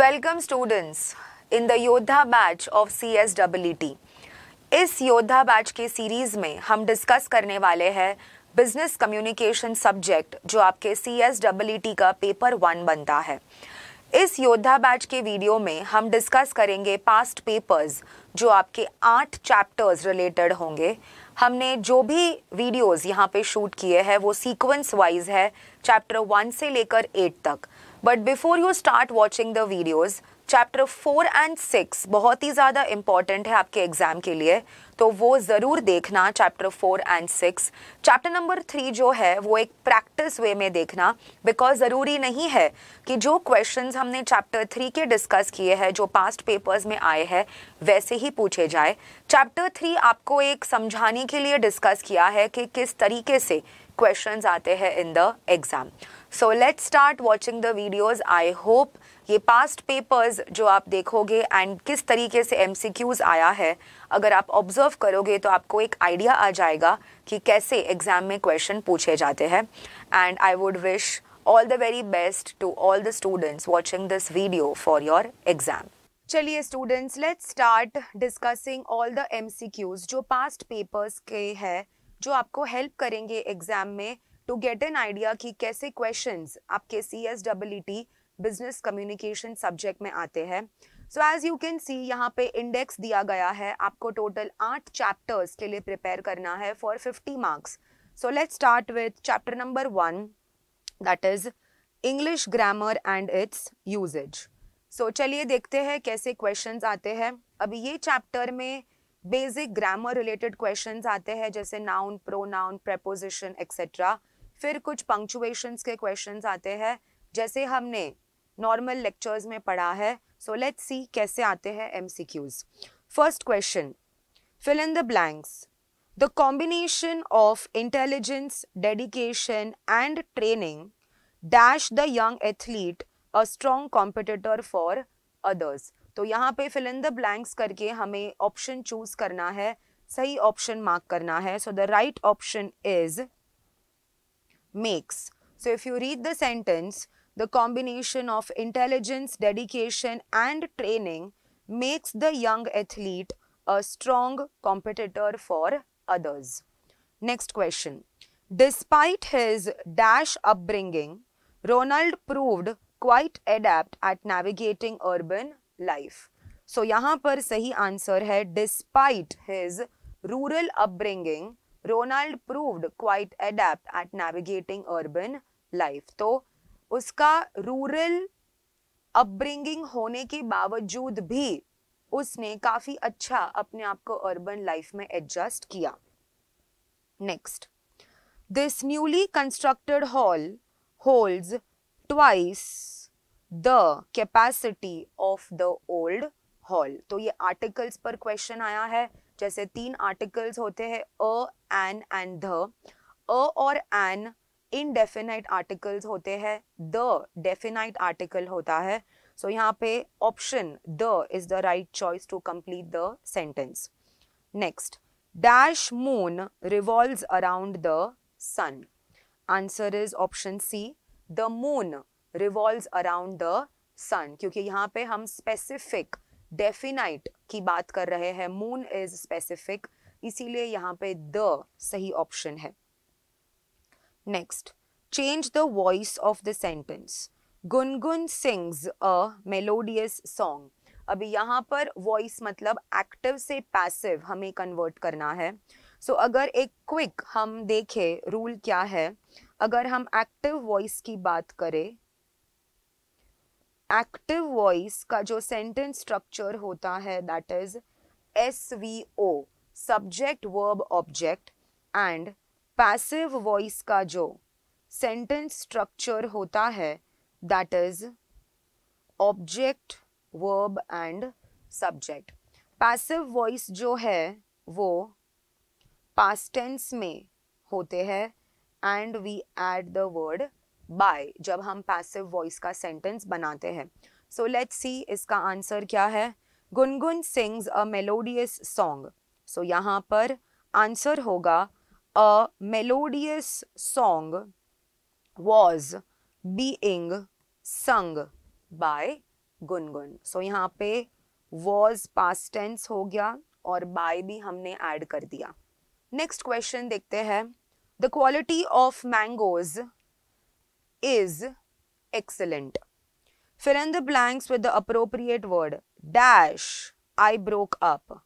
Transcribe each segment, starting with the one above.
Welcome students in the Yoddha batch of C S E T इस Yoddha batch के series में हम डिस्कस करने वाले हैं बिजनेस कम्युनिकेशन सब्जेक्ट जो आपके सी एस ई टी का पेपर वन बनता है इस योद्धा बैच के वीडियो में हम डिस्कस करेंगे पास्ट पेपर्स जो आपके आठ चैप्टर्स रिलेटेड होंगे हमने जो भी वीडियोस यहाँ पे शूट किए हैं वो सीक्वेंस वाइज है चैप्टर वन से लेकर एट तक but before you start watching the videos chapter four and six बहुत ही ज़्यादा इम्पॉर्टेंट है आपके एग्ज़ाम के लिए तो वो ज़रूर देखना chapter four and six chapter number three जो है वो एक प्रैक्टिस वे में देखना बिकॉज ज़रूरी नहीं है कि जो क्वेश्चंस हमने चैप्टर थ्री के डिस्कस किए हैं जो पास्ट पेपर्स में आए हैं वैसे ही पूछे जाए चैप्टर थ्री आपको एक समझाने के लिए डिस्कस किया है कि किस तरीके से क्वेश्चन आते हैं in the exam so let start watching the videos I hope ये पास्ट पेपर्स जो आप देखोगे एंड किस तरीके से एम आया है अगर आप ऑब्जर्व करोगे तो आपको एक आइडिया आ जाएगा कि कैसे एग्ज़ाम में क्वेश्चन पूछे जाते हैं and I would wish all the very best to all the students watching this video for your exam चलिए students let start discussing all the M जो पास्ट पेपर्स के हैं जो आपको हेल्प करेंगे एग्ज़ाम में टू गेट एन आइडिया कि कैसे क्वेश्चंस आपके C S double T business communication subject में आते हैं so as you can see यहाँ पे इंडेक्स दिया गया है आपको टोटल आठ चैप्टर्स के लिए प्रिपेयर करना है for fifty marks so let start with chapter number one that is English grammar and its usages सो चलिए देखते हैं कैसे क्वेश्चन आते हैं अभी ये चैप्टर में बेसिक ग्रामर रिलेटेड क्वेश्चन आते हैं जैसे noun pronoun preposition et cetera फिर कुछ पंक्चुएशन के क्वेश्चन आते हैं जैसे हमने नॉर्मल लेक्चर्स में पढ़ा है सो लेट सी कैसे आते हैं M C Qs first question fill in the blanks the combination of intelligence dedication and training dash the young athlete a strong competitor for others तो यहाँ पे फिल इन द ब्लैंक्स करके हमें option choose करना है सही option mark करना है so the right option is makes. So if you read the sentence, the combination of intelligence, dedication and training makes the young athlete a strong competitor for others. Next question. Despite his dash upbringing, Ronald proved quite adept at navigating urban life. So यहाँ पर सही answer है despite his rural upbringing, Ronald proved quite adept at navigating urban life तो उसका rural upbringing होने के बावजूद भी उसने काफी अच्छा अपने आप को अर्बन लाइफ में एडजस्ट किया next this newly constructed hall holds twice the capacity of the old hall तो ये आर्टिकल्स पर क्वेश्चन आया है जैसे तीन आर्टिकल्स होते हैं अ एन एंड ध अ और एन इनडेफिनाइट आर्टिकल्स होते हैं द डेफिनाइट आर्टिकल होता है सो so, यहाँ पे option D is the right choice to complete the sentence next dash moon revolve around the sun answer is option C the moon revolve around the sun क्योंकि यहाँ पे हम specific definite की बात कर रहे हैं मून इज स्पेसिफिक इसीलिए यहाँ पे द सही ऑप्शन है next change the voice of the sentence Gungun sings a melodious song अभी यहाँ पर वॉइस मतलब एक्टिव से पैसिव हमें कन्वर्ट करना है सो so, अगर एक क्विक हम देखें रूल क्या है अगर हम एक्टिव वॉइस की बात करें एक्टिव वॉइस का जो सेंटेंस स्ट्रक्चर होता है that is S V O subject verb object and passive voice का जो सेंटेंस स्ट्रक्चर होता है that is object verb and subject passive voice जो है वो पास्ट टेंस में होते हैं and we add the word by जब हम पैसिव वॉइस का सेंटेंस बनाते हैं सो लेट्स सी इसका आंसर क्या है Gungun sings a melodious song so यहाँ पर आंसर होगा a melodious song was being sung by Gungun so यहाँ पे वॉज पास टेंस हो गया और बाय भी हमने ऐड कर दिया नेक्स्ट क्वेश्चन देखते हैं the quality of mangoes is excellent. Fill in the blanks with the appropriate word. Dash, I broke up.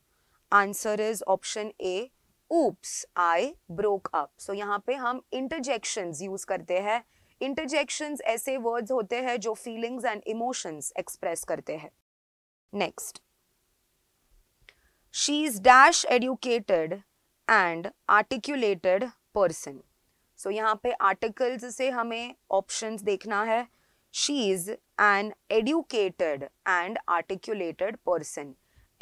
Answer is option A. Oops, I broke up. So यहाँ पे हम interjections use करते हैं interjections ऐसे words होते हैं जो feelings and emotions express करते हैं next she is dash educated and articulated person so so, यहाँ पे आर्टिकल्स से हमें ऑप्शंस देखना है she is an educated and articulated person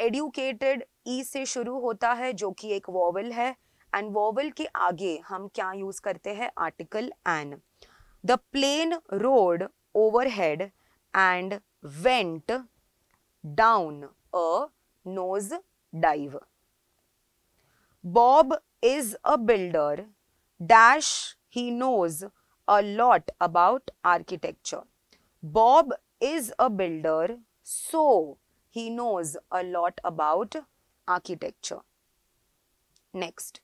educated E से शुरू होता है जो कि एक वॉवल है एंड वॉवल के आगे हम क्या यूज़ करते हैं article an the plane rode overhead and went down a nose dive Bob is a builder Dash, he knows a lot about architecture. Bob is a builder, so he knows a lot about architecture. Next,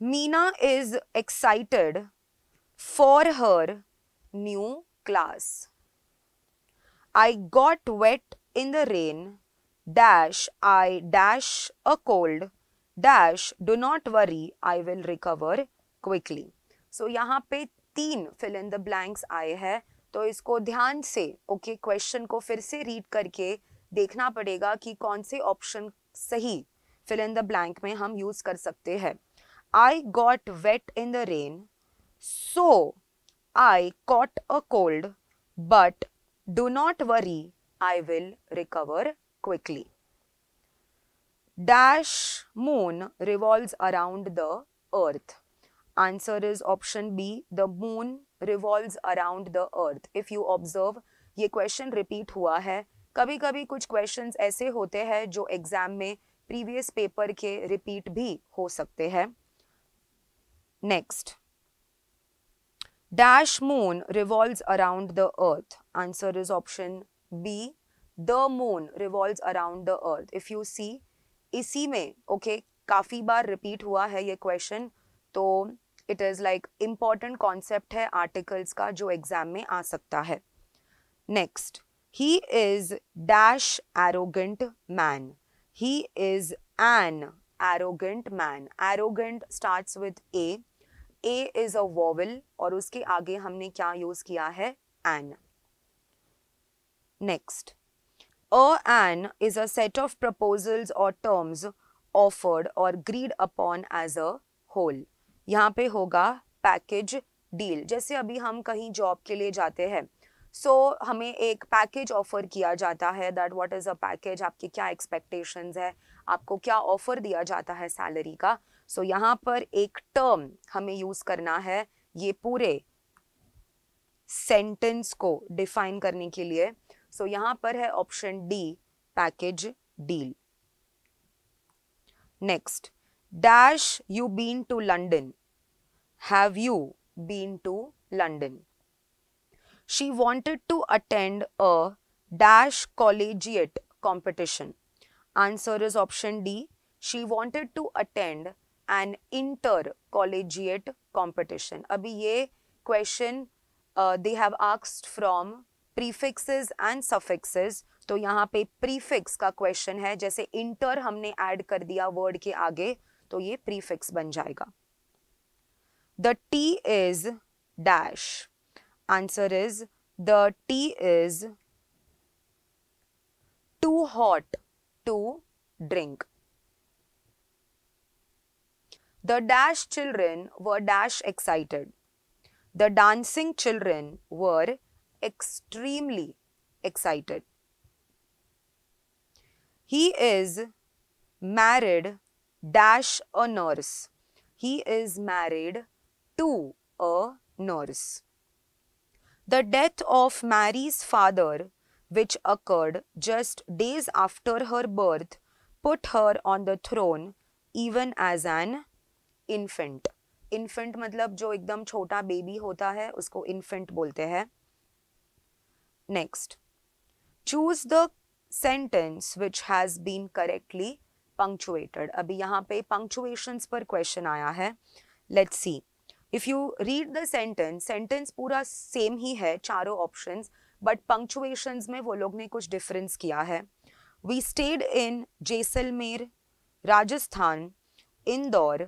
Meena is excited for her new class. I got wet in the rain, dash, I dash a cold, dash, do not worry, I will recover quickly so यहाँ पे तीन fill in the blanks आए हैं तो इसको ध्यान से okay okay, question को फिर से रीड करके देखना पड़ेगा कि कौन से ऑप्शन सही फिल इन द ब्लैंक में हम यूज कर सकते हैं I got wet in the rain so I caught a cold but do not worry I will recover quickly dash moon revolve around the earth Answer is option B. The moon revolves around the earth. If you observe, ये question repeat हुआ है कभी कभी कुछ question ऐसे होते हैं जो एग्जाम में प्रीवियस पेपर के रिपीट भी हो सकते हैं next dash moon revolve around the earth answer is option B the moon revolve around the earth if you see इसी में ओके okay, काफी बार रिपीट हुआ है ये क्वेश्चन तो it is like important concept है आर्टिकल्स का जो एग्जाम में आ सकता है next he is dash arrogant man he is an arrogant man arrogant starts with A A is a vowel और उसके आगे हमने क्या यूज़ किया है an next a an is a set of proposals और टर्म्स ऑफर्ड और agreed upon as a whole यहाँ पे होगा पैकेज डील जैसे अभी हम कहीं जॉब के लिए जाते हैं सो so, हमें एक पैकेज ऑफ़र किया जाता है that what is a package आपके क्या एक्सपेक्टेशंस है आपको क्या ऑफ़र दिया जाता है सैलरी का सो so, यहाँ पर एक टर्म हमें यूज़ करना है ये पूरे सेंटेंस को डिफाइन करने के लिए सो so, यहाँ पर है option D package deal next dash you been to London? Have you been to London? She wanted to attend a dash collegiate competition. Answer is option D. She wanted to attend an inter collegiate competition. अभी ये question uh, they have asked from prefixes and suffixes. तो यहाँ पे prefix का question है जैसे inter हमने add कर दिया word के आगे तो ये प्रीफिक्स बन जाएगा the tea is dash answer is the tea is too hot to drink the dash children were dash excited the dancing children were extremely excited he is married dash a nurse. He is married to a nurse. The death of Mary's father, which occurred just days after her birth, put her on the throne even as an infant. Infant मतलब जो एकदम छोटा baby होता है उसको infant बोलते हैं next choose the sentence which has been correctly punctuated abhi yahan pe punctuations par question aaya hai let's see if you read the sentence sentence pura same hi hai charo options but punctuations mein wo log ne kuch difference kiya hai we stayed in jaisalmer rajasthan Indore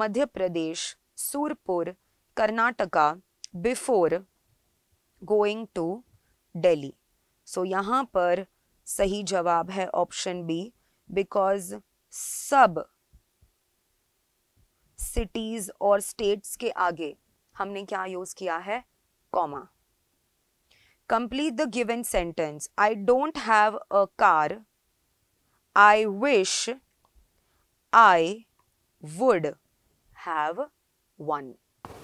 Madhya Pradesh Surpur Karnataka before going to Delhi so यहाँ पर सही जवाब है option B because सब cities और states के आगे हमने क्या यूज किया है comma complete the given sentence I don't have a car I wish I would have one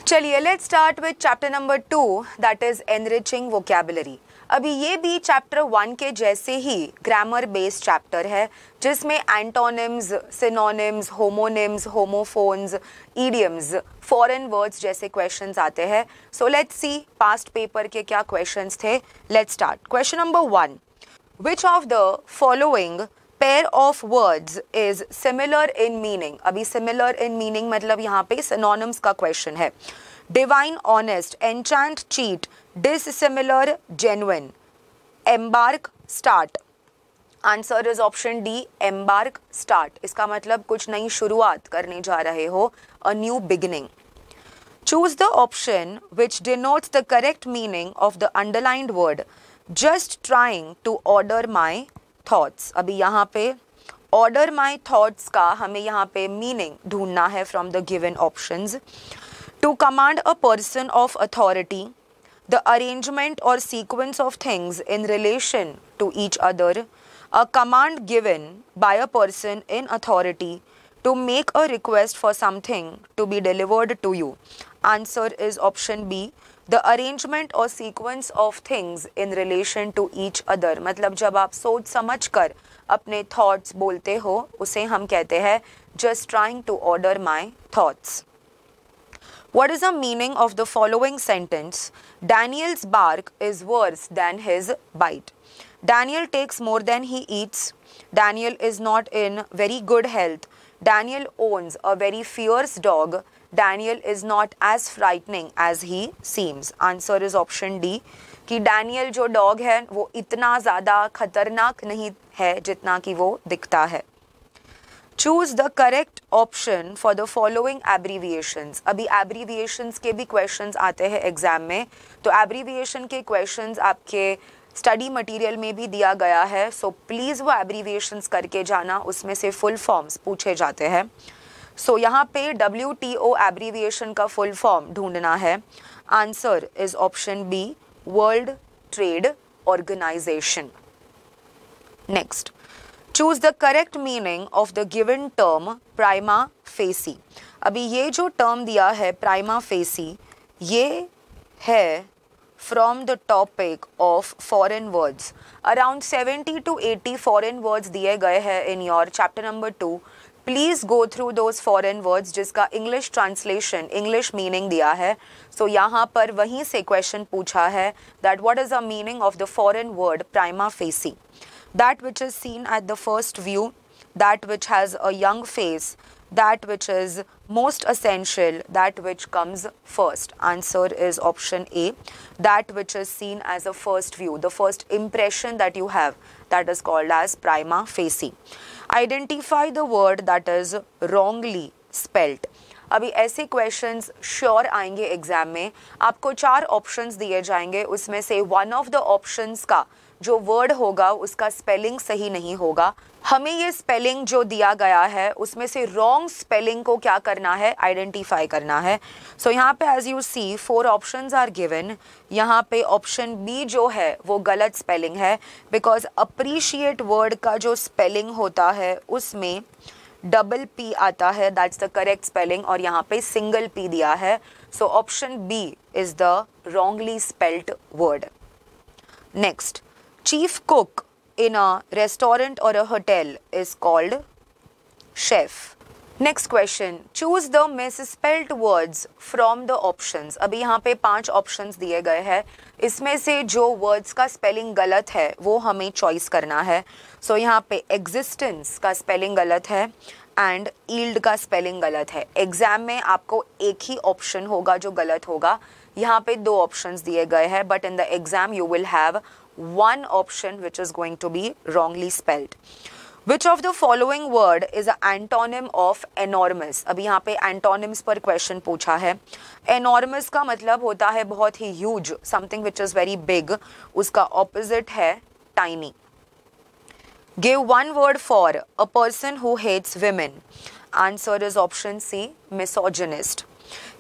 चलिए let's start with chapter number two that is enriching vocabulary अभी ये भी चैप्टर वन के जैसे ही ग्रामर बेस्ड चैप्टर है जिसमें antonyms synonyms homonyms homophones idioms foreign words जैसे questions आते हैं so let's see past paper के क्या क्वेश्चंस थे let's start question number one which of the following pair of words is similar in meaning अभी similar in meaning मतलब यहाँ पे सिनोनिम्स का क्वेश्चन है divine honest enchant cheat dissimilar genuine embark start answer is option D embark start इसका मतलब कुछ नई शुरुआत करने जा रहे हो a new beginning choose the option which denotes the correct meaning of the underlined word just trying to order my thoughts अभी यहाँ पे ऑर्डर माई थॉट्स का हमें यहाँ पे मीनिंग ढूंढना है from the given options To command a person of authority, the arrangement or sequence of things in relation to each other, a command given by a person in authority to make a request for something to be delivered to you. Answer is option B. the arrangement or sequence of things in relation to each other matlab jab aap soch samajh kar apne thoughts bolte ho use hum kehte hain just trying to order my thoughts What is the meaning of the following sentence? Daniel's bark is worse than his bite. Daniel takes more than he eats. Daniel is not in very good health. Daniel owns a very fierce dog. Daniel is not as frightening as he seems. Answer is option D. कि Daniel जो dog है वो इतना ज़्यादा खतरनाक नहीं है जितना कि वो दिखता है choose the correct option for the following abbreviations अभी एब्रीविएशंस के भी क्वेश्चन आते हैं एग्जाम में तो एब्रीविएशन के क्वेश्चन आपके स्टडी मटेरियल में भी दिया गया है सो so प्लीज़ वो एब्रीविएशंस करके जाना उसमें से फुल फॉर्म्स पूछे जाते हैं सो so, यहाँ पे डब्ल्यू टी ओ एब्रीविएशन का फुल फॉर्म ढूंढना है answer is option B world trade organization next choose the correct meaning of the given term prima facie अभी ये जो टर्म दिया है प्राइमा फेसी ये है from the topic of foreign words around 70 to 80 foreign words दिए गए हैं in your chapter number two please go through those foreign words जिसका इंग्लिश ट्रांसलेशन इंग्लिश मीनिंग दिया है सो so, यहाँ पर वहीं से क्वेश्चन पूछा है that what is the meaning of the foreign word prima facie that which is seen at the first view, that which has a young face, that which is most essential, that which comes first. Answer is option A, that which is seen as a first view, the first impression that you have, that is called as prima facie. Identify the word that is wrongly spelt. अभी ऐसे questions sure आएंगे exam में आपको चार options दिए जाएंगे उसमें से वन ऑफ द ऑप्शंस का जो वर्ड होगा उसका स्पेलिंग सही नहीं होगा हमें ये स्पेलिंग जो दिया गया है उसमें से रॉन्ग स्पेलिंग को क्या करना है आइडेंटिफाई करना है सो so, यहाँ पे as you see four option are given यहाँ पे ऑप्शन बी जो है वो गलत स्पेलिंग है बिकॉज अप्रीशिएट वर्ड का जो स्पेलिंग होता है उसमें डबल पी आता है दैट्स द करेक्ट स्पेलिंग और यहाँ पे सिंगल पी दिया है so option B is the wrongly spelt word next chief cook in a restaurant or a hotel is called chef. Next question choose the misspelled words from the options अभी यहाँ पे पांच options दिए गए हैं इसमें से जो वर्ड्स का स्पेलिंग गलत है वो हमें चॉइस करना है सो so, यहाँ पे एग्जिस्टेंस का स्पेलिंग गलत है एंड ईल्ड का स्पेलिंग गलत है एग्जाम में आपको एक ही ऑप्शन होगा जो गलत होगा यहाँ पे दो ऑप्शंस दिए गए हैं but in the exam you will have one option which is going to be wrongly spelled. Which of the following word is an antonym of enormous? अभी यहाँ पे antonyms पर question पूछा है Enormous का मतलब होता है बहुत ही huge, something which is very big. उसका opposite है tiny. Give one word for a person who hates women. Answer is option C, misogynist.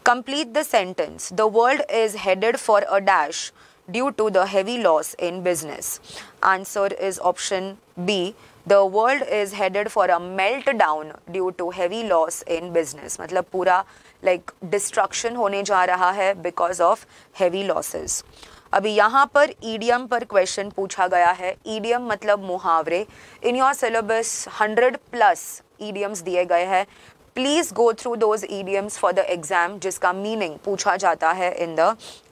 Complete the sentence. The world is headed for a dash. due to the heavy loss in business? Answer is option B. The world is headed for a meltdown due to heavy loss in business. matlab pura like destruction hone ja raha hai because of heavy losses. अभी यहाँ पर EDM पर question पूछा गया है idiom मतलब मुहावरे in your syllabus hundred plus idioms दिए गए हैं please go through those idioms for the exam जिसका मीनिंग पूछा जाता है इन द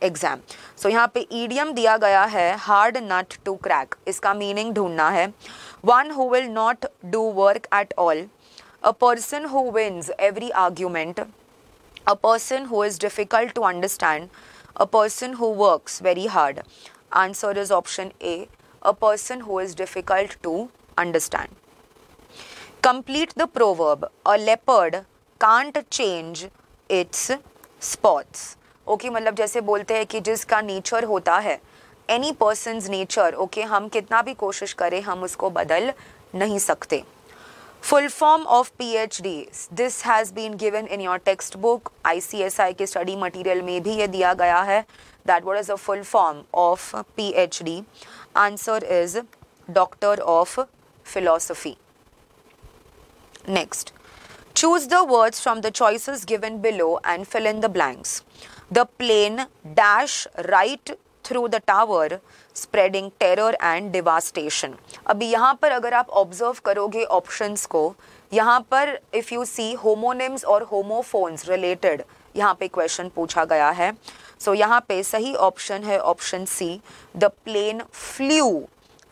एग्ज़ाम सो यहाँ पे ईडियम दिया गया है हार्ड नट टू क्रैक इसका मीनिंग ढूंढना है one who will not do work at all a person who wins every argument a person who is difficult to understand a person who works very hard answer is option A a person who is difficult to understand Complete the proverb a leopard can't change its spots. Okay okay, मतलब जैसे बोलते हैं कि जिसका nature होता है any person nature okay हम कितना भी कोशिश करें हम उसको बदल नहीं सकते full form of P H D this has been given in your textbook I C S I के स्टडी मटीरियल में भी ये दिया गया है that what is a full form of P H D answer is doctor of philosophy Next, choose the words from the choices given below and fill in the blanks. The plane dash right through the tower, spreading terror and devastation. अभी यहाँ पर अगर आप observe करोगे options को, यहाँ पर if you see homonyms or homophones related, यहाँ पे question पूछा गया है. So यहाँ पे सही option है option C. The plane flew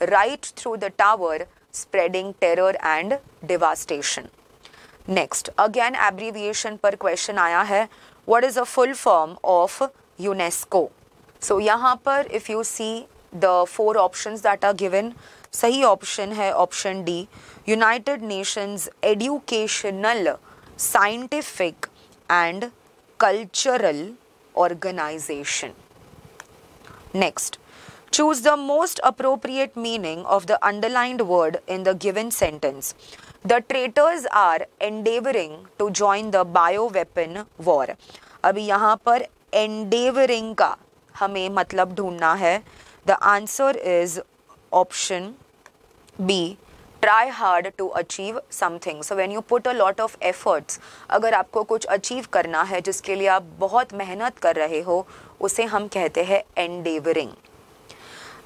right through the tower, spreading terror and devastation. Next, again abbreviation per question आया hai. What is a full form of UNESCO? So यहाँ पर if you see the four options that are given, सही option है option D, United Nations Educational, Scientific and Cultural Organization. Next, Choose the most appropriate meaning of the underlined word in the given sentence. The traitors are endeavoring to join the bioweapon war. अभी यहाँ पर endeavoring का हमें मतलब ढूंढना है The answer is option B. Try hard to achieve something. So when you put a lot of efforts, अगर आपको कुछ अचीव करना है जिसके लिए आप बहुत मेहनत कर रहे हो उसे हम कहते हैं endeavoring.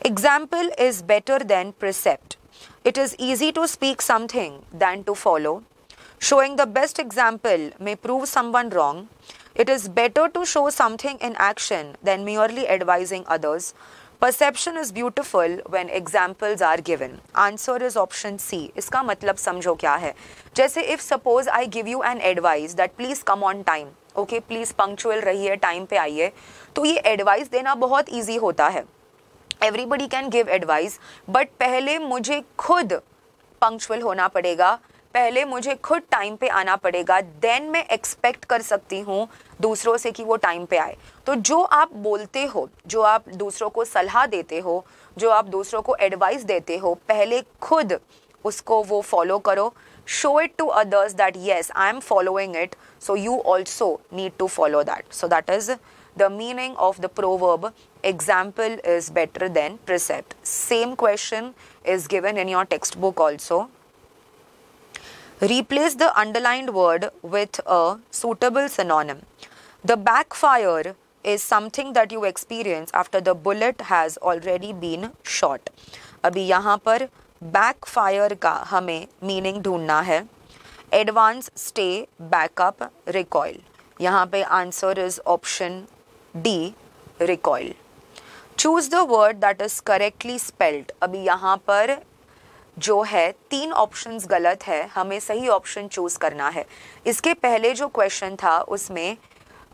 Example is better than precept. It is easy to speak something than to follow. Showing the best example may prove someone wrong. It is better to show something in action than merely advising others. Perception is beautiful when examples are given. Answer is option C. Iska matlab samjho kya hai. Jaise if suppose I give you an advice that please come on time. Okay, please punctual rahiye, time pe aaiye. To ye advice dena bahut easy hota hai. Everybody can give advice but पहले मुझे खुद punctual होना पड़ेगा पहले मुझे खुद time पे आना पड़ेगा देन मैं एक्सपेक्ट कर सकती हूँ दूसरों से कि वो टाइम पे आए तो जो आप बोलते हो जो आप दूसरों को सलाह देते हो जो आप दूसरों को एडवाइस देते हो पहले खुद उसको वो फॉलो करो show it to others that yes I am following it so you also need to follow that so that is the meaning of the proverb example is better than precept. Same question is given in your textbook also. Replace the underlined word with a suitable synonym. The backfire is something that you experience after the bullet has already been shot. अभी यहाँ पर backfire का हमें meaning ढूंढना है advance, stay, backup, recoil. यहाँ पे answer is option D recoil. Choose the word that is correctly spelled. अभी यहाँ पर जो है तीन options गलत है हमें सही ऑप्शन चूज करना है इसके पहले जो क्वेश्चन था उसमें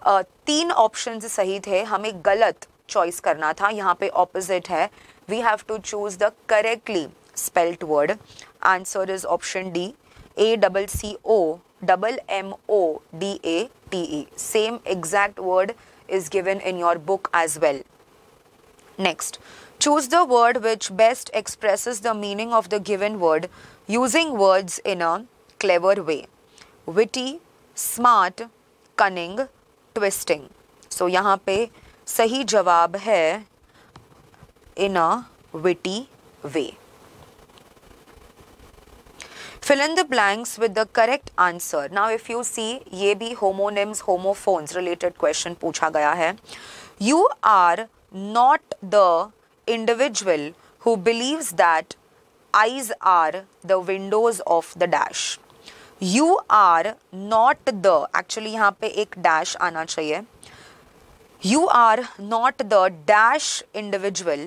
तीन ऑप्शन सही थे हमें गलत चॉइस करना था यहाँ पे ऑपोजिट है we have to choose the correctly spelled word answer is option D A double C O double M O D A T E same exact word is given in your book as well. Next, choose the word which best expresses the meaning of the given word using words in a clever way. Witty, smart, cunning, twisting. So यहाँ पे सही जवाब है in a witty way. Fill in the blanks with the correct answer. Now if you see, ye bhi homonyms, homophones related question pucha gaya hai You are not the individual who believes that eyes are the windows of the dash. you are not the actually yahan pe ek dash aana chahiye you are not the dash individual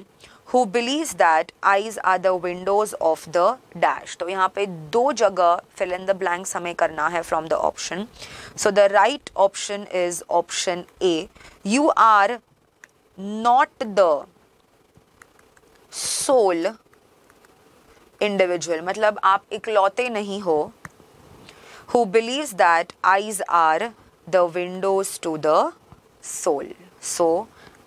who believes that eyes are the windows of the dash तो यहाँ पे दो जगह fill in the blanks हमें करना है from the option so the right option is option A you are not the soul individual मतलब आप इकलौते नहीं हो who that that eyes are the windows to the soul so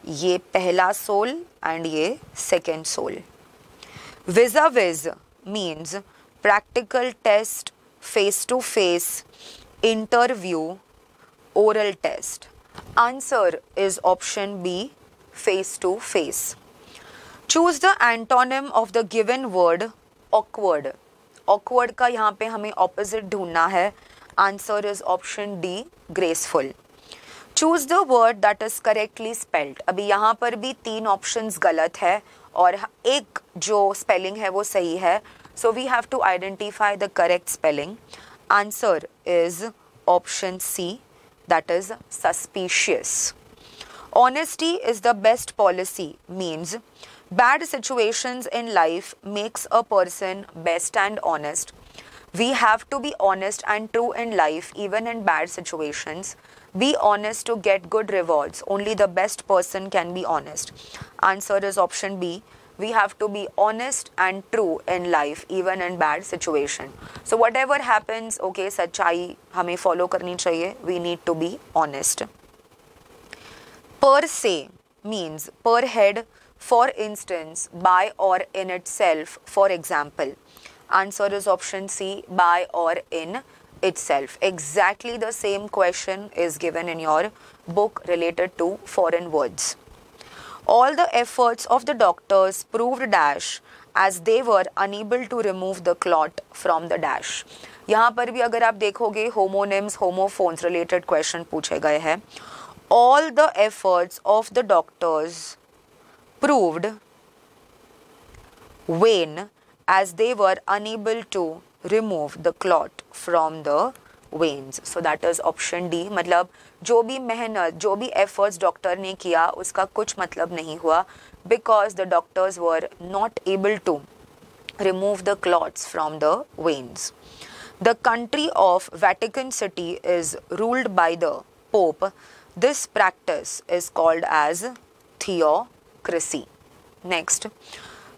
ये पहला सोल एंड ये second soul viva voce means practical test face to face interview oral test answer is option B face to face choose the antonym of the given word awkward awkward का यहाँ पे हमें opposite ढूंढना है answer is option D graceful choose the word that is correctly spelled अभी यहाँ पर भी तीन ऑप्शन गलत है और एक जो स्पेलिंग है वो सही है so we have to identify the correct spelling answer is option C that is suspicious honesty is the best policy means bad situations in life makes a person best and honest we have to be honest and true in life even in bad situations be honest to get good rewards. Only the best person can be honest. Answer is option B. We have to be honest and true in life, even in bad situation. So whatever happens, okay, सच्चाई हमें follow करनी चाहिए. We need to be honest. Per se means per head, for instance, by or in itself, for example. Answer is option C, by or in itself. Exactly the same question is given in your book related to foreign words. All the efforts of the doctors proved dash as they were unable to remove the clot from the dash. यहाँ पर भी अगर आप देखोगे homonyms homophones related question पूछे गए हैं all the efforts of the doctors proved vain as they were unable to remove the clot from the veins. So that is option D. मतलब जो भी मेहनत जो भी efforts doctor ने किया उसका कुछ मतलब नहीं हुआ because the doctors were not able to remove the clots from the veins. The country of Vatican City is ruled by the Pope. This practice is called as theocracy. Next,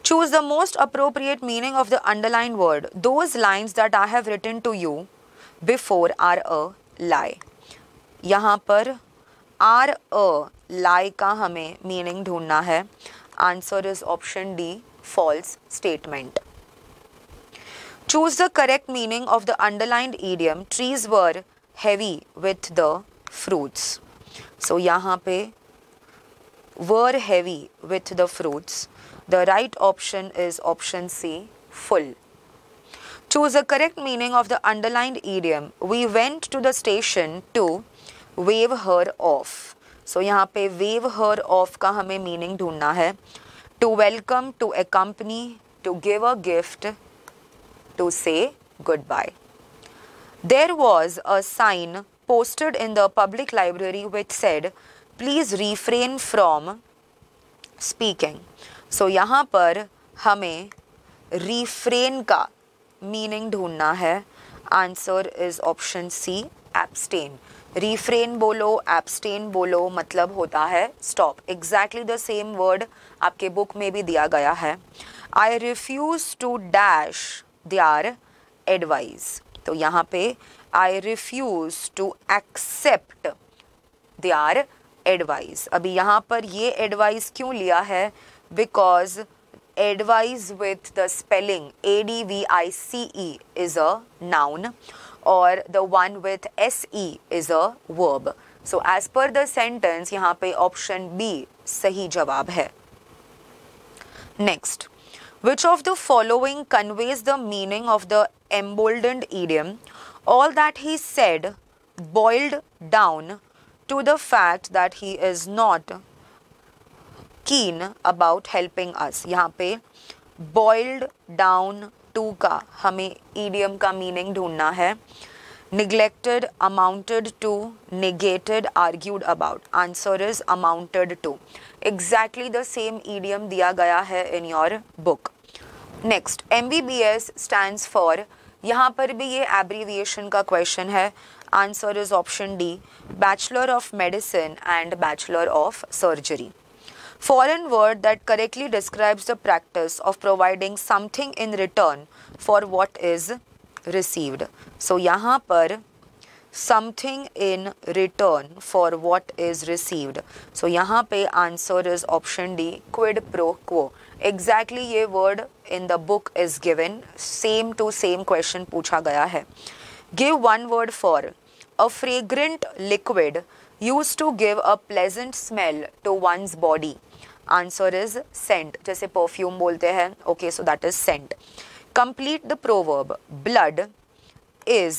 Choose the most appropriate meaning of the underlined word. Those lines that I have written to you before are a lie. यहाँ पर are a लाई का हमें meaning ढूंढना है answer is option D false statement choose the correct meaning of the underlined idiom trees were heavy with the fruits so यहाँ पे were heavy with the fruits the right option is option C, full. Choose the correct meaning of the underlined idiom. We went to the station to wave her off. So यहाँ पे wave her off का हमें meaning ढूंढना है To welcome, to accompany, to give a gift, to say goodbye. There was a sign posted in the public library which said, please refrain from speaking. So so, यहाँ पर हमें refrain का meaning ढूंढना है answer is option C abstain refrain बोलो abstain बोलो मतलब होता है stop exactly the same word आपके बुक में भी दिया गया है I refuse to dash our advice तो यहाँ पे I refuse to accept their advice अभी यहाँ पर ये एडवाइस क्यों लिया है because advice with the spelling advice is a noun or the one with se is a verb. So as per the sentence यहाँ option B सही जवाब है Next, which of the following conveys the meaning of the emboldened idiom? All that he said boiled down to the fact that he is not keen about helping us यहाँ पे boiled down to का हमें idiom का meaning ढूंढना है neglected amounted to negated argued about answer is amounted to exactly the same idiom दिया गया है in your book next M B B S stand for यहाँ पर भी ये एब्रीविएशन का क्वेश्चन है answer is option D bachelor of medicine and bachelor of surgery Foreign word that correctly describes the practice of providing something in return for what is received. So यहाँ something in return for what is received. So यहाँ पे answer is option D quid pro quo. Exactly ये word in the book is given. Same to same question पूछा gaya hai. Give one word for a fragrant liquid used to give a pleasant smell to one's body answer is scent जैसे perfume बोलते हैं okay so that is scent complete the proverb blood is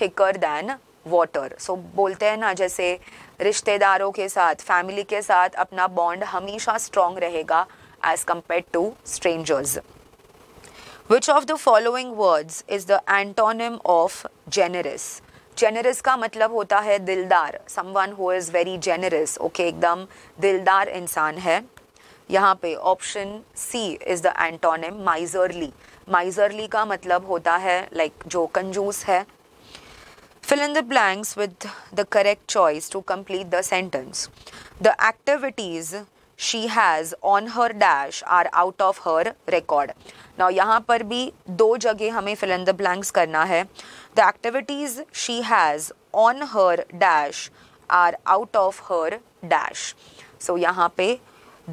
thicker than water so बोलते हैं ना जैसे रिश्तेदारों के साथ family के साथ अपना bond हमेशा strong रहेगा as compared to strangers. Which of the following words is the antonym of generous? Generous का मतलब होता है दिलदार someone who is very generous okay एकदम दिलदार इंसान है यहाँ पे option C is the antonym miserly miserly का मतलब होता है लाइक like, जो कंजूस है fill in the blanks with the correct choice to complete the sentence the activities she has on her dash are out of her record ना यहाँ पर भी दो जगह हमें फिल इन द ब्लैंक्स करना है the activities she has on her dash are out of her dash so यहाँ पे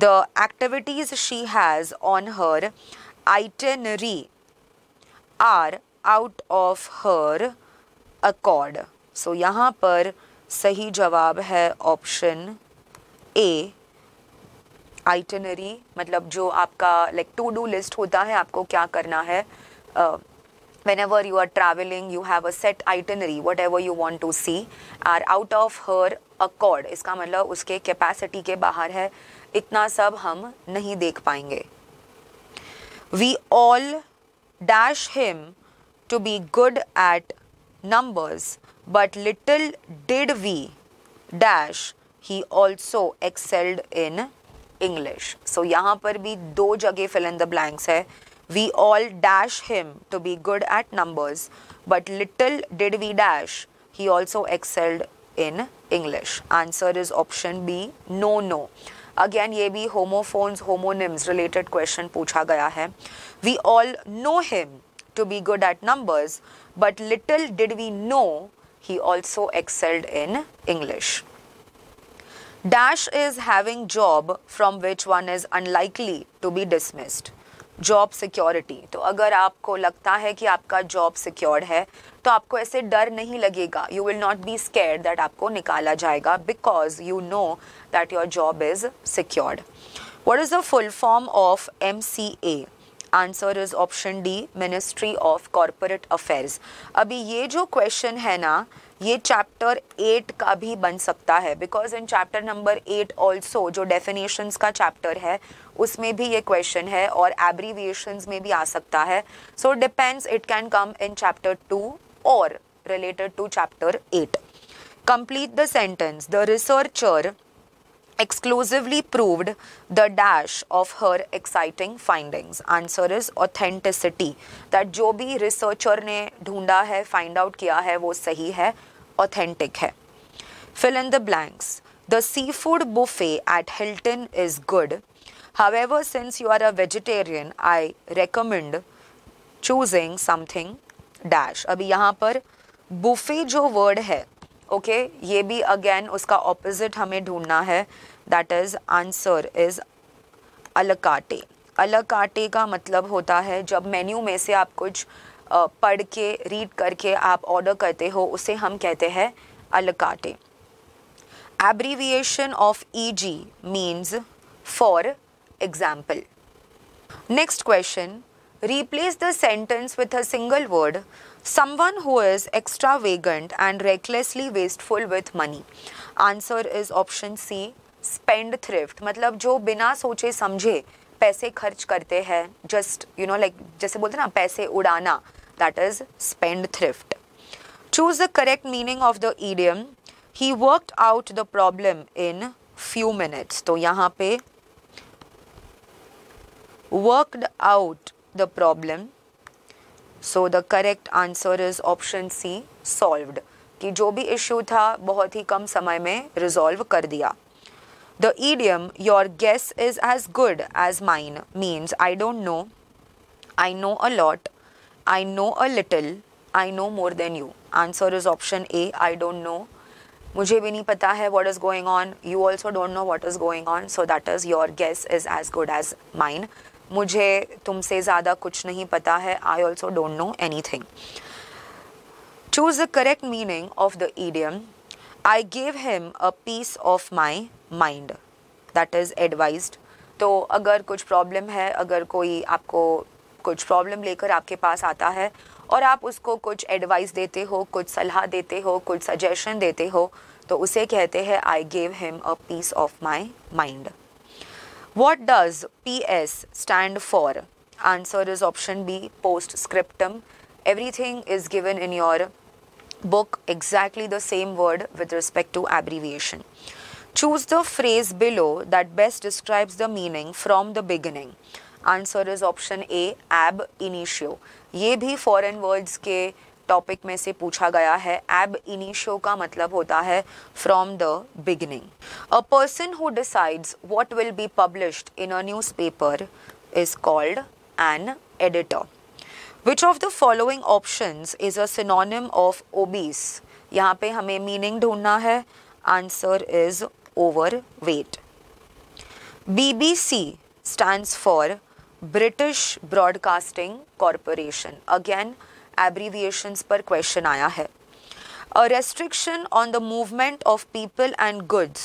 the activities she has on her itinerary are out of her accord so यहाँ पर सही जवाब है ऑप्शन ए itinerary मतलब जो आपका लाइक टू डू लिस्ट होता है आपको क्या करना है whenever you are travelling you have a set itinerary whatever you want to see are out of her accord इसका मतलब उसके कैपेसिटी के बाहर है इतना सब हम नहीं देख पाएंगे we all dash him to be good at numbers but little did we dash he also excelled in English so यहाँ पर भी दो जगह फिल इन द ब्लैंक्स है we all dash him to be good at numbers but little did we dash he also excelled in English answer is option B know know again ये भी homophones homonyms related question पूछा गया है we all know him to be good at numbers but little did we know he also excelled in English Dash is having job from which one is unlikely to be dismissed. Job security तो अगर आपको लगता है कि आपका job secured है तो आपको ऐसे डर नहीं लगेगा you will not be scare that आपको निकाला जाएगा because you know that your job is secured what is the full form of M C A answer is option D ministry of corporate affairs अभी ये जो question है ना ये chapter eight का भी बन सकता है because in chapter number eight also जो डेफिनेशंस का चैप्टर है उसमें भी ये क्वेश्चन है और एब्रीविएशंस में भी आ सकता है so depends it can come in chapter two और related to chapter eight complete the sentence the researcher exclusively proved the dash of her exciting findings answer is authenticity that जो researcher ne dhunda hai, find out kiya hai, wo sahi hai, authentic hai. fill in the blanks the seafood buffet at Hilton is good however since you are a vegetarian I recommend choosing something dash अभी yahan par buffet jo word hai. Okay ये भी again उसका opposite हमें ढूंढना है that is answer is a la carte a la carte का मतलब होता है जब मेन्यू में से आप कुछ पढ़ के रीड करके आप ऑर्डर करते हो उसे हम कहते हैं a la carte abbreviation of E G means for example next question replace the sentence with a single word Someone who is extravagant and recklessly wasteful with money. Answer is option C spendthrift मतलब जो बिना सोचे समझे पैसे खर्च करते हैं just you know like जैसे बोलते ना पैसे उड़ाना that is spendthrift choose the correct meaning of the idiom he worked out the problem in few minutes तो यहाँ पे worked out the problem so the correct answer is option C solved कि जो भी issue था बहुत ही कम समय में रिजॉल्व कर दिया the idiom your guess is as good as mine means I don't know I know a lot I know a little I know more than you answer is option A I don't know मुझे भी नहीं पता है what is going on you also don't know what is going on so that is your guess is as good as mine मुझे तुमसे ज़्यादा कुछ नहीं पता है I also don't know anything choose the correct meaning of the idiom I gave him a piece of my mind that is advise तो अगर कुछ प्रॉब्लम है अगर कोई आपको कुछ प्रॉब्लम लेकर आपके पास आता है और आप उसको कुछ एडवाइस देते हो कुछ सलाह देते हो कुछ सजेशन देते हो तो उसे कहते हैं I gave him a piece of my mind What does PS stand for? Answer is option B postscriptum. Everything is given in your book exactly the same word with respect to abbreviation. Choose the phrase below that best describes the meaning from the beginning. Answer is option A ab initio. ये भी foreign words के topic में से पूछा गया है एब initio का मतलब होता है from the beginning a person who decides what will be published in a newspaper is called an editor which of the following options is a synonym of obese यहाँ पे हमें मीनिंग ढूंढना है answer is overweight BBC stands for British Broadcasting Corporation. Again, abbreviations per question aya hai. A restriction on the movement of people and goods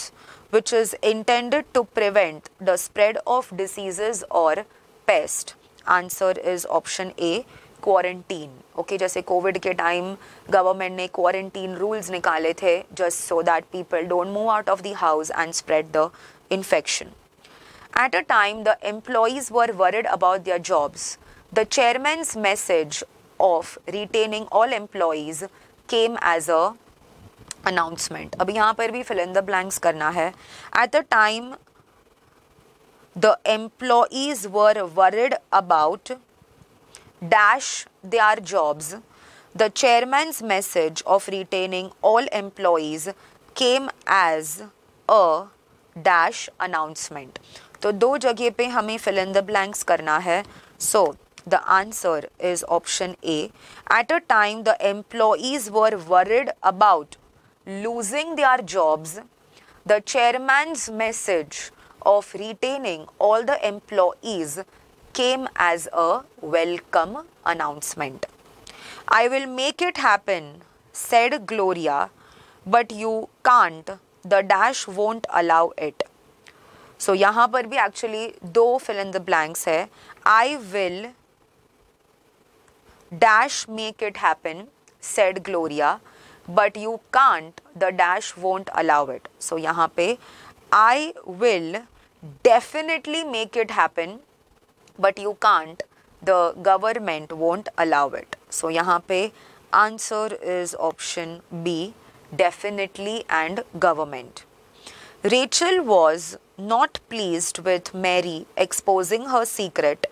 which is intended to prevent the spread of diseases or pest. Answer is option A, quarantine. Okay, just COVID ke time, government ne quarantine rules nikale the just so that people don't move out of the house and spread the infection. At a time, the employees were worried about their jobs. The chairman's message of retaining all employees came as a announcement अब यहाँ पर भी fill in the blanks करना है at the time the employees were worried about dash their jobs the chairman's message of retaining all employees came as a dash announcement तो दो जगह पे हमें fill in the blanks करना है so The answer is option A. At a time, the employees were worried about losing their jobs. The chairman's message of retaining all the employees came as a welcome announcement. I will make it happen, said Gloria, but you can't. The dash won't allow it. so, यहाँ पर भी actually दो fill in the blanks है "I will." Dash make it happen, said Gloria, but you can't, the dash won't allow it. So यहाँ I will definitely make it happen, but you can't, the government won't allow it. So यहाँ answer is option B, definitely and government. Rachel was not pleased with Mary exposing her secret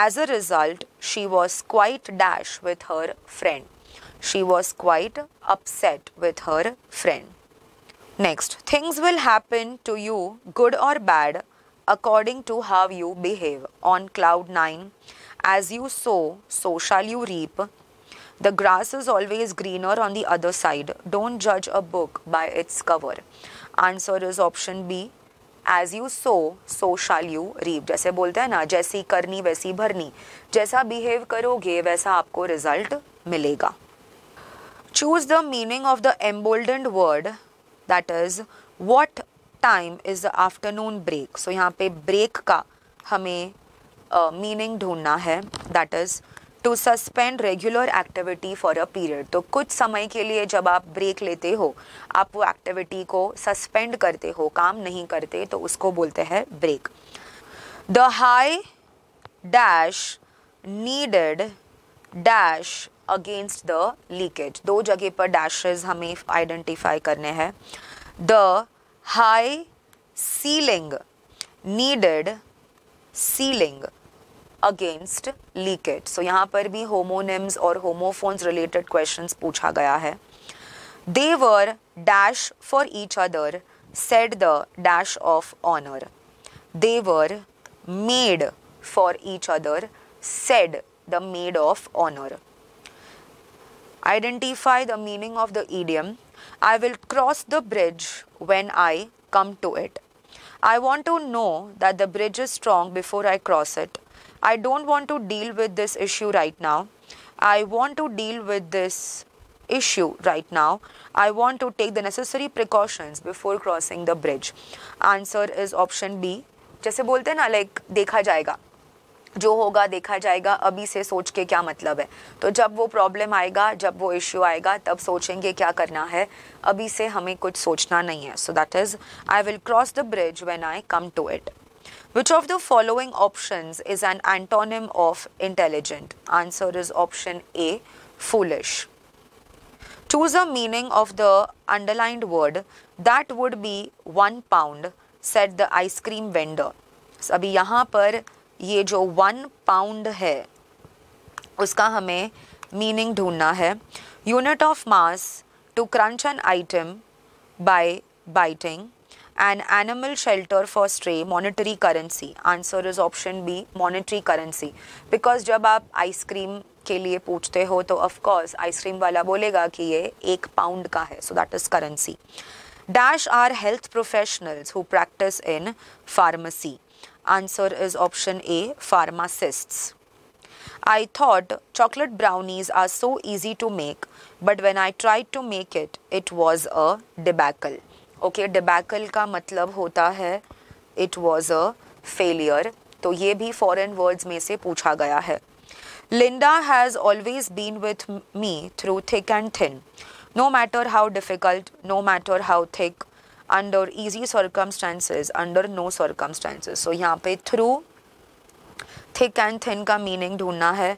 as a result, she was quite dash with her friend. She was quite upset with her friend. Next, things will happen to you, good or bad, according to how you behave. On cloud 9, as you sow, so shall you reap. The grass is always greener on the other side. Don't judge a book by its cover. Answer is option B. As you sow so shall you reap जैसे बोलते हैं ना जैसी करनी वैसी भरनी जैसा behave करोगे वैसा आपको रिजल्ट मिलेगा choose the meaning of the emboldened word that is what time is the afternoon break so यहाँ पे ब्रेक का हमें मीनिंग uh, ढूंढना है that is to suspend regular activity for a period तो कुछ समय के लिए जब आप ब्रेक लेते हो आप वो एक्टिविटी को सस्पेंड करते हो काम नहीं करते तो उसको बोलते हैं break the high dash needed dash against the leakage दो जगह पर डैशेज हमें आइडेंटिफाई करने हैं the high ceiling needed ceiling against leakage so यहाँ पर भी होमोनिम्स और होमोफोन्स रिलेटेड क्वेश्चन पूछा गया है they were dash for each other said the dash of honour they were made for each other said the maid of honour identify the meaning of the idiom I will cross the bridge when I come to it I want to know that the bridge is strong before I cross it. I don't want to deal with this issue right now. I want to deal with this issue right now. I want to take the necessary precautions before crossing the bridge. Answer is option B. जैसे बोलते हैं ना like देखा जाएगा जो होगा देखा जाएगा अभी से सोच के क्या मतलब है तो जब वो प्रॉब्लम आएगा जब वो इश्यू आएगा तब सोचेंगे क्या करना है अभी से हमें कुछ सोचना नहीं है so that is I will cross the bridge when I come to it which of the following options is an antonym of intelligent? Answer is option A, foolish. Choose a meaning of the underlined word. That would be one pound, said the ice cream vendor. So, अभी यहाँ पर ये जो one pound है उसका हमें meaning ढूंढना है unit of mass to crunch an item by an animal shelter for stray monetary currency answer is option b monetary currency because jab aap ice cream ke liye poochte of course ice cream wala bolega ki ye 1 pound so that is currency dash are health professionals who practice in pharmacy answer is option a pharmacists i thought chocolate brownies are so easy to make but when i tried to make it it was a debacle okay debacle का मतलब होता है it was a failure तो ये भी foreign words में से पूछा गया है Linda has always been with me through thick and thin no matter how difficult no matter how thick under easy circumstances under no circumstances so यहाँ पे थ्रू थिक एंड थिन का meaning ढूंढना है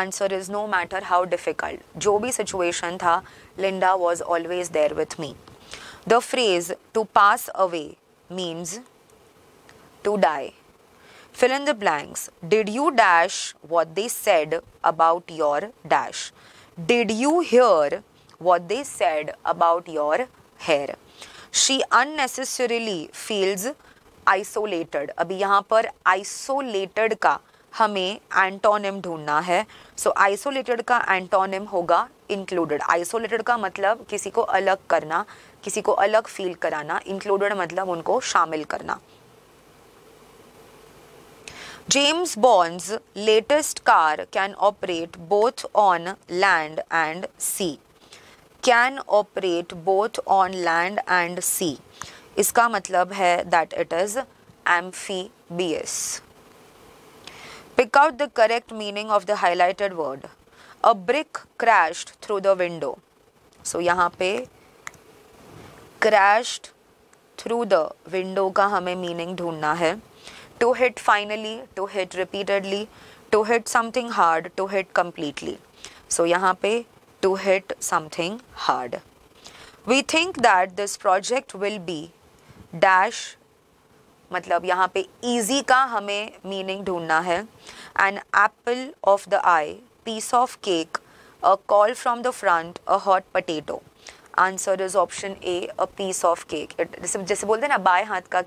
answer is no matter how difficult जो भी situation था Linda was always there with me The phrase to pass away means to die. Fill in the blanks. Did you dash what they said about your dash? Did you hear what they said about your hair? She unnecessarily feels isolated अभी yahan par isolated ka hame antonym dhoondna hai so, isolated ka antonym hoga included isolated ka matlab kisi ko alag karna किसी को अलग feel कराना included मतलब उनको शामिल करना James Bond's latest car can operate both on land and sea can operate both on land and sea इसका मतलब है that it is B S pick out the correct meaning of the highlighted word a brick crash through the window so यहाँ पे crashed through the window का हमें meaning ढूंढना है to hit finally to hit repeatedly to hit something hard to hit completely so यहाँ पे to hit something hard we think that this project will be dash मतलब यहाँ पे easy का हमें मीनिंग ढूंढना है an apple of the eye piece of cake a call from the front a hot potato answer is option A a piece of cake जैसे जैसे बोलते हैं ना बाय हाथ का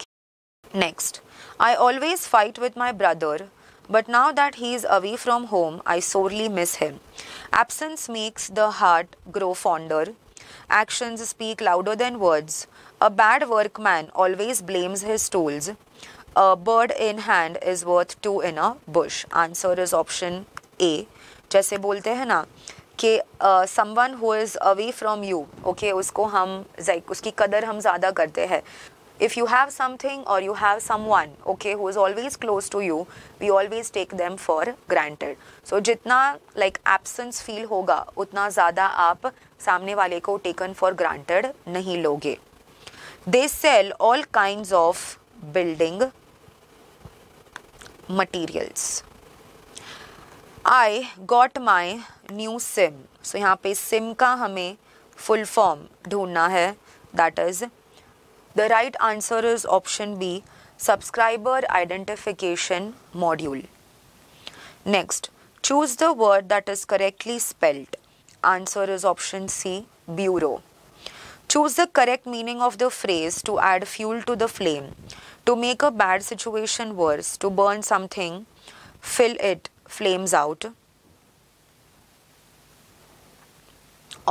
next I always fight with my brother but now that he is away from home I sorely miss him absence makes the heart grow fonder actions speak louder than words a bad workman always blames his tools a bird in hand is worth two in a bush answer is option A जैसे बोलते हैं ना कि someone who is away from you okay उसको हम like उसकी कदर हम ज़्यादा करते हैं if you have something or you have someone okay who is always close to you we always take them for granted so jitna like absence feel hoga utna zyada aap samne wale ko taken for granted nahi loge they sell all kinds of building materials I got my new SIM. So यहाँ पे SIM का हमें full form ढूंढना है the right answer is option B, Subscriber Identification Module. Next, choose the word that is correctly spelled answer is option c bureau choose the correct meaning of the phrase to add fuel to the flame to make a bad situation worse to burn something fill it flames out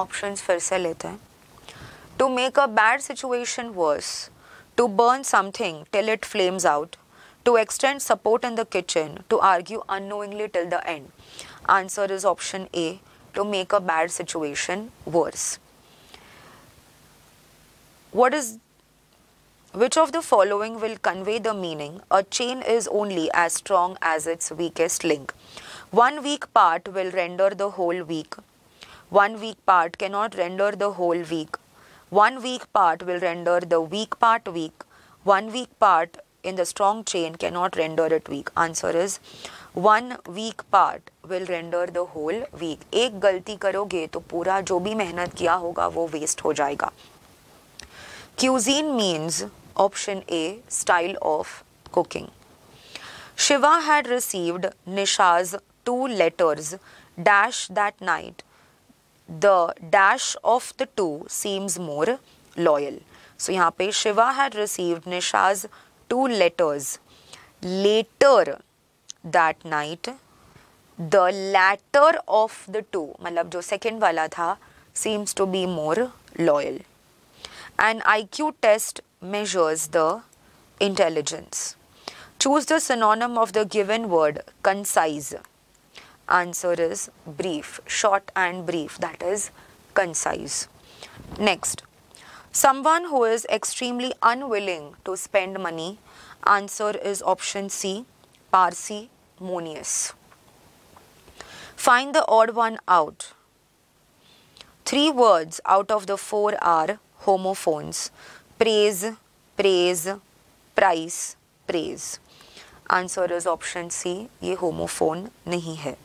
options फिर से लेते हैं to make a bad situation worse to burn something till it flames out to extend support in the kitchen to argue unknowingly till the end answer is option a to make a bad situation worse what is which of the following will convey the meaning a chain is only as strong as its weakest link one weak part will render the whole weak. One weak part cannot render the whole weak. One weak part will render the weak part weak. One weak part in the strong chain cannot render it weak. Answer is one weak part will render the whole weak. एक गलती करोगे तो पूरा जो भी मेहनत किया होगा वो वेस्ट हो जाएगा Cuisine means option A style of cooking. Shiva had received Nisha's two letters dash that night, the dash of the two seems more loyal. So here, Shiva had received Nisha's two letters later that night. The latter of the two, मतलब जो second वाला seems to be more loyal. An IQ test measures the intelligence. Choose the synonym of the given word concise answer is brief, short and brief, that is concise. Next, someone who is extremely unwilling to spend money, answer is option C, parsimonious. Find the odd one out. Three words out of the four are homophones, praise, praise, price, praise. Answer is option C. Ye homophone नहीं है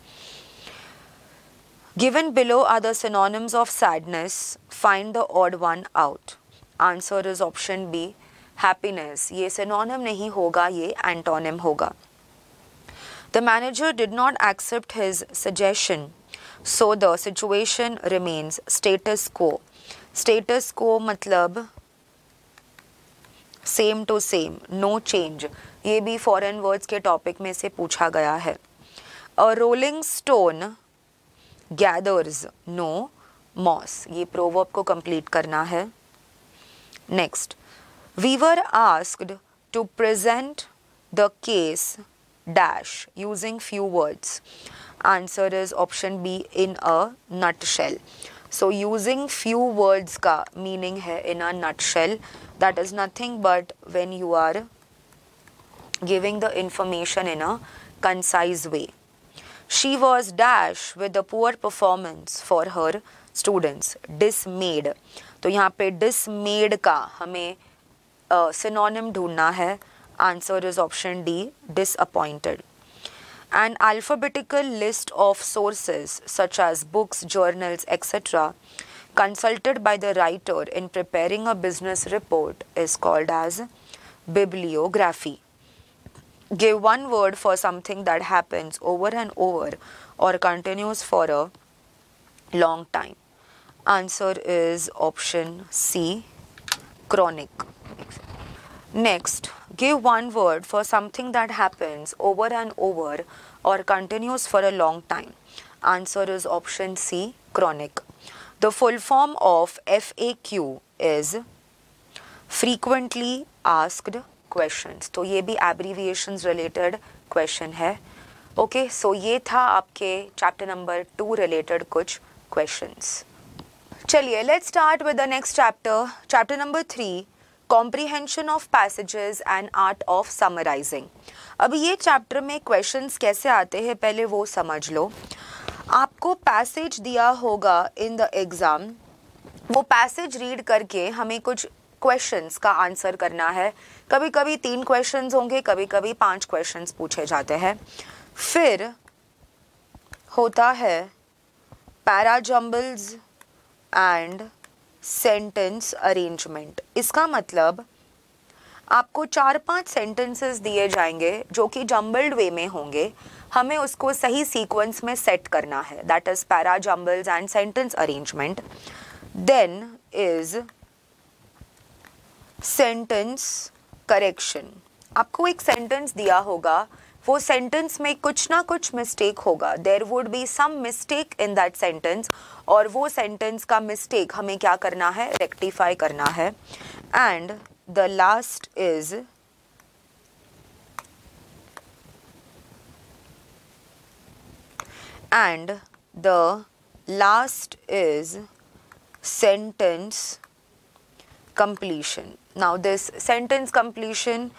Given below are the synonyms of sadness. Find the odd one out. Answer is option B. Happiness. ये synonym नहीं होगा ये antonym होगा. The manager did not accept his suggestion. So the situation remains status quo. Status quo मतलब same to same no change ये भी ke topic के topic में से पूछा गया A rolling stone gathers no moss ये प्रोवर्ब को कंप्लीट करना है next we were asked to present the case dash using few words answer is option B in a nutshell so using few words का meaning है in a nutshell that is nothing but when you are giving the information in a concise way She was dash with a poor performance for her students. Dismayed. तो यहाँ पे dismayed का हमें synonym ढूंढना है Answer is option D. disappointed. An alphabetical list of sources such as books, journals, etc. consulted by the writer in preparing a business report is called as bibliography give one word for something that happens over and over or continues for a long time. Answer is option C chronic. Next, give one word for something that happens over and over or continues for a long time. Answer is option C chronic. The full form of FAQ is frequently asked questions तो ये भी abbreviation related question है okay okay, so so ये था आपके chapter number two related कुछ questions चलिए let's start with the next chapter chapter number three comprehension of passages and art of summarising अब ये चैप्टर में क्वेश्चंस कैसे आते हैं पहले वो समझ लो आपको पैसेज दिया होगा इन द एग्ज़ाम वो पैसेज रीड करके हमें कुछ क्वेश्चंस का आंसर करना है कभी कभी तीन क्वेश्चन होंगे कभी कभी पांच क्वेश्चन पूछे जाते हैं फिर होता है para jumbles and sentence arrangement इसका मतलब आपको चार पांच सेंटेंसेस दिए जाएंगे जो कि जम्बल्ड वे में होंगे हमें उसको सही सीक्वेंस में सेट करना है that is para jumbles and sentence arrangement then is sentence correction आपको एक सेंटेंस दिया होगा वो सेंटेंस में कुछ ना कुछ मिस्टेक होगा there would be some mistake in that sentence और वो सेंटेंस का मिस्टेक हमें क्या करना है रेक्टिफाई करना है and the last is and the last is sentence completion Now this sentence completion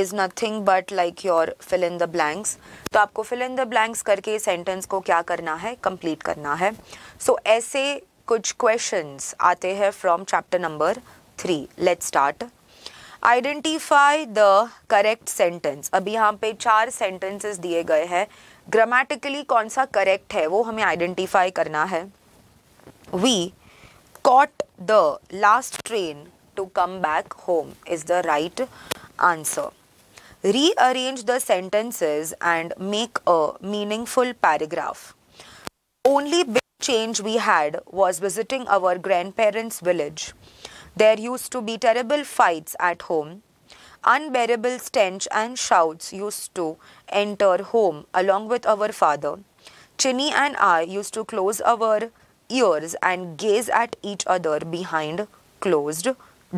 is nothing but like your fill in the blanks तो आपको फिल इन द ब्लैंक्स करके सेंटेंस को क्या करना है कंप्लीट करना है सो so, ऐसे कुछ क्वेश्चंस आते हैं from chapter number three let start identify the correct sentence अभी यहाँ पे चार सेंटेंसेस दिए गए हैं ग्रामेटिकली कौन सा करेक्ट है वो हमें आइडेंटिफाई करना है we caught the last train to come back home is the right answer. Rearrange the sentences and make a meaningful paragraph. Only big change we had was visiting our grandparents' village. There used to be terrible fights at home. Unbearable stench and shouts used to enter home along with our father. Chini and I used to close our ears and gaze at each other behind closed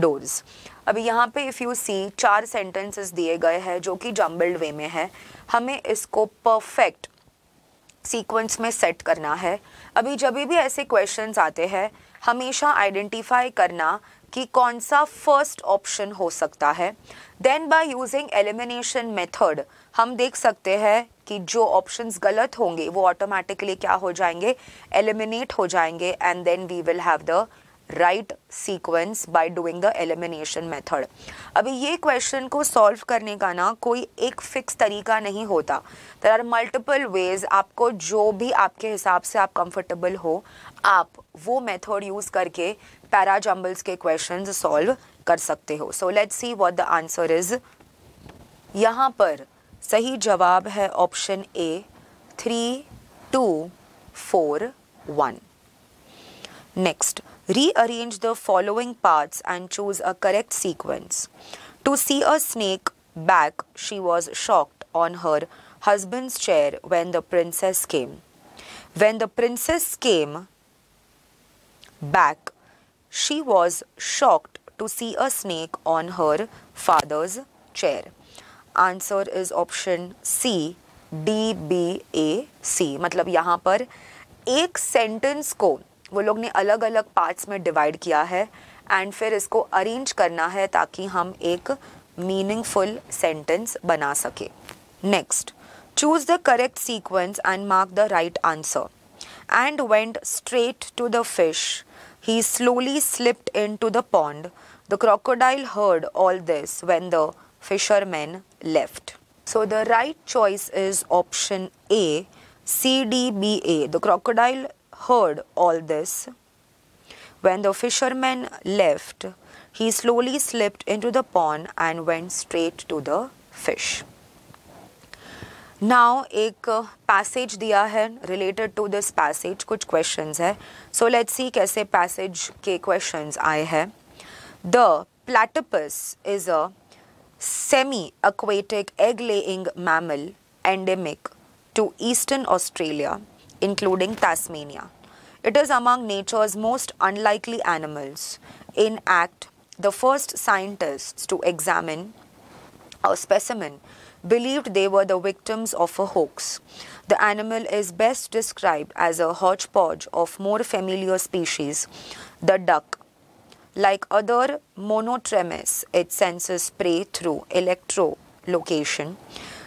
doors अब यहाँ पे if you सी चार sentences दिए गए हैं जो कि jumbled वे में है हमें इसको परफेक्ट सीक्वेंस में सेट करना है अभी जब भी ऐसे क्वेश्चंस आते हैं हमेशा आइडेंटिफाई करना कि कौन सा फर्स्ट ऑप्शन हो सकता है then by using elimination method हम देख सकते हैं कि जो ऑप्शंस गलत होंगे वो ऑटोमेटिकली क्या हो जाएंगे एलिमिनेट हो जाएंगे and then we will have the right sequence by doing the elimination method अभी ये क्वेश्चन को सॉल्व करने का ना कोई एक फिक्स तरीका नहीं होता देर आर मल्टीपल वेज आपको जो भी आपके हिसाब से आप कंफर्टेबल हो आप वो मेथड यूज़ करके पैरा जम्बल्स के क्वेश्चन सॉल्व कर सकते हो so let's see what the answer is यहाँ पर सही जवाब है option A three two four one next Rearrange the following parts and choose a correct sequence. To see a snake back, she was shocked on her husband's chair when the princess came. When the princess came back, she was shocked to see a snake on her father's chair. Answer is option C, D, B, A, C. मतलब यहाँ पर एक sentence को वो लोग ने अलग अलग पार्ट्स में डिवाइड किया है एंड फिर इसको अरेंज करना है ताकि हम एक मीनिंगफुल सेंटेंस बना सके next choose the correct sequence and mark the right answer and went straight to the fish he slowly slipped into the pond the crocodile heard all this when the fisherman left so the right choice is option A C D B A the crocodile heard all this. When the fisherman left, he slowly slipped into the pond and went straight to the fish. Now, a uh, passage दिया related to this passage कुछ questions है. So let's see कैसे passage के questions आए हैं. The platypus is a semi-aquatic egg-laying mammal endemic to eastern Australia including Tasmania. It is among nature's most unlikely animals. In act, the first scientists to examine a specimen believed they were the victims of a hoax. The animal is best described as a hodgepodge of more familiar species, the duck. Like other monotremes, it senses prey through electrolocation.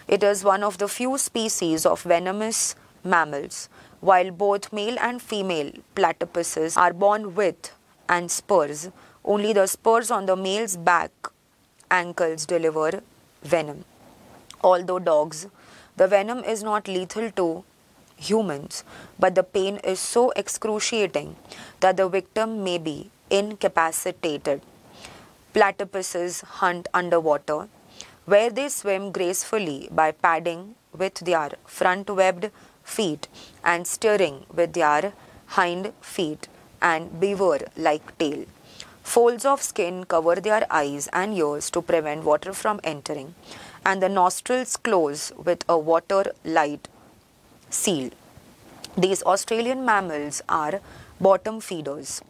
It is one of the few species of venomous mammals while both male and female platypuses are born with and spurs. Only the spurs on the male's back ankles deliver venom. Although dogs, the venom is not lethal to humans, but the pain is so excruciating that the victim may be incapacitated. Platypuses hunt underwater, where they swim gracefully by padding with their front webbed feet and steering with their hind feet and beaver like tail. Folds of skin cover their eyes and ears to prevent water from entering and the nostrils close with a water light seal. These Australian mammals are bottom feeders.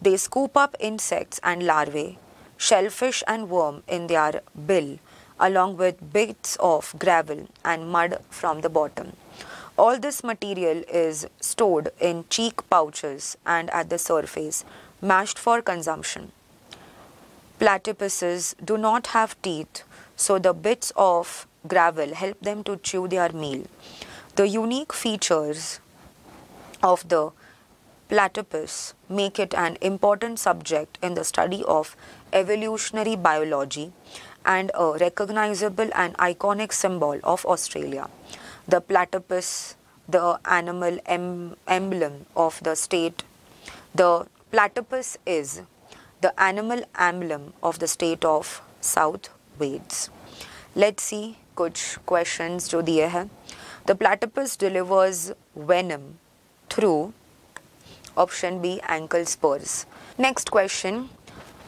They scoop up insects and larvae, shellfish and worm in their bill along with bits of gravel and mud from the bottom. All this material is stored in cheek pouches and at the surface, mashed for consumption. Platypuses do not have teeth, so the bits of gravel help them to chew their meal. The unique features of the platypus make it an important subject in the study of evolutionary biology and a recognizable and iconic symbol of Australia the platypus, the animal em emblem of the state. The platypus is the animal emblem of the state of South Wales. Let's see which questions जो दिए हैं. The platypus delivers venom through option B ankle spurs. Next question.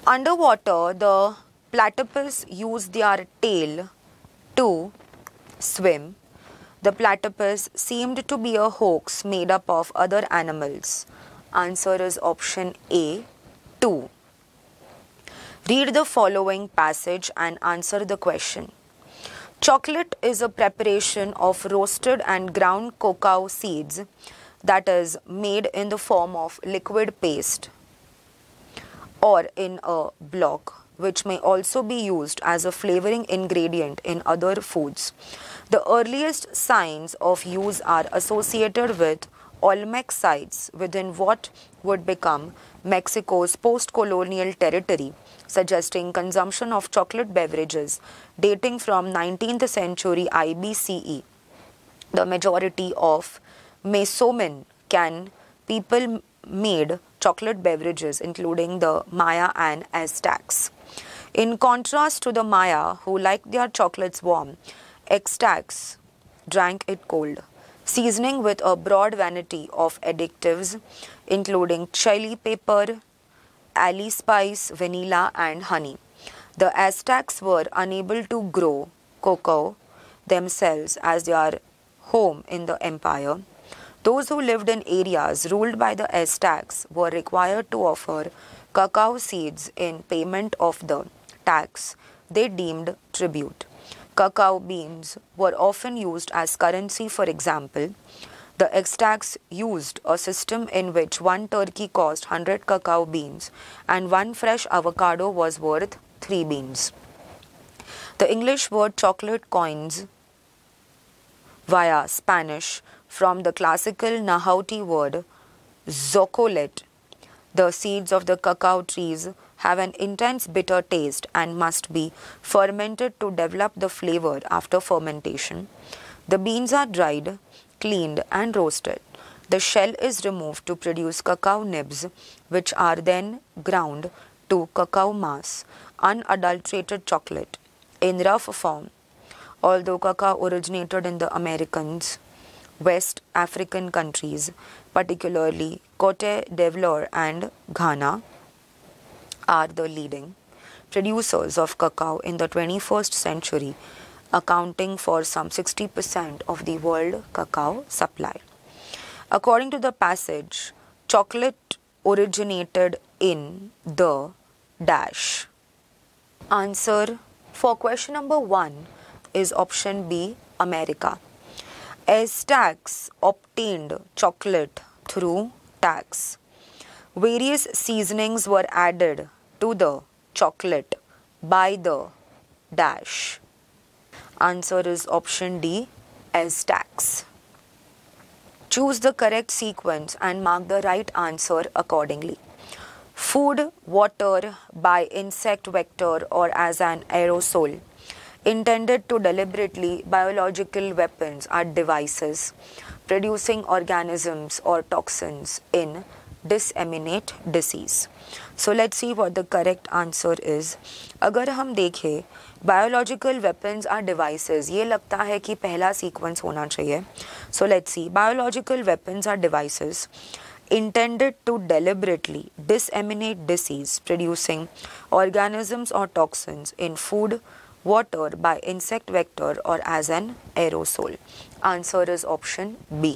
Underwater, the platypus use their tail to swim the platypus seemed to be a hoax made up of other animals. Answer is option A 2. Read the following passage and answer the question. Chocolate is a preparation of roasted and ground cacao seeds that is made in the form of liquid paste or in a block which may also be used as a flavoring ingredient in other foods. The earliest signs of use are associated with Olmec sites within what would become Mexico's post-colonial territory, suggesting consumption of chocolate beverages dating from 19th century IBCE. The majority of Mesomen can people made chocolate beverages including the Maya and Aztecs. In contrast to the Maya who liked their chocolates warm, Extax drank it cold, seasoning with a broad vanity of additives including chili pepper, spice, vanilla and honey. The Aztecs were unable to grow cocoa themselves as their home in the empire. Those who lived in areas ruled by the Aztecs were required to offer cacao seeds in payment of the tax they deemed tribute cacao beans were often used as currency, for example, the extracts used a system in which one turkey cost 100 cacao beans and one fresh avocado was worth 3 beans. The English word chocolate coins via Spanish from the classical Nahuatl word zocolet, the seeds of the cacao trees have an intense bitter taste and must be fermented to develop the flavor after fermentation. The beans are dried, cleaned and roasted. The shell is removed to produce cacao nibs which are then ground to cacao mass, unadulterated chocolate, in rough form. Although cacao originated in the Americans, West African countries, particularly Cote d'Ivoire and Ghana, are the leading producers of cacao in the 21st century, accounting for some 60% of the world cacao supply. According to the passage, chocolate originated in the dash. Answer for question number 1 is option B America. Aztecs obtained chocolate through tax. Various seasonings were added to the chocolate by the dash. Answer is option D as tax. Choose the correct sequence and mark the right answer accordingly. Food, water by insect vector or as an aerosol intended to deliberately biological weapons are devices producing organisms or toxins in disseminate disease. So let's see what the correct answer is. अगर हम देखें biological weapons are devices ये लगता है कि पहला sequence होना चाहिए so let's see biological weapons are devices intended to deliberately disseminate disease producing organisms or toxins in food water by insect vector or as an aerosol answer is option b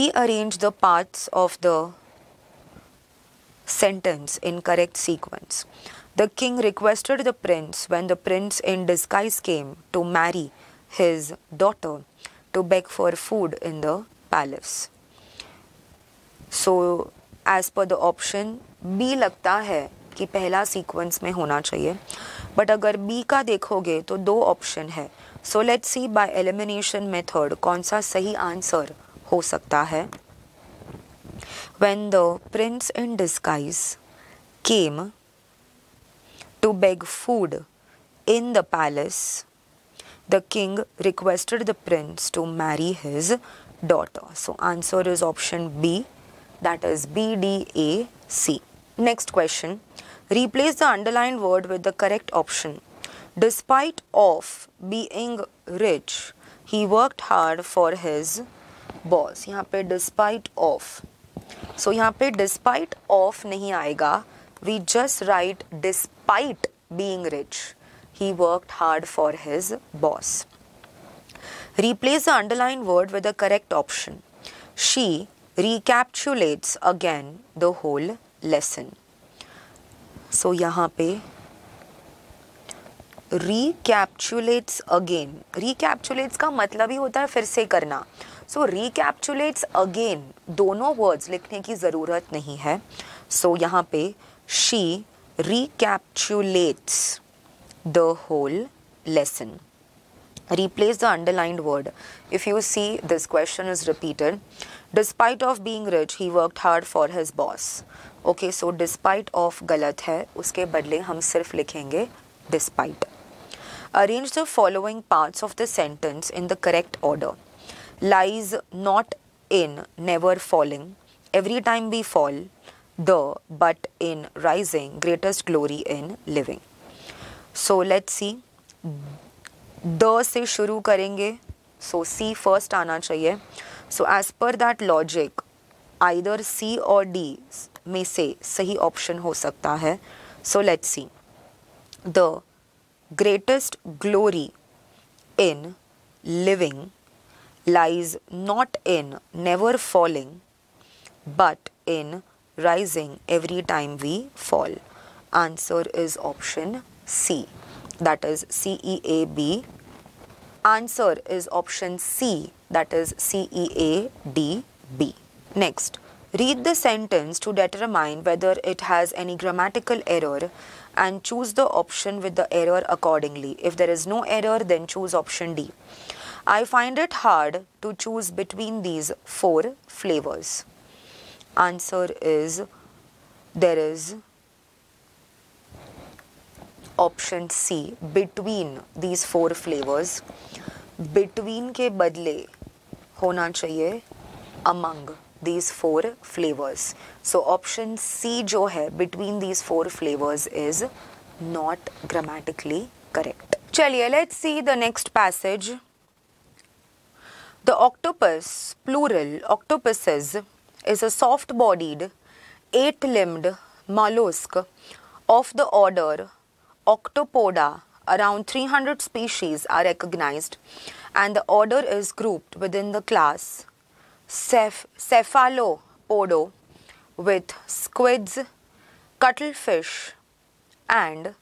rearrange the parts of the sentence in correct sequence. The king requested the prince when the prince in disguise came to marry his daughter to beg for food in the palace. So, as per the option, B लगता है कि पहला sequence में होना चाहिए But अगर B का देखोगे तो दो option है So let's see by elimination method कौन सा सही answer हो सकता है When the prince in disguise came to beg food in the palace, the king requested the prince to marry his daughter. So answer is option B that is B D A C. Next question. Replace the underlined word with the correct option. Despite of being rich, he worked hard for his boss. Here, despite of so so, यहाँ पे despite of नहीं आएगा we just write despite being rich he worked hard for his boss replace the underline word with a correct option she recapitulates again the whole lesson so यहाँ पे रिकैप्चुलेट्स again रिकैप्चुलेट्स का मतलब ही होता है फिर से करना सो रिकैप्चुलेट्स अगेन दोनों वर्ड्स लिखने की ज़रूरत नहीं है सो so, यहाँ पे she recapitulates the whole lesson replace the underlined word if you see this question is repeated despite of being rich he work hard for his boss okay so despite of गलत है उसके बदले हम सिर्फ लिखेंगे despite arrange the following parts of the sentence in the correct order lies not in never falling, every time we fall, the but in rising, greatest glory in living. So let's see. The से शुरू करेंगे so C first आना चाहिए so as per that logic either C और D में से सही option हो सकता है so let's see the greatest glory in living lies not in never falling, but in rising every time we fall. Answer is option C, that is C E A B. Answer is option C, that is C E A D B. Next, read the sentence to determine whether it has any grammatical error and choose the option with the error accordingly. If there is no error, then choose option D. I find it hard to choose between these four flavors. Answer is there is option C between these four flavors. Between ke badle hona chahiye among these four flavors. So option C jo hai between these four flavors is not grammatically correct. Chaliye, let's see the next passage. The octopus, plural octopuses, is a soft bodied, eight limbed mollusk of the order Octopoda. Around 300 species are recognized, and the order is grouped within the class Ceph- Cephalopodo with squids, cuttlefish, and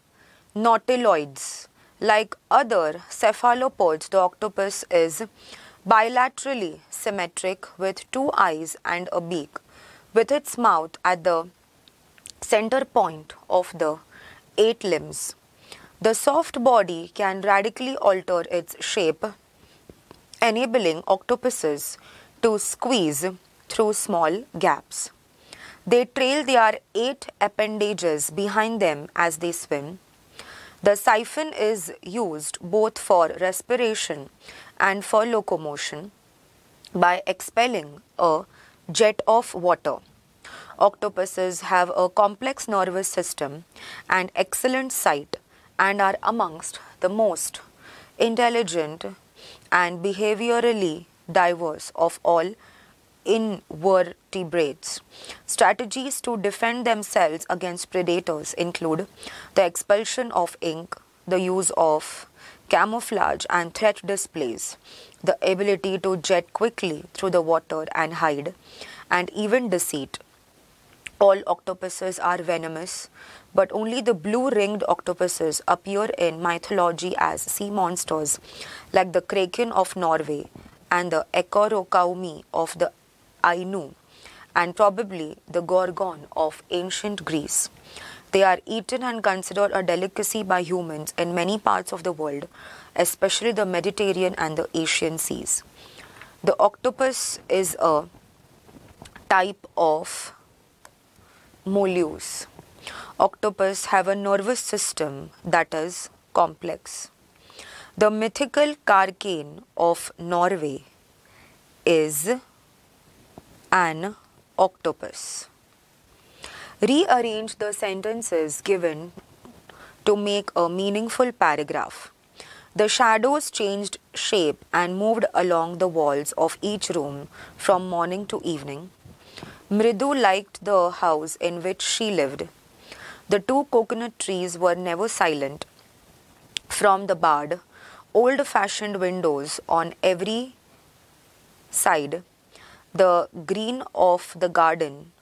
nautiloids. Like other cephalopods, the octopus is bilaterally symmetric with two eyes and a beak, with its mouth at the center point of the eight limbs. The soft body can radically alter its shape, enabling octopuses to squeeze through small gaps. They trail their eight appendages behind them as they swim. The siphon is used both for respiration and for locomotion by expelling a jet of water. Octopuses have a complex nervous system and excellent sight and are amongst the most intelligent and behaviorally diverse of all invertebrates. Strategies to defend themselves against predators include the expulsion of ink, the use of camouflage and threat displays, the ability to jet quickly through the water and hide, and even deceit. All octopuses are venomous, but only the blue ringed octopuses appear in mythology as sea monsters, like the kraken of Norway and the Ekorokaumi of the Ainu, and probably the Gorgon of ancient Greece. They are eaten and considered a delicacy by humans in many parts of the world, especially the Mediterranean and the Asian seas. The octopus is a type of mollusc. Octopus have a nervous system that is complex. The mythical Karkane of Norway is an octopus. Rearrange the sentences given to make a meaningful paragraph. The shadows changed shape and moved along the walls of each room from morning to evening. Mridu liked the house in which she lived. The two coconut trees were never silent. From the barred, old fashioned windows on every side, the green of the garden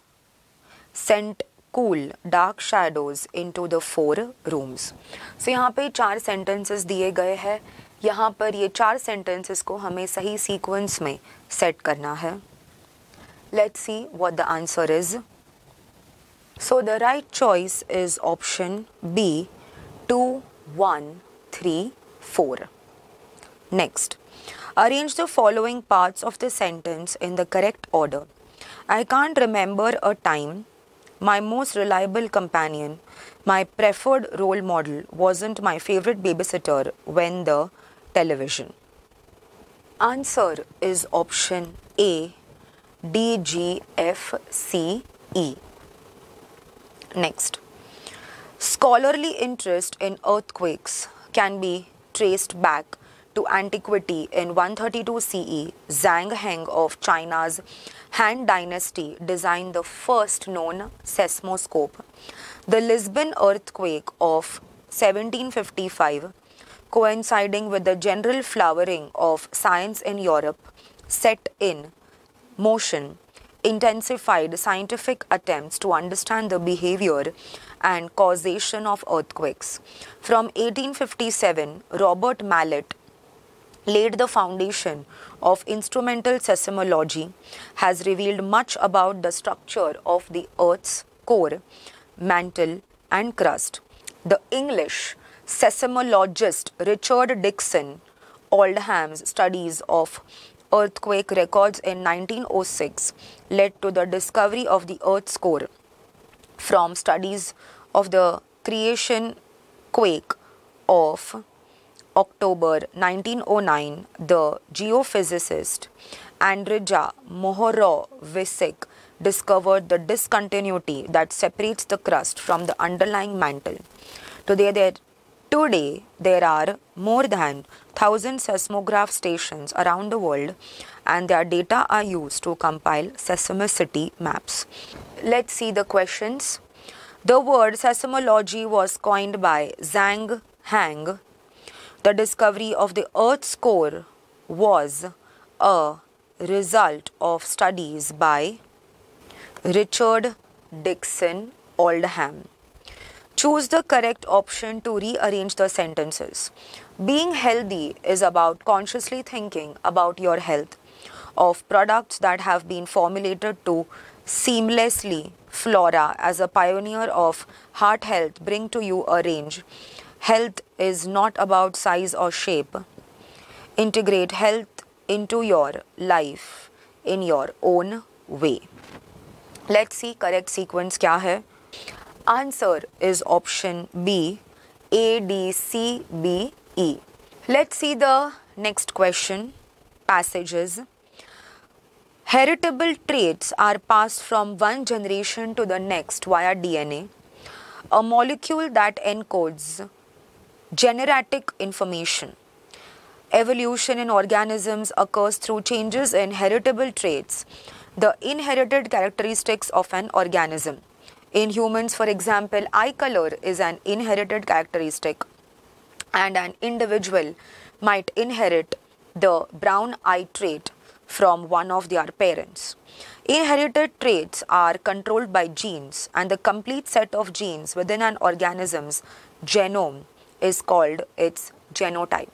sent cool dark shadows into the four rooms. So यहाँ पे चार sentences दिए गए हैं यहाँ पर ये चार sentences को हमें सही sequence में set करना let Let's see what the answer is. So the right choice is option B Two, one, three, four. Next, arrange the following parts of the sentence in the correct order. I can't remember a time my most reliable companion, my preferred role model, wasn't my favorite babysitter when the television. Answer is option A D, G, F, C, E. Next, scholarly interest in earthquakes can be traced back to antiquity in 132 CE. Zhang Heng of China's Han dynasty designed the first known seismoscope. The Lisbon earthquake of 1755, coinciding with the general flowering of science in Europe, set in motion intensified scientific attempts to understand the behavior and causation of earthquakes. From 1857, Robert Mallet laid the foundation of instrumental seismology, has revealed much about the structure of the Earth's core, mantle, and crust. The English seismologist Richard Dixon Oldham's studies of earthquake records in 1906 led to the discovery of the Earth's core. From studies of the creation quake of October 1909, the geophysicist Andrija Mohorovicic discovered the discontinuity that separates the crust from the underlying mantle. Today there, today there are more than 1000 seismograph stations around the world and their data are used to compile seismicity maps. Let's see the questions. The word seismology was coined by Zhang Hang the discovery of the Earth's core was a result of studies by Richard Dixon Oldham. Choose the correct option to rearrange the sentences. Being healthy is about consciously thinking about your health, of products that have been formulated to seamlessly flora as a pioneer of heart health bring to you a range Health is not about size or shape. Integrate health into your life in your own way. Let's see correct sequence kya hai. Answer is option B, A, D, C, B, E. Let's see the next question, passages. Heritable traits are passed from one generation to the next via DNA. A molecule that encodes generatic information. Evolution in organisms occurs through changes in heritable traits, the inherited characteristics of an organism. In humans, for example, eye color is an inherited characteristic, and an individual might inherit the brown eye trait from one of their parents. Inherited traits are controlled by genes, and the complete set of genes within an organism's genome is called its genotype.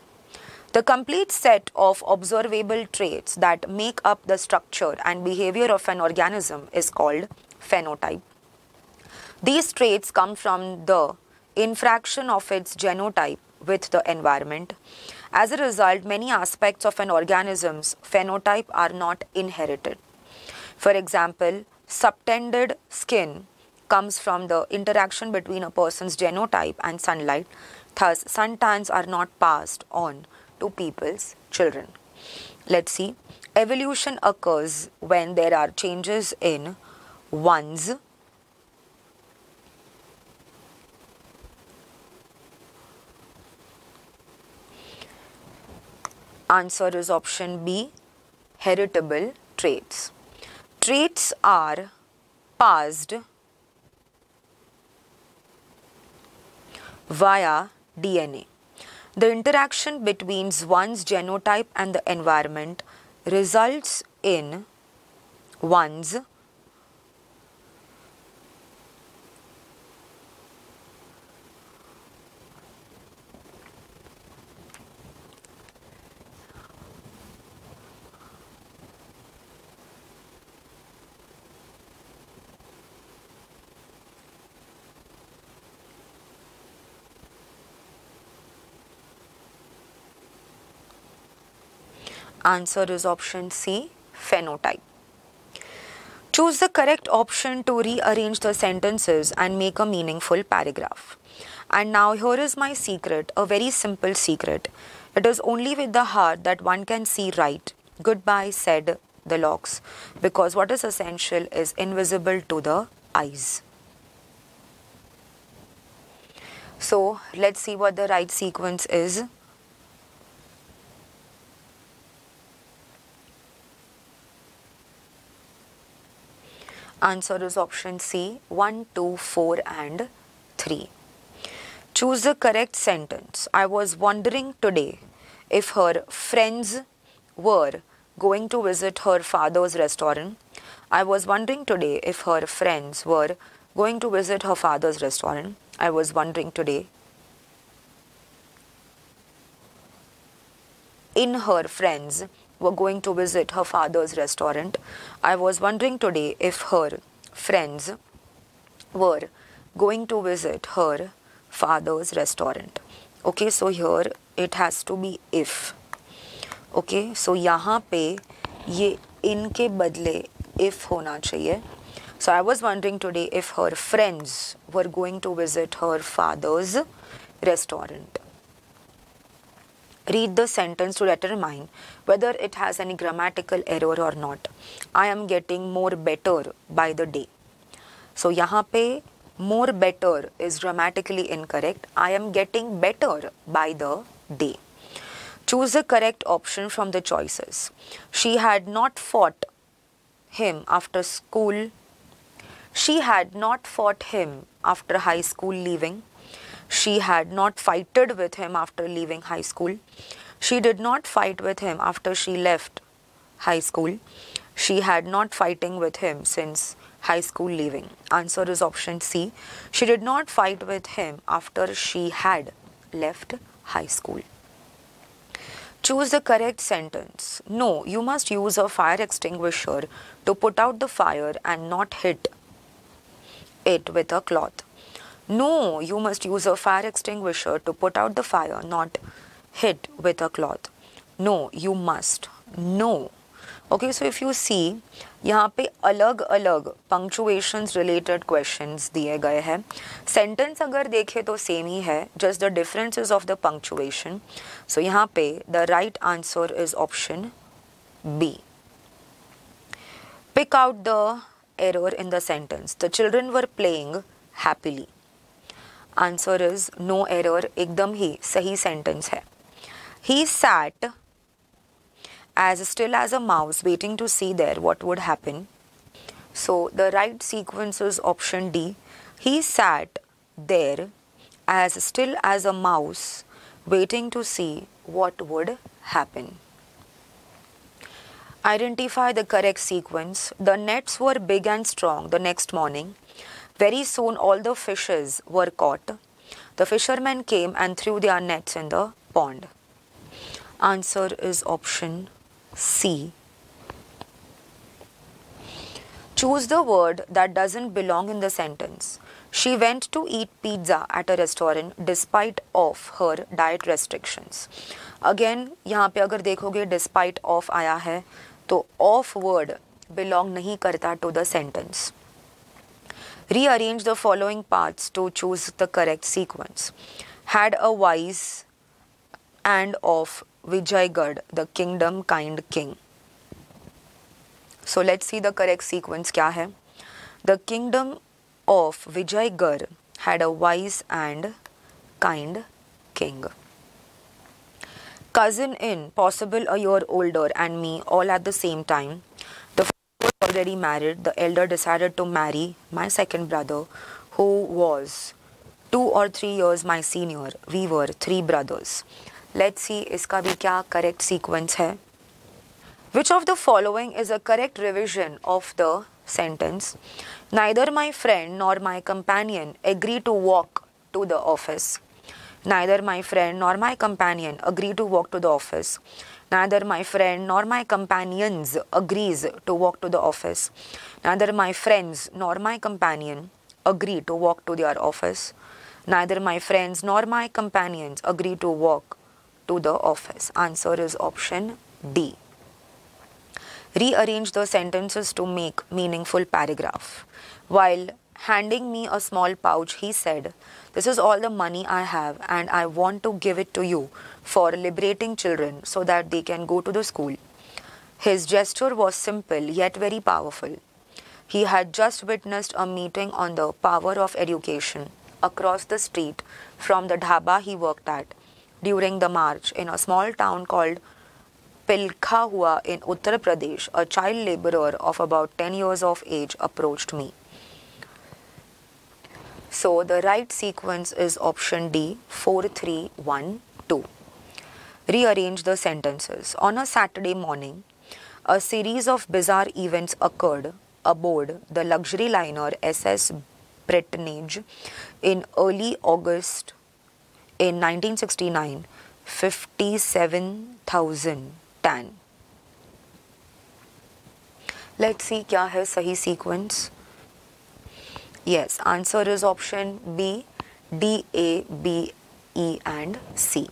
The complete set of observable traits that make up the structure and behavior of an organism is called phenotype. These traits come from the infraction of its genotype with the environment. As a result, many aspects of an organism's phenotype are not inherited. For example, subtended skin comes from the interaction between a person's genotype and sunlight, Thus, suntans are not passed on to people's children. Let's see. Evolution occurs when there are changes in one's answer is option B heritable traits. Traits are passed via DNA. The interaction between one's genotype and the environment results in one's Answer is option C, phenotype. Choose the correct option to rearrange the sentences and make a meaningful paragraph. And now here is my secret, a very simple secret. It is only with the heart that one can see right. Goodbye, said the locks. Because what is essential is invisible to the eyes. So let's see what the right sequence is. Answer is option C 1, 2, 4 and 3. Choose the correct sentence. I was wondering today if her friends were going to visit her father's restaurant. I was wondering today if her friends were going to visit her father's restaurant. I was wondering today in her friends were going to visit her father's restaurant. I was wondering today if her friends were going to visit her father's restaurant. Okay, so here it has to be if. Okay, so यहाँ पे ये इनके बदले if होना चाहिए. So I was wondering today if her friends were going to visit her father's restaurant. Read the sentence to determine whether it has any grammatical error or not. I am getting more better by the day. So यहाँ पे more better is grammatically incorrect. I am getting better by the day. Choose the correct option from the choices. She had not fought him after school. She had not fought him after high school leaving. She had not fighted with him after leaving high school. She did not fight with him after she left high school. She had not fighting with him since high school leaving. Answer is option C. She did not fight with him after she had left high school. Choose the correct sentence. No, you must use a fire extinguisher to put out the fire and not hit it with a cloth. No, you must use a fire extinguisher to put out the fire, not hit with a cloth. No, you must. No. Okay, so if you see, यहाँ पे अलग अलग punctuations related questions दिए गए हैं sentence अगर देखें तो सेम ही है just the differences of the punctuation so यहाँ पे the right answer is option B pick out the error in the sentence the children were playing happily answer is no error एकदम ही सही सेंटेंस है he sat as still as a mouse waiting to see there what would happen so the right sequence is option D he sat there as still as a mouse waiting to see what would happen. Identify the correct sequence. The nets were big and strong the next morning. Very soon all the fishes were caught. The fishermen came and threw their nets in the pond. Answer is option C. Choose the word that doesn't belong in the sentence. She went to eat pizza at a restaurant despite of her diet restrictions. Again, यहाँ पे अगर देखोगे despite of आया है तो of word belong नहीं करता to the sentence. Rearrange the following parts to choose the correct sequence. Had a wise and of Vijaygarh, the kingdom kind king. So let's see the correct sequence kya hai. The kingdom of Vijaygarh had a wise and kind king. Cousin in, possible a year older and me all at the same time already married, the elder decided to marry my second brother, who was two or three years my senior. We were three brothers. Let's see इसका भी क्या correct sequence है. Which of the following is a correct revision of the sentence? Neither my friend nor my companion agree to walk to the office. Neither my friend nor my companion agree to walk to the office. Neither my friend nor my companions agrees to walk to the office. Neither my friends nor my companion agree to walk to their office. Neither my friends nor my companions agree to walk to the office. Answer is option D. Rearrange the sentences to make meaningful paragraph. While handing me a small pouch, he said, This is all the money I have and I want to give it to you for liberating children so that they can go to the school. His gesture was simple yet very powerful. He had just witnessed a meeting on the power of education across the street from the dhaba he worked at during the march in a small town called Pilkhahua in Uttar Pradesh. A child laborer of about 10 years of age approached me. So the right sequence is option D 4312 rearrange the sentences. On a Saturday morning, a series of bizarre events occurred aboard the luxury liner SS Bretonage in early August in 1969, 57,000 tan. Let's see kya hai sahi sequence. Yes, answer is option B, D, A, B, E and C.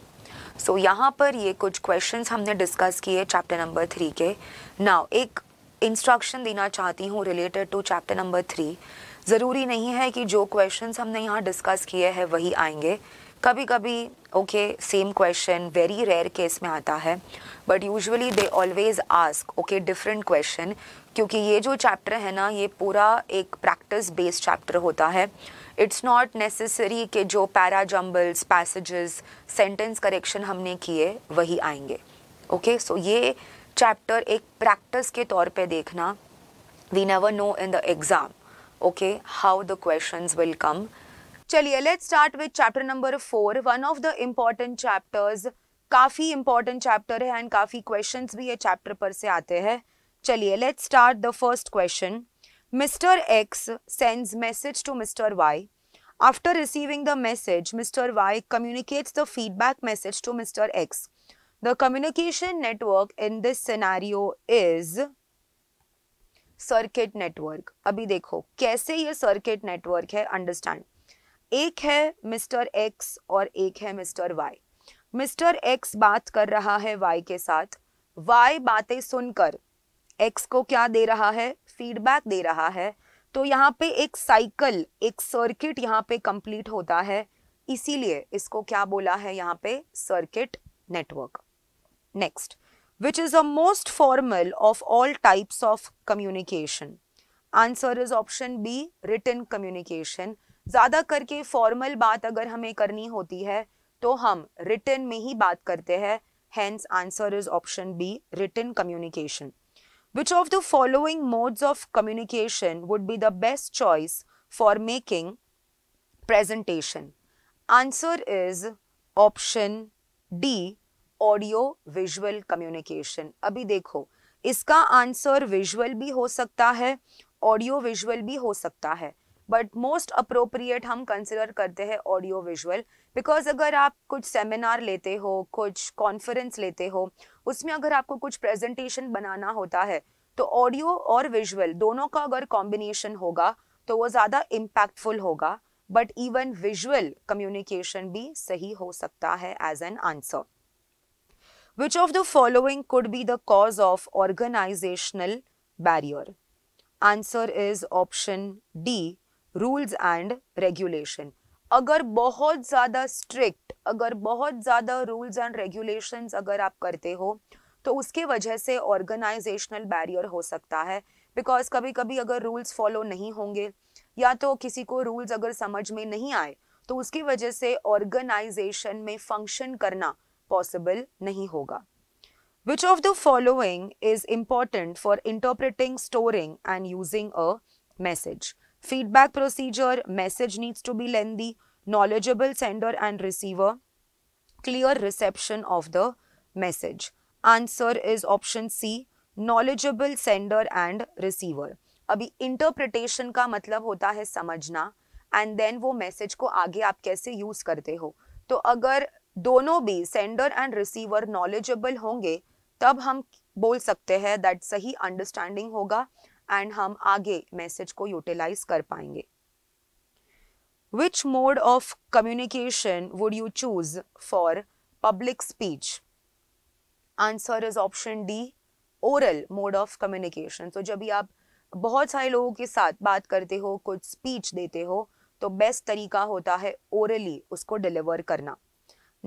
So so, यहाँ पर ये कुछ questions हमने discuss किए chapter number three के now एक instruction देना चाहती हूँ related to chapter number three ज़रूरी नहीं है कि जो क्वेश्चंस हमने यहाँ डिस्कस किए हैं वही आएंगे कभी कभी okay same question very rare case में आता है but usually they always ask okay different question क्योंकि ये जो चैप्टर है ना ये पूरा एक प्रैक्टिस बेस्ड चैप्टर होता है इट्स नॉट नेसेसरी कि जो para jumbles passages sentence correction हमने किए वही आएंगे ओके okay? सो so ये चैप्टर एक प्रैक्टिस के तौर पे देखना we never know in the exam okay how the question will come चलिए let's start with chapter number four one of the important chapters काफ़ी इंपॉर्टेंट चैप्टर है एंड काफ़ी क्वेश्चन भी ये चैप्टर पर से आते हैं चलिए let's start the first question Mr. X sends message to Mr. Y. After receiving the message, Mr. Y communicates the feedback message to Mr. X. The communication network in this scenario is circuit network अभी देखो कैसे ये circuit network है understand एक है mister x और एक है मिस्टर वाई मिस्टर एक्स बात कर रहा है वाई के साथ वाई बातें सुनकर एक्स को क्या दे रहा है फीडबैक दे रहा है तो यहाँ पे एक साइकिल एक सर्किट यहाँ पे कंप्लीट होता है इसीलिए इसको क्या बोला है यहाँ पे circuit network next which is a most formal of all types of communication answer is option B written communication ज्यादा करके फॉर्मल बात अगर हमें करनी होती है तो हम रिटर्न में ही बात करते हैं hence answer is option B written communication Which of the following modes of communication would be the best choice for making presentation? Answer is option D audio visual communication. अभी देखो इसका answer visual भी हो सकता है audio visual भी हो सकता है बट मोस्ट अप्रोप्रिएट हम कंसिडर करते हैं ऑडियो विजुअल बिकॉज अगर आप कुछ सेमिनार लेते हो कुछ कॉन्फ्रेंस लेते हो उसमें अगर आपको कुछ प्रेजेंटेशन बनाना होता है तो ऑडियो और विजुअल दोनों का अगर कॉम्बिनेशन होगा तो वो ज़्यादा इम्पैक्टफुल होगा बट इवन विजुअल कम्युनिकेशन भी सही हो सकता है as an answer which of the following could be the cause of organisational barrier answer is option D rules and regulation अगर बहुत ज़्यादा स्ट्रिक्ट अगर बहुत ज़्यादा रूल्स एंड रेगुलेशन अगर आप करते हो तो उसकी वजह से ऑर्गेनाइजेशनल बैरियर हो सकता है बिकॉज कभी कभी अगर रूल्स फॉलो नहीं होंगे या तो किसी को रूल्स अगर समझ में नहीं आए तो उसकी वजह से ऑर्गेनाइजेशन में फंक्शन करना पॉसिबल नहीं होगा which of the following is important for interpreting storing and using a message Feedback procedure, message needs to be lengthy, knowledgeable sender and receiver, clear reception of the message. Answer is option C, knowledgeable sender and receiver. abhi interpretation ka matlab hota hai samajhna and then वो message को आगे आप कैसे use करते हो तो अगर दोनों भी सेंडर एंड रिसीवर नॉलेजेबल होंगे तब हम बोल सकते हैं दैट सही अंडरस्टैंडिंग होगा एंड हम आगे मैसेज को यूटिलाइज कर पाएंगे which mode of communication would you choose for public speech answer is option D oral mode of communication तो जब भी आप बहुत सारे लोगों के साथ बात करते हो कुछ स्पीच देते हो तो बेस्ट तरीका होता है ओरली उसको डिलीवर करना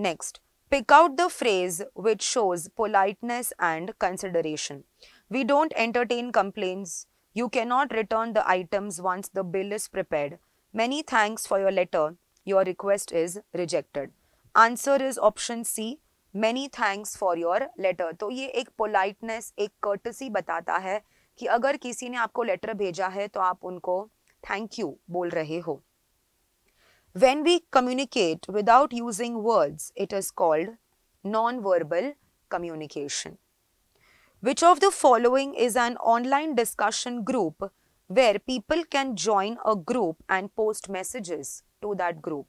next pick out the phrase which shows politeness and consideration we don't entertain complain You cannot return the items once the bill is prepared. Many thanks for your letter. Your request is rejected. Answer is option C. Many thanks for your letter. तो ये एक politeness, एक courtesy बताता है कि अगर किसी ने आपको letter भेजा है तो आप उनको thank you बोल रहे हो When we communicate without using words, it is called non-verbal communication. Which of the following is an online discussion group where people can join a group and post messages to that group?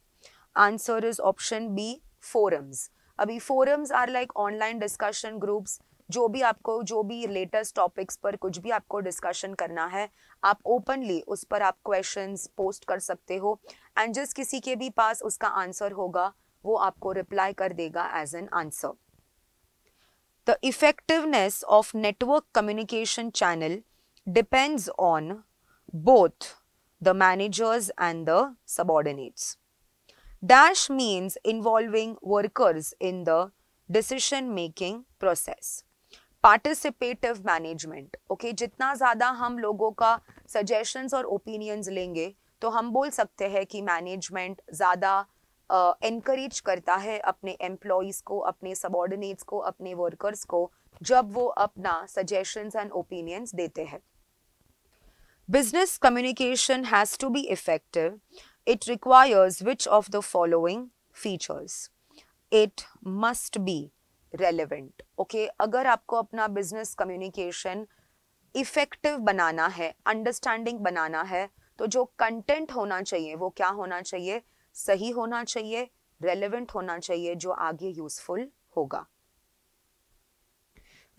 Answer is option B forums. अभी forums are like online discussion groups जो भी आपको जो भी latest topics पर कुछ भी आपको डिस्कशन करना है आप ओपनली उस पर आप क्वेश्चंस पोस्ट कर सकते हो एंड जिस किसी के भी पास उसका आंसर होगा वो आपको रिप्लाई कर देगा as an answer The effectiveness of network communication channel depends on both the managers and the subordinates. Dash means involving workers in the decision making process. Participative management. Okay, jitna zada ham लोगों ka suggestions or opinions लेंगे to हम bol sakte hai ki management zada encourage uh, करता है अपने employees को अपने subordinates को अपने वर्कर्स को जब वो अपना सजेशंस एंड ओपिनियंस देते हैं business communication has to be effective it requires which of the following features it must be relevant okay अगर आपको अपना बिजनेस कम्युनिकेशन इफेक्टिव बनाना है अंडरस्टैंडिंग बनाना है तो जो कंटेंट होना चाहिए वो क्या होना चाहिए सही होना चाहिए रेलेवेंट होना चाहिए जो आगे यूजफुल होगा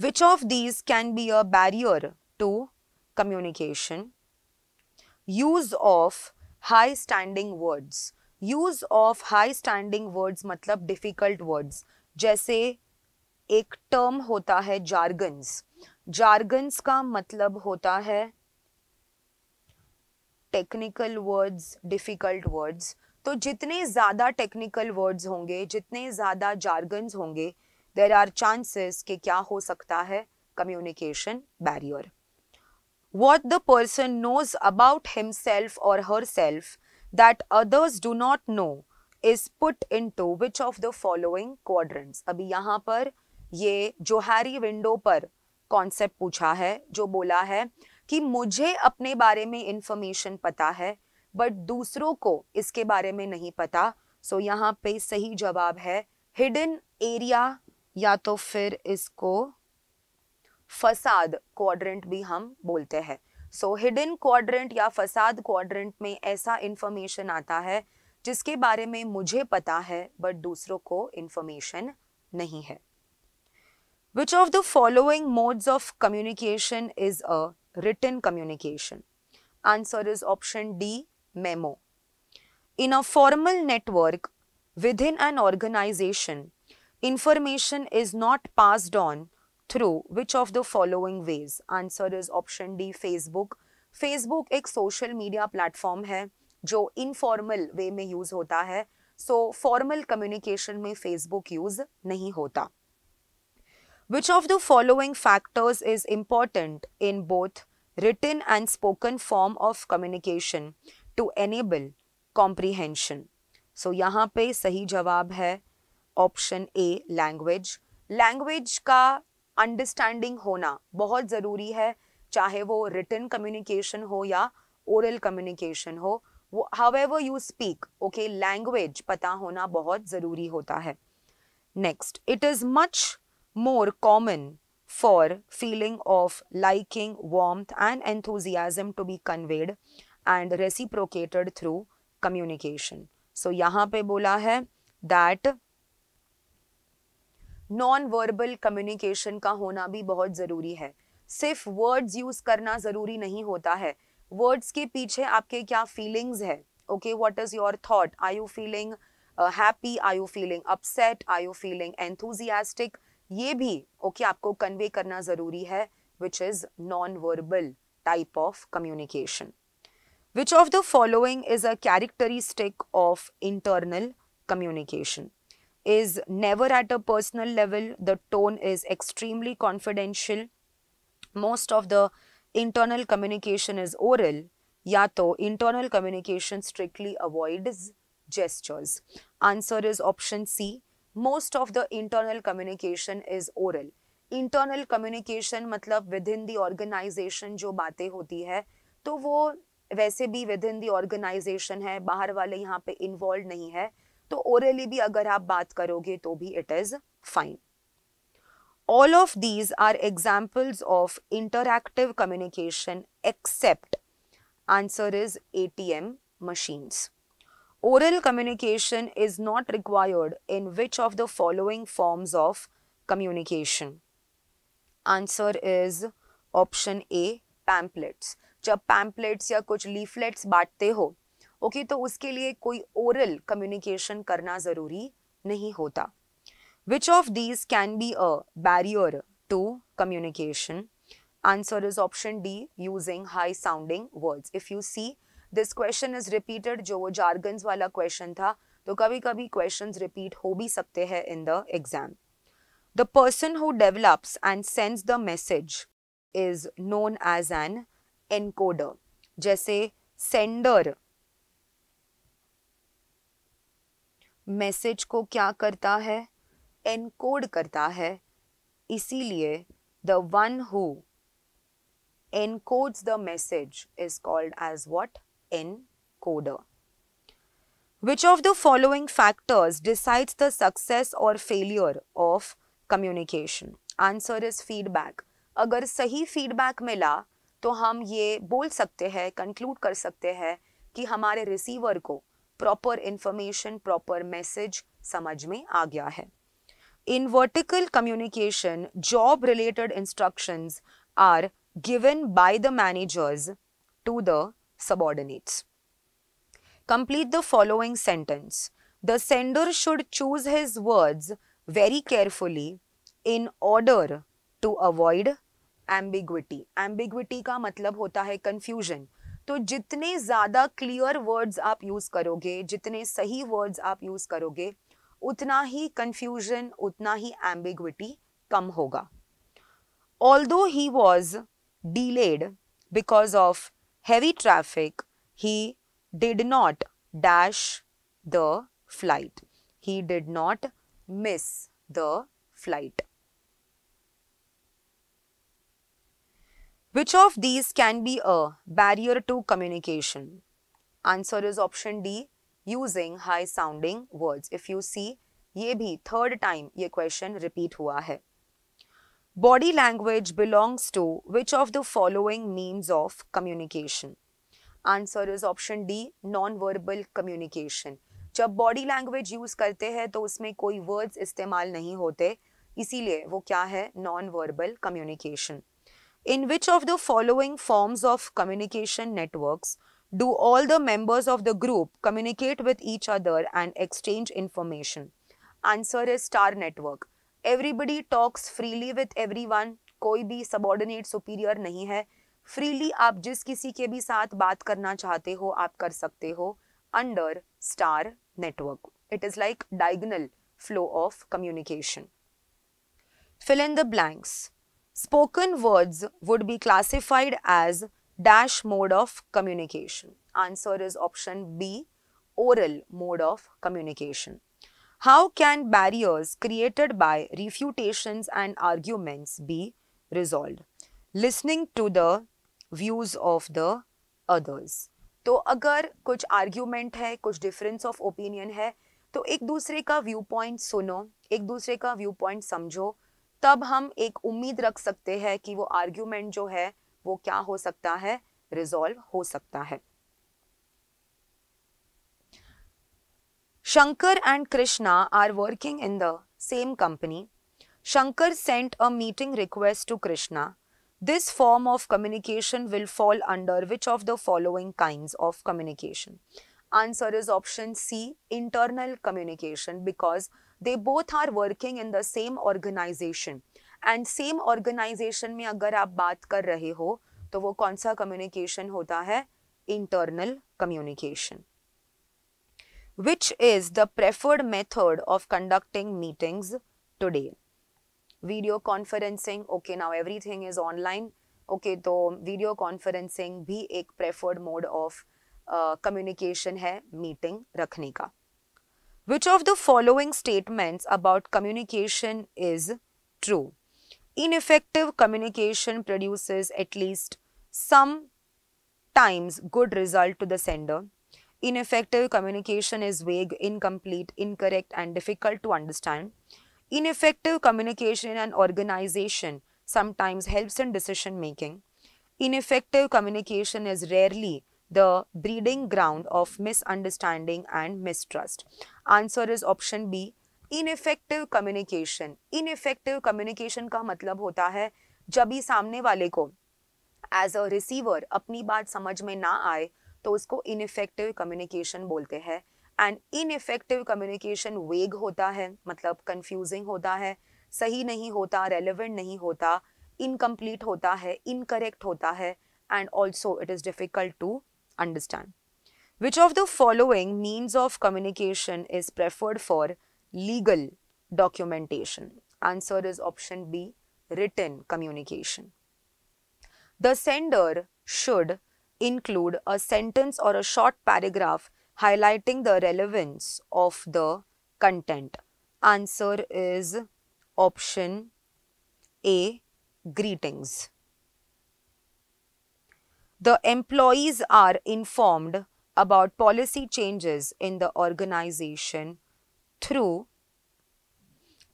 which of these can be a barrier to communication use of high standing words use of high standing words मतलब डिफिकल्ट वर्ड्स जैसे एक टर्म होता है जार्गन्स जार्गन्स का मतलब होता है टेक्निकल वर्ड्स डिफिकल्ट वर्ड्स तो जितने ज़्यादा टेक्निकल वर्ड्स होंगे जितने ज़्यादा जार्गन्स होंगे देर आर चांसेस कि क्या हो सकता है communication barrier what the person knows about himself और herself that others do not know is put into which of the following quadrants अभी यहाँ पर ये जोहारी विंडो पर कॉन्सेप्ट पूछा है जो बोला है कि मुझे अपने बारे में इंफॉर्मेशन पता है बट दूसरों को इसके बारे में नहीं पता सो so, यहाँ पे सही जवाब है हिडन एरिया या तो फिर इसको फसाद क्वाड्रेंट भी हम बोलते हैं सो हिडन क्वाड्रेंट या फसाद क्वाड्रेंट में ऐसा इंफॉर्मेशन आता है जिसके बारे में मुझे पता है बट दूसरों को इंफॉर्मेशन नहीं है which of the following mode of communication is a written communication answer is option D memo. In a formal network within an organization, information is not passed on through which of the following ways? Answer is option D Facebook. Facebook एक social media platform है जो informal way Mein use hota hai. So, formal communication में Facebook use nahi hota. which of the following factors is important in both written and spoken form of communication to enable comprehension so यहाँ पे सही जवाब है option A language language का understanding होना बहुत ज़रूरी है चाहे वो रिटर्न कम्युनिकेशन हो या ओरल कम्युनिकेशन हो वो however you speak okay language पता होना बहुत ज़रूरी होता है next it is much more common for feeling of liking warmth and enthusiasm to be conveyed and reciprocated through communication so यहाँ पे बोला है दैट नॉन वर्बल कम्युनिकेशन का होना भी बहुत ज़रूरी है सिर्फ वर्ड्स यूज़ करना ज़रूरी नहीं होता है वर्ड्स के पीछे आपके क्या फीलिंग्स है okay what is your thought I you feeling happy I you feeling upset I you feeling enthusiastic ये भी ओके okay, आपको कन्वे करना ज़रूरी है which is non verbal type of communication Which of the following is a characteristic of internal communication? Is never at a personal level, the tone is extremely confidential, most of the internal communication is oral, या तो internal communication strictly avoids gestures. Answer is option C. Most of the internal communication is oral. Internal communication मतलब within the organisation जो बातें होती है तो वो वैसे भी विद इन दी ऑर्गेनाइजेशन है बाहर वाले यहाँ पे इन्वॉल्व नहीं है तो ओरली भी अगर आप बात करोगे तो भी it is fine all of these are examples of interactive communication except answer is A T M machines oral communication is not required in which of the following forms of communication answer is option A pamphlets जब pamphlets या कुछ leaflets बांटते हो okay okay, तो उसके लिए कोई oral communication करना ज़रूरी नहीं होता which of these can be a barrier to communication answer is option D using high sounding words if you see this question is repeated जो वो जार्गन्स वाला क्वेश्चन था तो कभी कभी क्वेश्चन रिपीट हो भी सकते हैं in the exam the person who develops and sends the message is known as an encoder जैसे सेंडर मैसेज को क्या करता है एनकोड करता है इसीलिए the one who encodes the message is called as what an encoder which of the following factors decides the success और failure of communication answer is feedback अगर सही फीडबैक मिला तो हम ये बोल सकते हैं कंक्लूड कर सकते हैं कि हमारे रिसीवर को प्रॉपर इंफॉर्मेशन प्रॉपर मैसेज समझ में आ गया है in vertical communication job related instruction are given by the managers to the subordinates complete the following sentence the sender should choose his words very carefully in order to avoid ambiguity ambiguity का मतलब होता है confusion तो जितने ज़्यादा clear words आप use करोगे जितने सही वर्ड्स आप यूज़ करोगे उतना ही कंफ्यूजन उतना ही एम्बिग्विटी कम होगा दो he was delayed because of heavy traffic he did not dash the flight he did not miss the flight Which of these can be a barrier to communication? Answer is option D, using high sounding words. If you see, ये भी third time ये question repeat हुआ है body language belongs to which of the following means of communication answer is option D non verbal communication जब body language use करते हैं तो उसमें कोई वर्ड्स इस्तेमाल नहीं होते इसीलिए वो क्या है non verbal communication In which of the following forms of communication networks do all the members of the group communicate with each other and exchange information? Answer is star network. Everybody talks freely with everyone. कोई भी subordinate superior नहीं है Freely, आप जिस किसी के भी साथ बात करना चाहते हो आप कर सकते हो Under star network, it is like diagonal flow of communication. Fill in the blanks. Spoken words would be classified as dash mode of communication. Answer is option B, oral mode of communication. How can barriers created by refutations and arguments be resolved? Listening to the views of the others. तो अगर कुछ argument है कुछ difference of opinion है तो एक दूसरे का व्यू पॉइंट सुनो एक दूसरे का व्यू पॉइंट समझो तब हम एक उम्मीद रख सकते हैं कि वो आर्ग्यूमेंट जो है वो क्या हो सकता है रिजॉल्व हो सकता है Shankar and Krishna are working in the same company Shankar sent a meeting request to Krishna this form of communication will fall under which of the following kind of communication answer is option C internal communication because they both are working in the same organization and same organization में अगर आप बात कर रहे हो तो वो कौन सा कम्युनिकेशन होता है internal communication which is the preferred method of conducting meetings today video conferencing okay now everything is online okay तो video conferencing भी एक preferred mode of uh, communication है meeting रखने का Which of the following statements about communication is true? Ineffective communication produces at least some times good result to the sender. Ineffective communication is vague, incomplete, incorrect and difficult to understand. Ineffective communication in an organization sometimes helps in decision making. Ineffective communication is rarely the breeding ground of misunderstanding and mistrust? Answer is option B. Ineffective communication ineffective communication का मतलब होता है जब ही सामने वाले को as a receiver अपनी बात समझ में ना आए तो उसको इनफेक्टिव कम्युनिकेशन बोलते हैं एंड इनफेक्टिव कम्युनिकेशन वेग होता है मतलब कंफ्यूजिंग होता है सही नहीं होता रेलिवेंट नहीं होता इनकम्प्लीट होता है इनकरेक्ट होता है and also it is difficult to understand. Which of the following means of communication is preferred for legal documentation? Answer is option B, written communication. The sender should include a sentence or a short paragraph highlighting the relevance of the content. Answer is option A, greetings. The employees are informed about policy changes in the organization through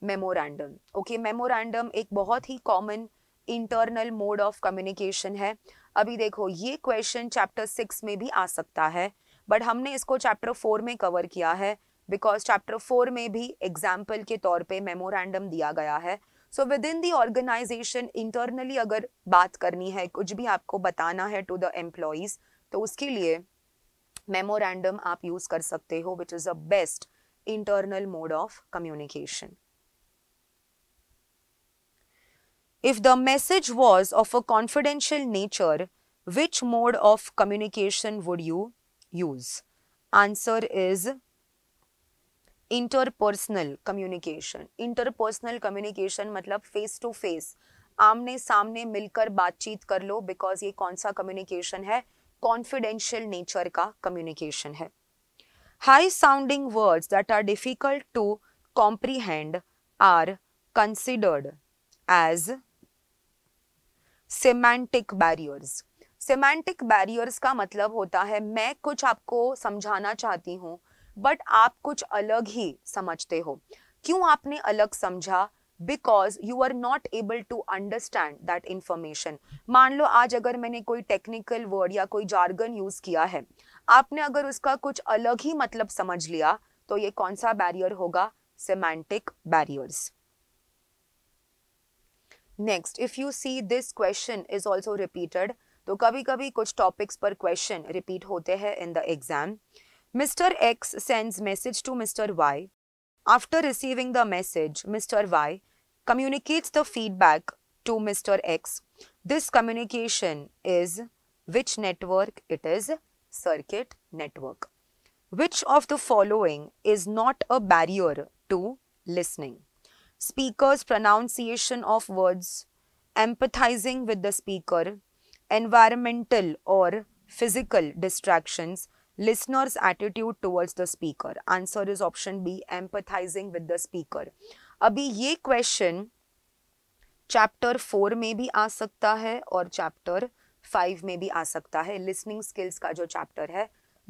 memorandum okay memorandum एक बहुत ही common internal mode of communication है अभी देखो ये question chapter six में भी आ सकता है बट हमने इसको चैप्टर फोर में कवर किया है बिकॉज चैप्टर फोर में भी एग्जाम्पल के तौर पे मेमोरेंडम दिया गया है so within the organization internally अगर बात करनी है कुछ भी आपको बताना है टू द एम्प्लॉयज तो उसके लिए मेमोरेंडम आप यूज कर सकते हो which is the best internal mode of communication if the message was of a confidential nature which mode of communication would you use answer is interpersonal communication interpersonal communication मतलब face to face आमने सामने मिलकर बातचीत कर लो because ये कौन सा communication है कॉन्फिडेंशियल नेचर का कम्युनिकेशन है high sounding words that are difficult to comprehend are considered as semantic barriers semantic barriers का मतलब होता है मैं कुछ आपको समझाना चाहती हूँ बट आप कुछ अलग ही समझते हो क्यों आपने अलग समझा because you are not able to understand that information मान लो आज अगर मैंने कोई टेक्निकल वर्ड या कोई जार्गन यूज किया है आपने अगर उसका कुछ अलग ही मतलब समझ लिया तो ये कौन सा बैरियर होगा semantic barriers next if you see this question is also repeated तो कभी कभी कुछ टॉपिक्स पर क्वेश्चन रिपीट होते हैं in the exam Mr. X sends message to Mr. Y. After receiving the message, Mr. Y communicates the feedback to Mr. X. This communication is which network? It is circuit network. Which of the following is not a barrier to listening? Speaker's pronunciation of words, empathizing with the speaker, environmental or physical distractions, listener's attitude towards the speaker answer is option b empathizing with the speaker अभी ये question chapter four में भी आ सकता है और chapter five में भी आ सकता है लिसनिंग स्किल्स का जो चैप्टर है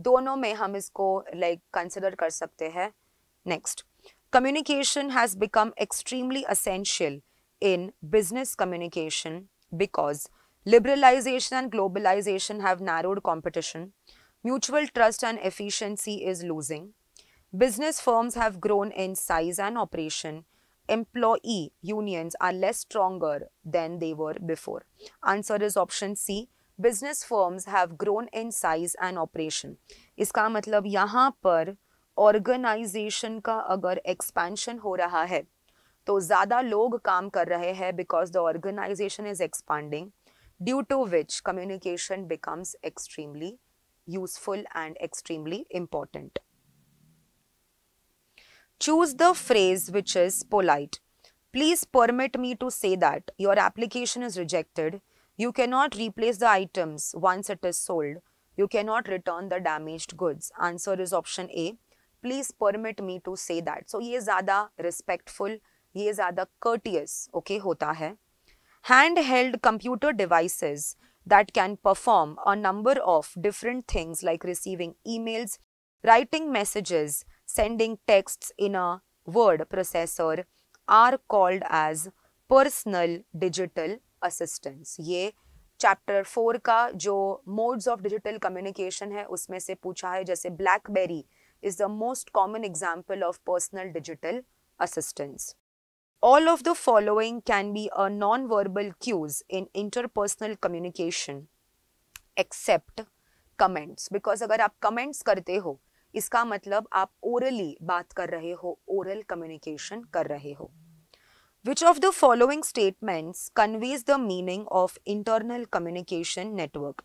दोनों में हम इसको लाइक like, कंसिडर कर सकते हैं next communication has become extremely essential in business communication because liberalization and globalization have narrowed competition Mutual trust and efficiency is losing. Business firms have grown in size and operation. Employee unions are less stronger than they were before. Answer is option C. Business firms have grown in size and operation. इसका मतलब यहाँ पर organisation का अगर expansion हो रहा है तो ज़्यादा लोग काम कर रहे हैं because the organization is expanding due to which communication becomes extremely useful and extremely important. Choose the phrase which is polite. Please permit me to say that your application is rejected. You cannot replace the items once it is sold. You cannot return the damaged goods. Answer is option A. Please permit me to say that. So, ये ज़्यादा respectful, ये ज़्यादा courteous, okay, होता है. Handheld computer devices that can perform a number of different things like receiving emails, writing messages, sending texts in a word processor are called as personal digital assistants. ये chapter four का जो modes of digital communication है उसमें से पूछा है जैसे BlackBerry is the most common example of personal digital assistants All of the following can be a non-verbal cues in interpersonal communication except comments because अगर आप comments करते हो इसका मतलब आप orally बात कर रहे oral communication कर Which of the following statements conveys the meaning of internal communication network?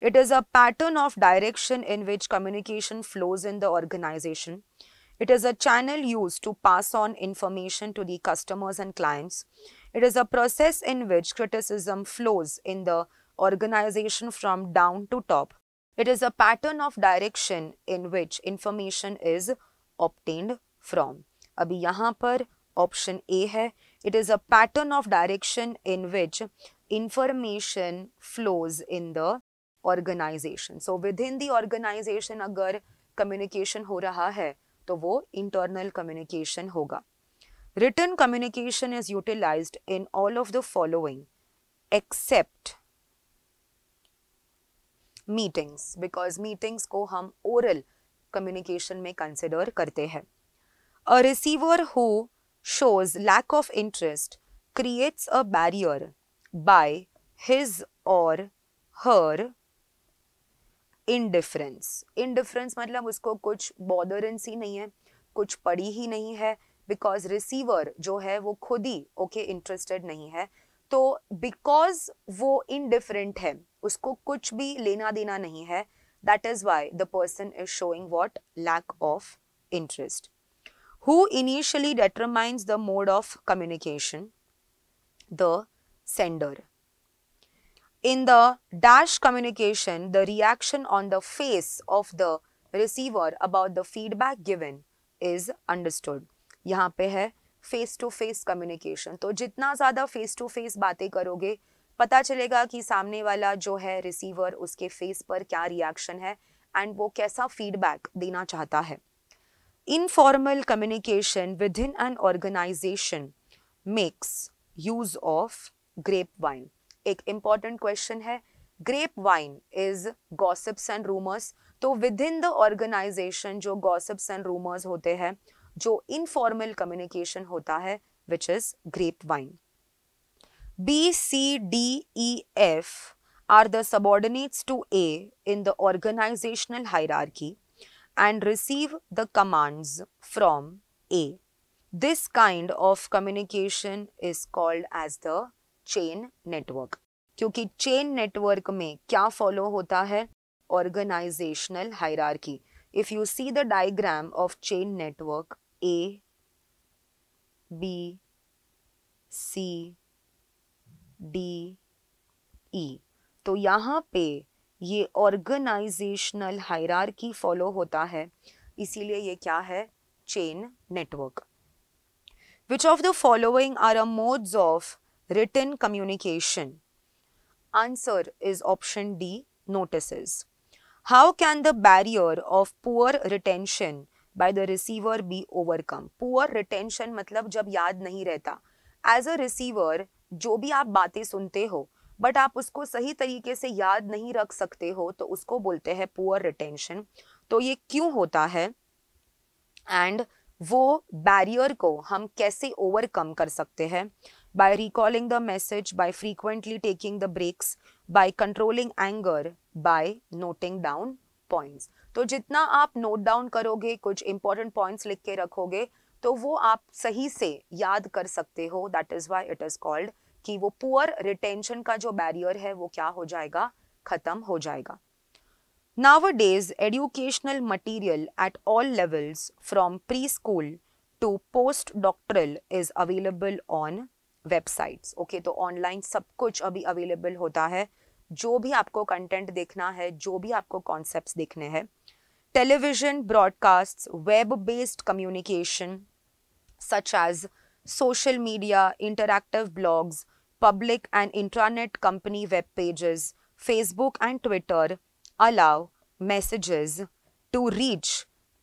It is a pattern of direction in which communication flows in the organization. It is a channel used to pass on information to the customers and clients. It is a process in which criticism flows in the organization from down to top. It is a pattern of direction in which information is obtained from. अभी यहाँ पर option A है. It is a pattern of direction in which information flows in the organization. So within the organization अगर communication हो रहा तो वो internal communication होगा written communication is utilize in all of the following except meetings because meetings को हम oral communication में consider करते हैं a receiver who shows lack of interest creates a barrier by his और हर इनडिफरेंस इनडिफरेंस मतलब उसको कुछ बॉदरेंस ही नहीं है कुछ पड़ी ही नहीं है बिकॉज रिसीवर जो है वो खुद ही ओके okay, इंटरेस्टेड नहीं है तो बिकॉज वो इनडिफरेंट है उसको कुछ भी लेना देना नहीं है that is why the person is showing what lack of interest who initially determines the mode of communication the sender In the dash communication, the reaction on the face of the receiver about the feedback given is understood. यहाँ पे है face to face communication तो जितना ज़्यादा face to face बातें करोगे पता चलेगा कि सामने वाला जो है रिसीवर उसके फेस पर क्या रिएक्शन है एंड वो कैसा फीडबैक देना चाहता है informal communication within an organization makes use of grapevine एक इम्पॉर्टेंट क्वेश्चन है grapevine is gossips and rumours तो विद इन द ऑर्गेनाइजेशन जो गॉसिप्स एंड रूमर्स होते हैं जो इनफॉर्मल कम्युनिकेशन होता है which is grapevine B C D E F are the subordinates to A in the organizational hierarchy and receive the commands from A this kind of communication is called as the chain network क्योंकि chain network में क्या follow होता है organizational hierarchy if you see the diagram of chain network A B C D E तो यहाँ पे ये organisational hierarchy follow होता है इसीलिए ये क्या है chain network which of the following are a modes of written communication? Answer is option D, notices. How can the barrier of poor retention by the receiver be overcome? Poor retention matlab jab yaad nahi rehta as a receiver jo bhi aap baatein sunte ho but आप उसको सही तरीके से याद नहीं रख सकते हो तो उसको बोलते हैं पुअर रिटेंशन तो ये क्यों होता है एंड वो बैरियर को हम कैसे ओवरकम कर सकते हैं by recalling the message, by frequently taking the breaks, by controlling anger, by noting down points. तो जितना आप नोट डाउन करोगे कुछ इंपॉर्टेंट पॉइंट्स लिख के रखोगे तो वो आप सही से याद कर सकते हो that is why it is called कि वो पुअर रिटेंशन का जो बैरियर है वो क्या हो जाएगा खत्म हो जाएगा Nowadays, educational material at all levels from preschool to postdoctoral is available on websites okay तो ऑनलाइन सब कुछ अभी अवेलेबल होता है जो भी आपको कंटेंट देखना है जो भी आपको कॉन्सेप्ट देखने हैं television broadcast web based communication such as social media interactive blogs public and internet company web pages Facebook and Twitter allow messages to reach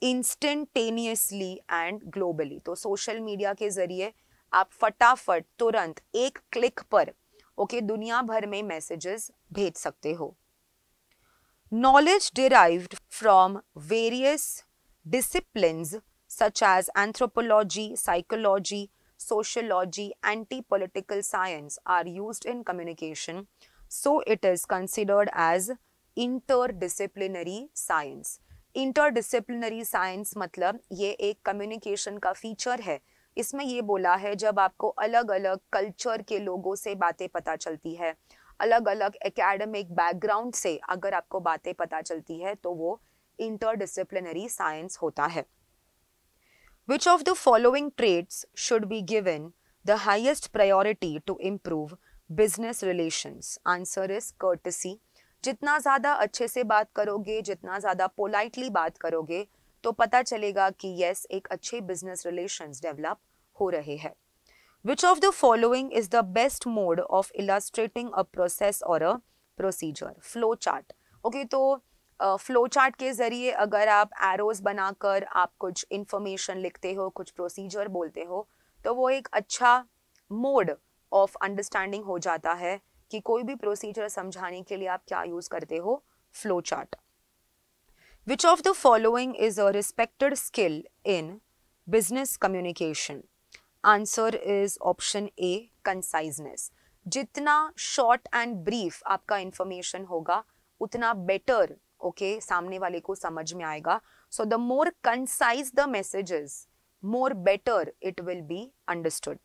instantaneously and globally तो सोशल मीडिया के जरिए आप फटाफट तुरंत एक क्लिक पर ओके okay, दुनिया भर में मैसेजेस भेज सकते हो knowledge derived from various discipline such as anthropology psychology sociology and political science are use in communication so it is considered as interdisciplinary science interdisciplinary science मतलब ये एक communication का फीचर है इसमें ये बोला है जब आपको अलग अलग कल्चर के लोगों से बातें पता चलती है अलग अलग एकेडमिक बैकग्राउंड से अगर आपको बातें पता चलती है तो वो इंटरडिसिप्लिनरी साइंस होता है which of the following traits should be given the highest priority to improve business relations answer is courtesy जितना ज़्यादा अच्छे से बात करोगे जितना ज़्यादा पोलाइटली बात करोगे तो पता चलेगा कि यस एक अच्छे बिजनेस रिलेशन डेवलप हो रहे हैं which of the following is the best mode of illustrating a process और a procedure flow chart okay तो फ्लो uh, चार्ट के ज़रिए अगर आप एरोज बनाकर आप कुछ इंफॉर्मेशन लिखते हो कुछ प्रोसीजर बोलते हो तो वो एक अच्छा मोड ऑफ अंडरस्टैंडिंग हो जाता है कि कोई भी प्रोसीजर समझाने के लिए आप क्या यूज़ करते हो flow chart Which of the following is a respected skill in business communication? Answer is option A, conciseness. Jitna short and brief, apka information hoga, utna better. Okay, okay, wale ko को mein aayega. So the more concise the message is, more better it will be understood.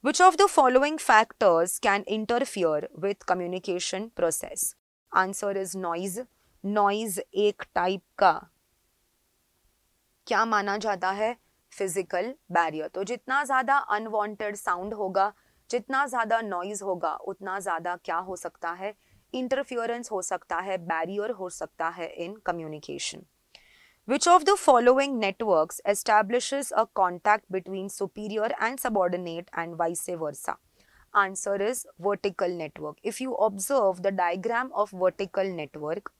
Which of the following factors can interfere with communication process? Answer is noise, noise एक type का क्या माना जाता है physical barrier तो जितना ज्यादा unwanted sound होगा जितना ज्यादा नॉइज होगा उतना ज्यादा क्या हो सकता है इंटरफियरेंस हो सकता है बैरियर हो सकता है in communication which of the following network establish a contact between superior and subordinate and vice versa answer is vertical network if you observe the diagram of vertical network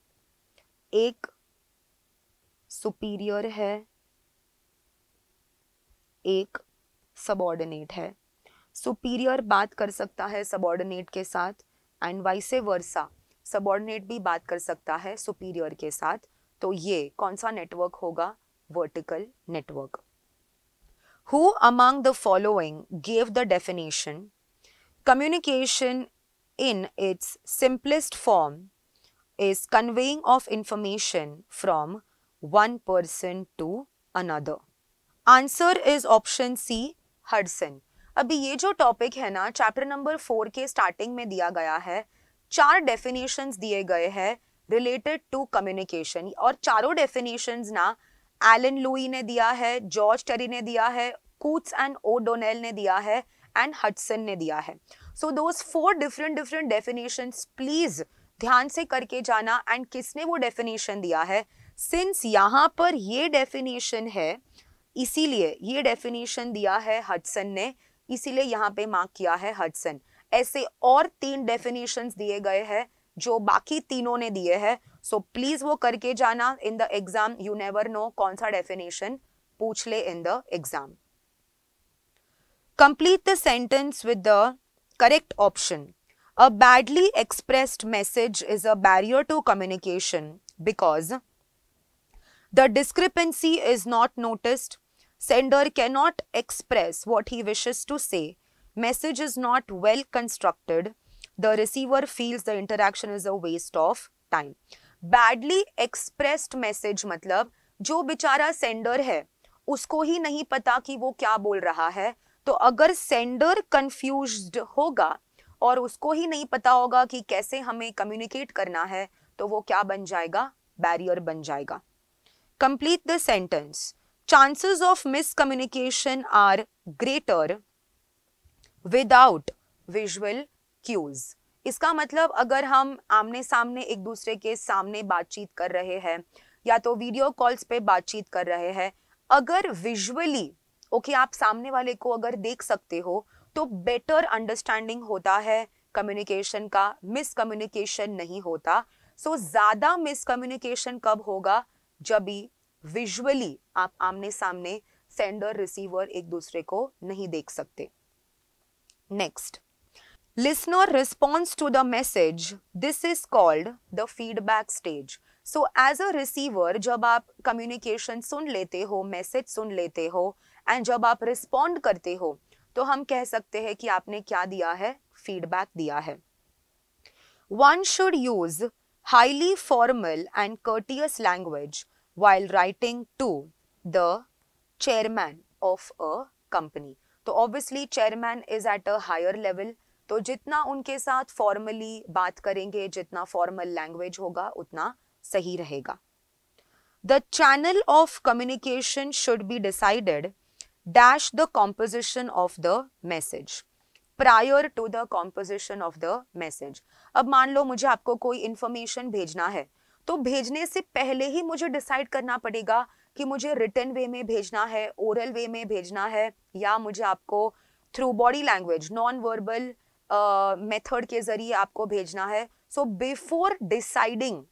एक superior है एक subordinate है superior बात कर सकता है subordinate के साथ एंड वाइसे वर्सा सबॉर्डिनेट भी बात कर सकता है सुपीरियर के साथ तो ये कौन सा नेटवर्क होगा vertical network who among the following gave the definition communication in its simplest form is conveying of information from one person to another. Answer is option C Hudson अभी ये जो टॉपिक है ना चैप्टर नंबर फोर के starting में दिया गया है चार डेफिनेशंस दिए गए हैं रिलेटेड टू कम्युनिकेशन और चारों डेफिनेशंस ना एलन लुई ने दिया है जॉर्ज टेरी ने दिया है कूट्स एंड ओ डोनेल ने दिया है एंड हटसन ने दिया है so those four different different definitions please ध्यान से करके जाना एंड किसने वो डेफिनेशन दिया है सिंस यहाँ पर ये डेफिनेशन है इसीलिए ये डेफिनेशन दिया है हडसन ने इसीलिए यहाँ पे मार्क किया है हडसन ऐसे और तीन डेफिनेशन दिए गए हैं जो बाकी तीनों ने दिए हैं सो प्लीज वो करके जाना in the exam you never know कौन सा डेफिनेशन पूछ ले in the exam complete the sentence with the correct option A badly expressed message is a barrier to communication because the discrepancy is not noticed, sender cannot express what he wishes to say, message is not well constructed, the receiver feels the interaction is a waste of time. Badly expressed message मतलब जो बेचारा sender है उसको ही नहीं पता कि वो क्या बोल रहा है तो अगर सेंडर कंफ्यूज होगा और उसको ही नहीं पता होगा कि कैसे हमें कम्युनिकेट करना है तो वो क्या बन जाएगा बैरियर बन जाएगा complete the sentence chances of miscommunication are greater without visual cues इसका मतलब अगर हम आमने सामने एक दूसरे के सामने बातचीत कर रहे हैं या तो वीडियो कॉल्स पे बातचीत कर रहे हैं अगर विजुअली ओके okay, आप सामने वाले को अगर देख सकते हो तो बेटर अंडरस्टैंडिंग होता है कम्युनिकेशन का मिसकम्युनिकेशन नहीं होता सो so, ज्यादा मिसकम्युनिकेशन कब होगा जब भी विजुअली आप आमने सामने सेंडर रिसीवर एक दूसरे को नहीं देख सकते next listener response to the message this is called the feedback stage so as a receiver जब आप कम्युनिकेशन सुन लेते हो मैसेज सुन लेते हो एंड जब आप रिस्पॉन्ड करते हो तो हम कह सकते हैं कि आपने क्या दिया है फीडबैक दिया है one should use highly formal and courteous language while writing to the chairman of a company तो obviously chairman is at a higher level तो जितना उनके साथ फॉर्मली बात करेंगे जितना फॉर्मल लैंग्वेज होगा उतना सही रहेगा the channel of communication should be decided dash the composition of the message prior to the composition of the message अब मान लो मुझे आपको कोई इंफॉर्मेशन भेजना है तो भेजने से पहले ही मुझे डिसाइड करना पड़ेगा कि मुझे रिटर्न वे में भेजना है ओरल वे में भेजना है या मुझे आपको through body language non verbal method के जरिए आपको भेजना है so before deciding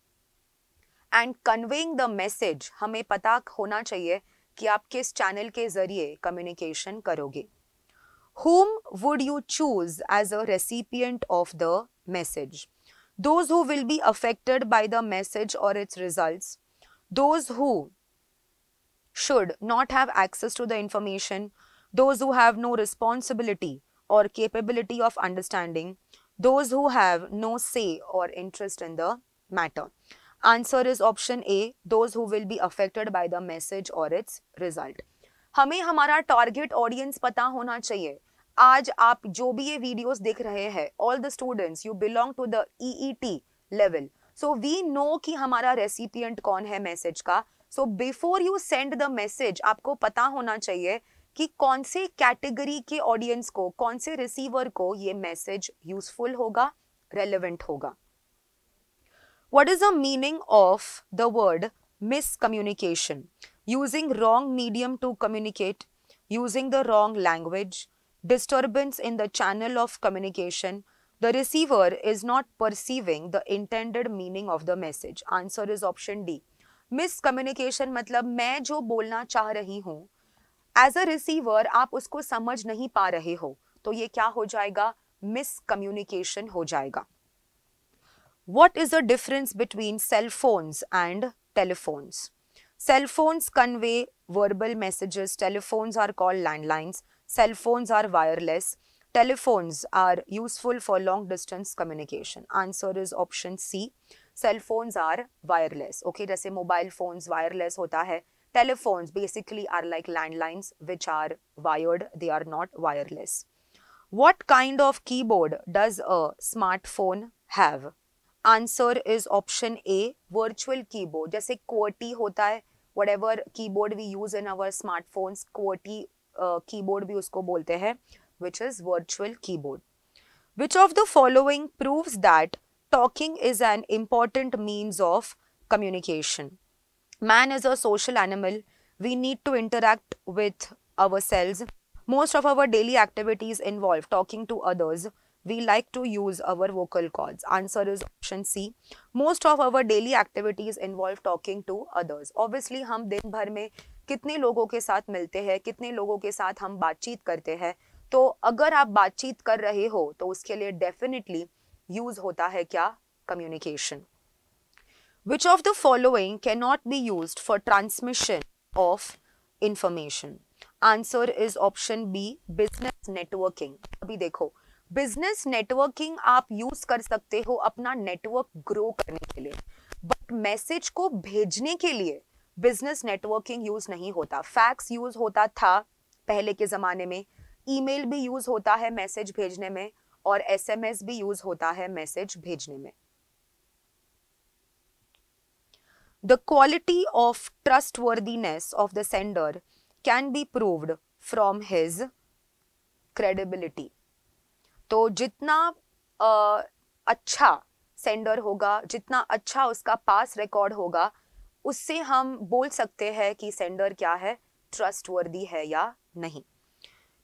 and conveying the message हमें पता होना चाहिए कि आप किस चैनल के जरिए कम्युनिकेशन करोगे whom would you choose as a recipient of the message those who will be affected by the message और its result those who should not have access to the information those who have no responsibility और capability of understanding those who have no say और interest in the matter answer is option A those who will be affected by the message और its result हमें हमारा target audience पता होना चाहिए आज आप जो भी ये वीडियोस देख रहे हैं all the students you belong to the EET level so we know कि हमारा रेसिपियंट कौन है मैसेज का so before you send the message आपको पता होना चाहिए कि कौन से कैटेगरी के ऑडियंस को कौन से रिसीवर को ये मैसेज यूजफुल होगा रेलिवेंट होगा What is the meaning of the word miscommunication? Using wrong medium to communicate, using the wrong language, disturbance in the channel of communication, the receiver is not perceiving the intended meaning of the message. Answer is option D. Miscommunication मतलब मैं जो बोलना चाह रही हूँ as a receiver आप उसको समझ नहीं पा रहे हो तो ये क्या हो जाएगा मिसकम्युनिकेशन हो जाएगा What is the difference between cell phones and telephones? Cell phones convey verbal messages. Telephones are called landlines. Cell phones are wireless. Telephones are useful for long distance communication. Answer is option C. Cell phones are wireless. Okay, जैसे mobile phones wireless होता है. Telephones basically are like landlines which are wired. They are not wireless. What kind of keyboard does a smartphone have? Answer is option A virtual keyboard जैसे QWERTY होता है what ever keyboard we use in our smartphones QWERTY keyboard भी उसको बोलते हैं which is virtual keyboard which of the following prove that talking is an important means of communication man is a social animal we need to interact with our selves most of our daily activities involve talking to others we like to use our vocal cords? Answer is option C. Most of our daily activities involve talking to others. Obviously, hum din bhar mein kitne logo ke sath milte hain kitne logo ke sath hum baat cheet karte hain to agar aap baat cheet kar rahe ho to uske liye definitely use hota hai kya communication which of the following cannot be used for transmission of information answer is option b business networking abhi dekho business networking आप use कर सकते हो अपना network grow करने के लिए but message को भेजने के लिए बिजनेस नेटवर्किंग यूज नहीं होता फैक्स यूज होता था पहले के ज़माने में ईमेल भी यूज होता है मैसेज भेजने में और एसएमएस भी यूज होता है मैसेज भेजने में the quality of trustworthiness of the sender can be proved from his credibility तो जितना आ, अच्छा सेंडर होगा जितना अच्छा उसका पास रिकॉर्ड होगा उससे हम बोल सकते हैं कि सेंडर क्या है ट्रस्टवर्दी है या नहीं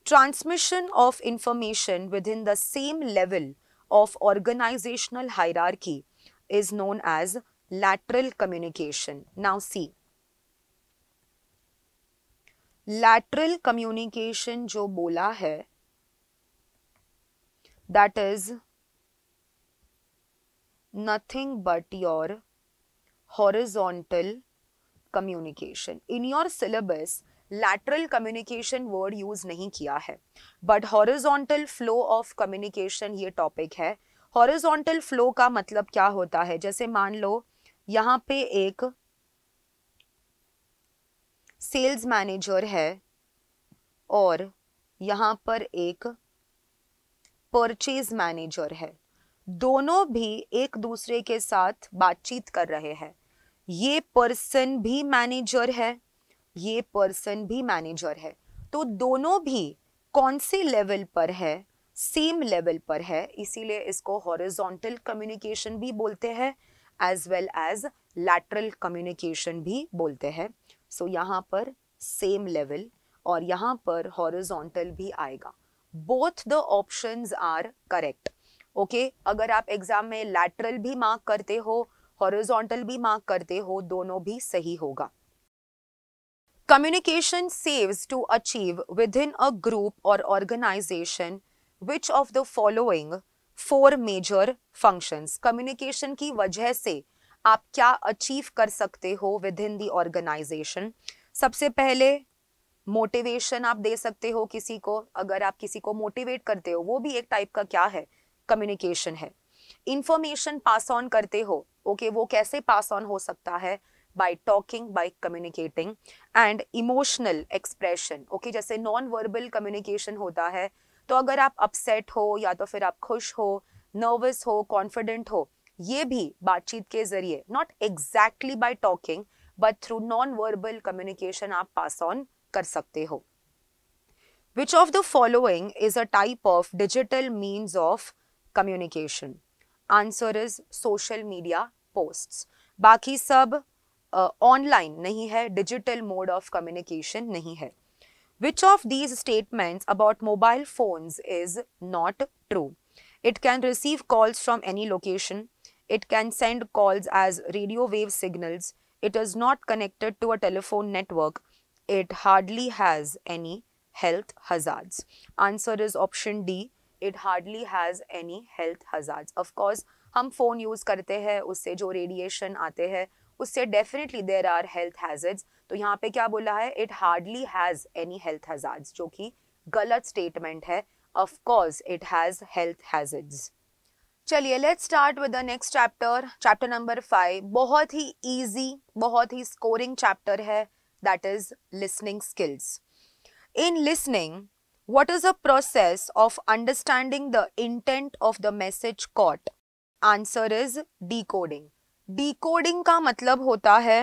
transmission of information within the same level of organizational hierarchy is known as lateral communication now see lateral communication जो बोला है that is nothing but your horizontal communication in your syllabus lateral communication word use नहीं किया है but horizontal flow of communication ये topic है horizontal flow का मतलब क्या होता है जैसे मान लो यहाँ पे एक सेल्स मैनेजर है और यहाँ पर एक परचेज मैनेजर है दोनों भी एक दूसरे के साथ बातचीत कर रहे हैं ये पर्सन भी मैनेजर है ये पर्सन भी मैनेजर है तो दोनों भी कौन से लेवल पर है सेम लेवल पर है इसीलिए इसको हॉरिजॉन्टल कम्युनिकेशन भी बोलते हैं as well as lateral communication भी बोलते हैं सो so, यहाँ पर सेम लेवल और यहाँ पर हॉरिजॉन्टल भी आएगा both the option are correct okay अगर आप एग्जाम में लैटरल भी मार्क करते हो हॉरिजोंटल भी मार्क करते हो दोनों भी सही होगा कम्युनिकेशन सेव्स to achieve within a group और organization which of the following four major functions communication की वजह से आप क्या अचीव कर सकते हो विद इन दर्गेनाइजेशन सबसे पहले मोटिवेशन आप दे सकते हो किसी को अगर आप किसी को मोटिवेट करते हो वो भी एक टाइप का क्या है कम्युनिकेशन है इंफॉर्मेशन पास ऑन करते हो ओके okay, वो कैसे पास ऑन हो सकता है by talking by communicating and emotional expression okay जैसे नॉन वर्बल कम्युनिकेशन होता है तो अगर आप अपसेट हो या तो फिर आप खुश हो नर्वस हो कॉन्फिडेंट हो ये भी बातचीत के जरिए not exactly by talking but through non verbal communication आप पास ऑन कर सकते हो which of the following is a type of digital means of communication answer is social media posts बाकी सब ऑनलाइन uh, नहीं है डिजिटल मोड ऑफ कम्युनिकेशन नहीं है which of these statements about mobile phones is not true it can receive calls from any location it can send calls as radio wave signals it is not connected to a telephone network It hardly has any health hazards. Answer is option D. It hardly has any health hazards. Of course, हम phone use करते हैं उससे जो radiation आते हैं उससे definitely there are health hazards तो यहाँ पे क्या बोला है it hardly has any health hazards जो कि गलत स्टेटमेंट है of it has health hazards चलिए let's start with the next chapter chapter number five बहुत ही इजी बहुत ही स्कोरिंग चैप्टर है that is listening skills. In listening, what is a process of understanding the intent of the message caught? Answer is decoding. Decoding ka matlab hota hai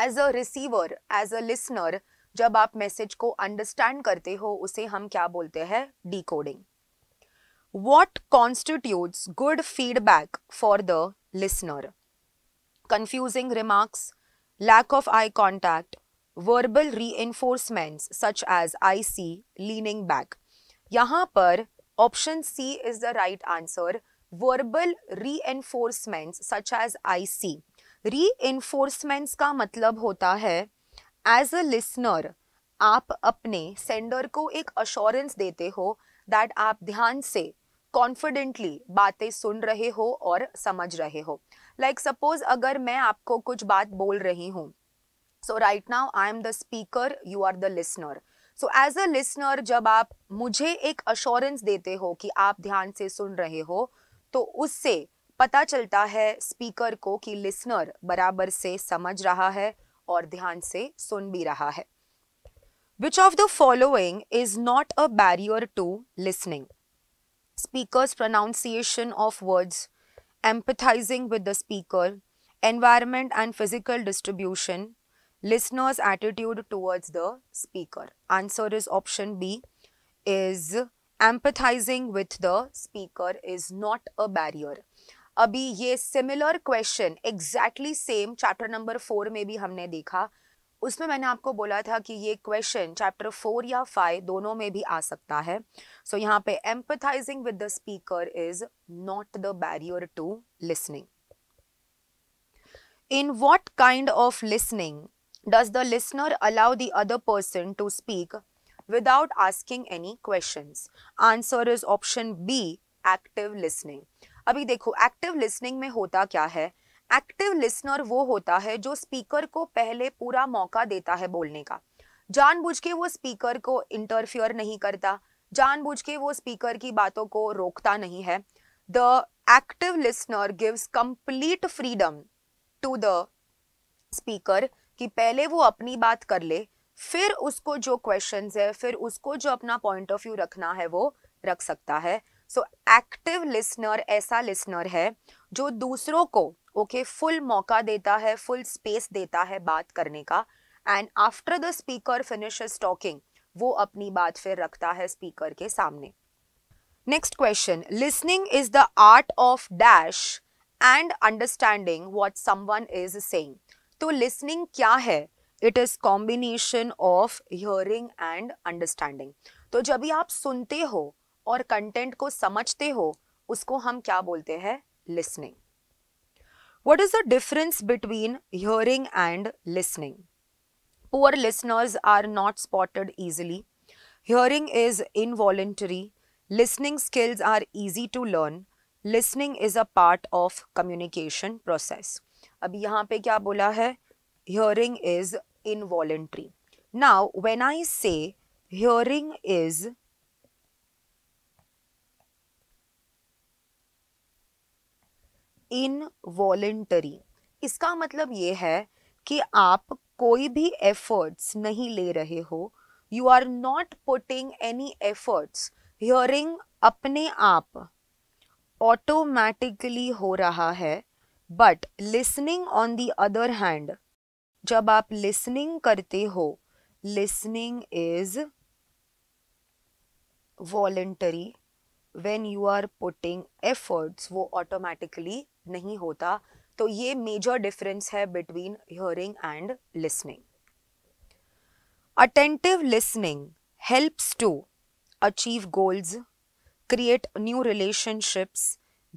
as a receiver as a listener जब आप message को understand करते हो उसे हम क्या बोलते हैं decoding what constitutes good feedback for the listener confusing remarks lack of eye contact, verbal reinforcements such as I see, leaning back. yahan par option C is the right answer. Verbal reinforcements such as I see. Reinforcements ka matlab hota hai as a listener aap apne sender ko ek assurance dete ho that aap dhyan se confidently baatein sun rahe ho aur samajh rahe ho like like, suppose अगर मैं आपको कुछ बात बोल रही हूँ so right now I am the speaker you are the listener so as a listener जब आप मुझे एक अश्योरेंस देते हो कि आप ध्यान से सुन रहे हो तो उससे पता चलता है स्पीकर को कि लिसनर बराबर से समझ रहा है और ध्यान से सुन भी रहा है which of the following is not a barrier to listening speaker pronunciation of words empathizing with the speaker, environment and physical distribution, listener's attitude towards the speaker. Answer is option B is empathizing with the speaker is not a barrier. अभी ये similar question exactly same chapter number four में भी हमने देखा उसमें मैंने आपको बोला था कि ये क्वेश्चन चैप्टर फोर या फाइव दोनों में भी आ सकता है सो so, यहाँ पे empathizing with the speaker is not the barrier to listening in what kind of listening does the listener allow the other person to speak without asking any question answer is option B active listening अभी देखो active listening में होता क्या है active listener वो होता है जो स्पीकर को पहले पूरा मौका देता है बोलने का जानबूझ के वो स्पीकर को इंटरफियर नहीं करता जानबूझ के वो स्पीकर की बातों को रोकता नहीं है the active listener gives complete freedom to the speaker कि पहले वो अपनी बात कर ले फिर उसको जो क्वेश्चन है फिर उसको जो अपना पॉइंट ऑफ व्यू रखना है वो रख सकता है सो एक्टिव लिसनर ऐसा लिसनर है जो दूसरों को ओके फुल मौका देता है फुल स्पेस देता है बात करने का and after the speaker is talking वो अपनी बात फिर रखता है स्पीकर के सामने next question listening is the art of dash and understanding what someone is saying तो लिसनिंग क्या है it is combination of hearing and understanding तो जब भी आप सुनते हो और कंटेंट को समझते हो उसको हम क्या बोलते हैं listening What is the difference between hearing and listening? Poor listeners are not spotted easily. Hearing is involuntary. Listening skills are easy to learn. Listening is a part of communication process. अभी यहाँ पे क्या बोला है Hearing is involuntary. Now, when I say hearing is involuntary इसका मतलब ये है कि आप कोई भी एफर्ट्स नहीं ले रहे हो you are not putting any efforts hearing अपने आप ऑटोमेटिकली हो रहा है but listening on the other hand जब आप लिसनिंग करते हो listening is voluntary when you are putting efforts वो ऑटोमेटिकली नहीं होता तो ये मेजर डिफरेंस है between hearing and listening attentive listening helps to achieve goals create new relationships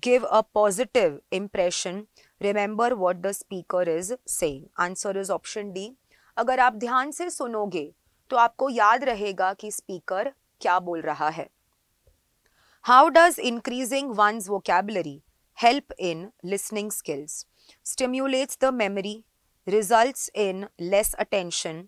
give a positive impression remember what the speaker is saying answer is option D अगर आप ध्यान से सुनोगे तो आपको याद रहेगा कि स्पीकर क्या बोल रहा है how does increasing one's vocabulary help in listening skills, stimulates the memory, results in less attention,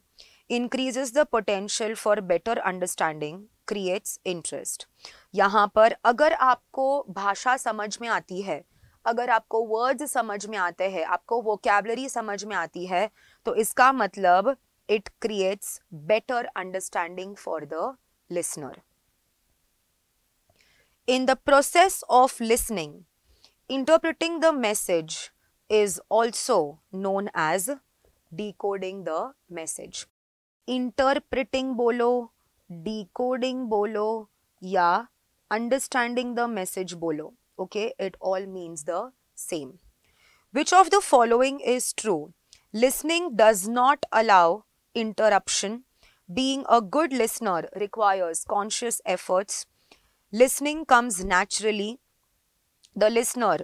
increases the potential for better understanding, creates interest. यहाँ पर अगर आपको भाषा समझ में आती है अगर आपको वर्ड्स समझ में आते हैं आपको वोकेबलरी समझ में आती है तो इसका मतलब it creates better understanding for the listener. In the process of listening, interpreting the message is also known as decoding the message. Interpreting bolo, decoding bolo, ya understanding the message bolo. Okay, it all means the same. Which of the following is true? Listening does not allow interruption. Being a good listener requires conscious efforts. Listening comes naturally the listener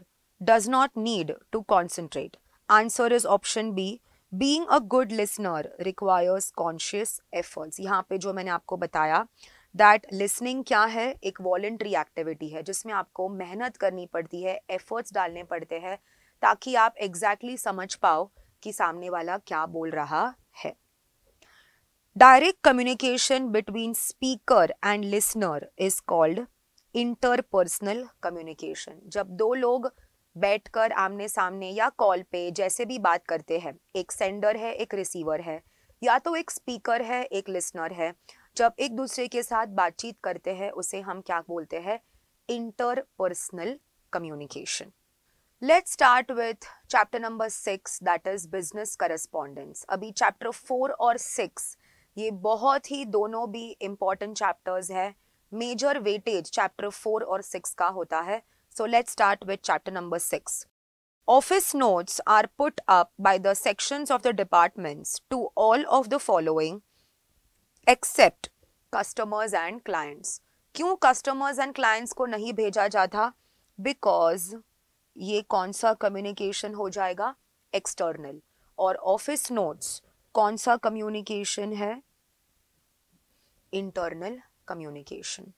does not need to concentrate answer is option B being a good listener requires conscious efforts यहाँ पे जो मैंने आपको बताया that listening क्या है एक voluntary activity है जिसमें आपको मेहनत करनी पड़ती है एफर्ट्स डालने पड़ते हैं ताकि आप एग्जैक्टली exactly समझ पाओ कि सामने वाला क्या बोल रहा है direct communication between speaker and listener is called interpersonal communication जब दो लोग बैठकर आमने सामने या कॉल पे जैसे भी बात करते हैं एक सेंडर है एक रिसीवर है या तो एक स्पीकर है एक लिसनर है जब एक दूसरे के साथ बातचीत करते हैं उसे हम क्या बोलते हैं interpersonal communication let's start with chapter number six that is business correspondence अभी चैप्टर फोर और सिक्स ये बहुत ही दोनों भी इम्पॉर्टेंट चैप्टर्स हैं मेजर वेटेज चैप्टर फोर और सिक्स का होता है so let start with chapter number six office notes are put up by the sections of the departments to all of the following except customers and clients क्यों customers and clients को नहीं भेजा जाता because ये कौन सा communication हो जाएगा एक्सटर्नल और ऑफिस नोट्स कौन सा कम्युनिकेशन है internal communication.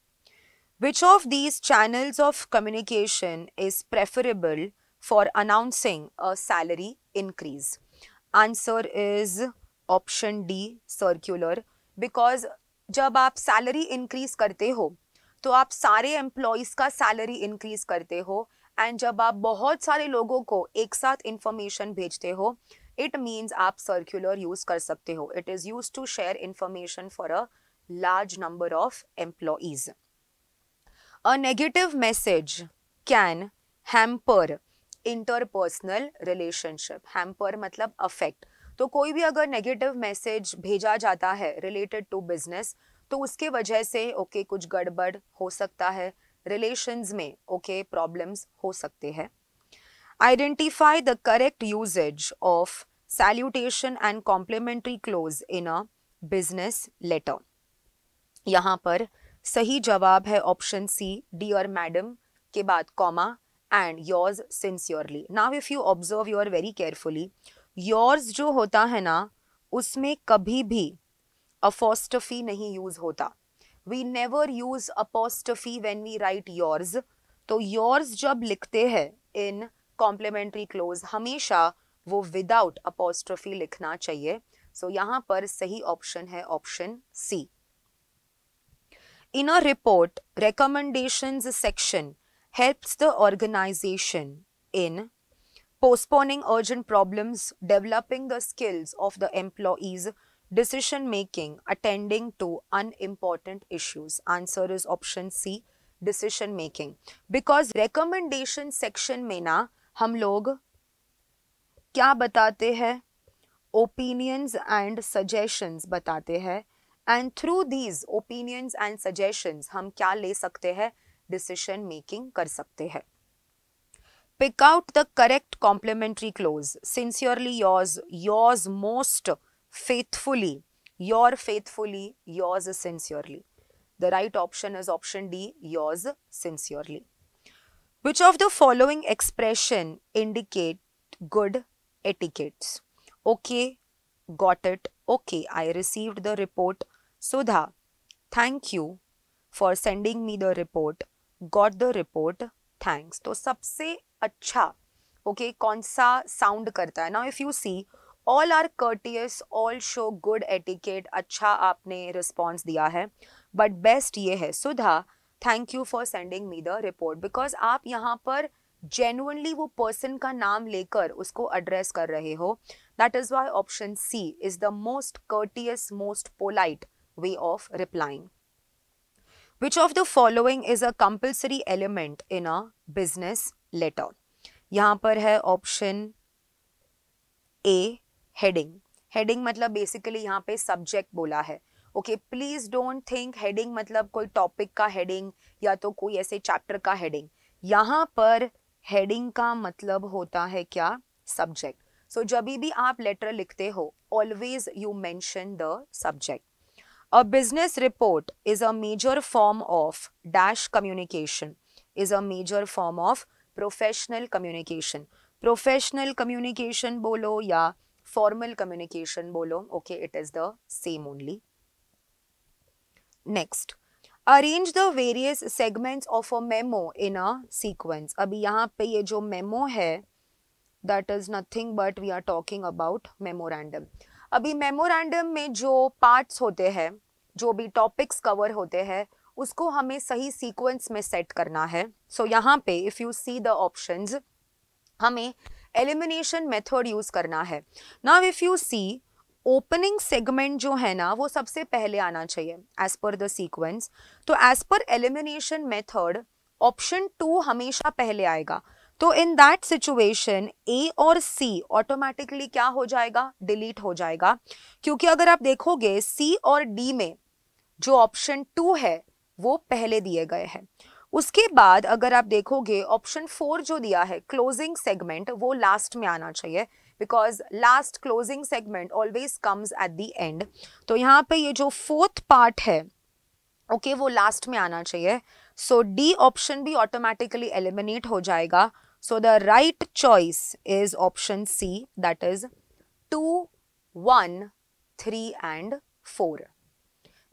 Which of these channels of communication is preferable for announcing a salary increase? Answer is option D circular because जब आप सैलरी इंक्रीज करते हो तो आप सारे एम्प्लॉयज़ का सैलरी इंक्रीज करते हो एंड जब आप बहुत सारे लोगों को एक साथ इंफॉर्मेशन भेजते हो इट मीन्स आप सर्क्यूलर यूज़ कर सकते हो it is use to share information for a large number of employees. A negative message can hamper इंटरपर्सनल रिलेशनशिप हैम्पर मतलब अफेक्ट तो कोई भी अगर नेगेटिव मैसेज भेजा जाता है रिलेटेड टू बिजनेस तो उसके वजह से ओके okay, कुछ गड़बड़ हो सकता है रिलेशंस में ओके okay, प्रॉब्लम्स हो सकते हैं identify the correct usage of salutation and complimentary close in a business letter यहाँ पर सही जवाब है ऑप्शन सी डियर मैडम के बाद comma and yours sincerely now if you observe your very carefully yours जो होता है ना उसमें कभी भी अपोस्टफी नहीं यूज़ होता we never use apostrophe when we write yours तो योर्स जब लिखते हैं इन कॉम्प्लीमेंट्री क्लोज हमेशा वो विदाउट अपोस्ट्रफी लिखना चाहिए सो so, यहाँ पर सही ऑप्शन है option C In a report, recommendations section helps the organization in postponing urgent problems, developing the skills of the employees, decision making, attending to unimportant issues. Answer is option C, decision making. Because recommendation section में ना हम लोग क्या बताते हैं opinions and suggestions बताते हैं and through these opinions and suggestions, हम क्या ले सकते हैं डिसीशन मेकिंग कर सकते हैं pick out the correct complimentary close sincerely yours yours most faithfully your faithfully yours sincerely the right option is option d yours sincerely which of the following expression indicate good etiquettes okay got it okay i received the report Sudha thank you for sending me the report got the report thanks तो सबसे अच्छा okay okay, कौन सा sound करता है ना if you see all are courteous all show good etiquette अच्छा आपने रिस्पॉन्स दिया है बट बेस्ट ये है Sudha thank you for sending me the report because आप यहाँ पर जेनुअनली वो पर्सन का नाम लेकर उसको एड्रेस कर रहे हो that is why option C is the most courteous most polite way of replying. Which of the following is a compulsory element in a business letter? यहाँ पर है ऑप्शन ए हेडिंग हेडिंग मतलब basically यहाँ पे subject बोला है okay please don't think heading मतलब कोई टॉपिक का हेडिंग या तो कोई ऐसे चैप्टर का हेडिंग यहाँ पर हेडिंग का मतलब होता है क्या सब्जेक्ट सो so, जब भी आप लेटर लिखते हो always you mention the subject A business report is a major form of dash communication, is a major form of professional communication. Professional communication bolo ya formal communication bolo, okay, it is the same only. Next, arrange the various segments of a memo in a sequence. अभी yahan pe ye jo memo hai, that is nothing but we are talking about memorandum. अभी memorandum में जो parts होते हैं जो भी topics cover होते हैं उसको हमें सही सीक्वेंस में सेट करना है सो so, यहाँ पे if you see the options हमें एलिमिनेशन मेथड यूज़ करना है now if you see opening segment जो है ना वो सबसे पहले आना चाहिए एज पर द सीक्वेंस तो as per elimination method option two हमेशा पहले आएगा तो इन दैट सिचुएशन ए और सी ऑटोमेटिकली क्या हो जाएगा डिलीट हो जाएगा क्योंकि अगर आप देखोगे सी और डी में जो ऑप्शन टू है वो पहले दिए गए हैं उसके बाद अगर आप देखोगे ऑप्शन फोर जो दिया है क्लोजिंग सेगमेंट वो लास्ट में आना चाहिए because last closing segment always comes at the end तो यहाँ पे ये जो फोर्थ पार्ट है ओके okay, वो लास्ट में आना चाहिए सो डी ऑप्शन भी ऑटोमेटिकली एलिमिनेट हो जाएगा So the right choice is option C that is 2, 1, 3 and 4.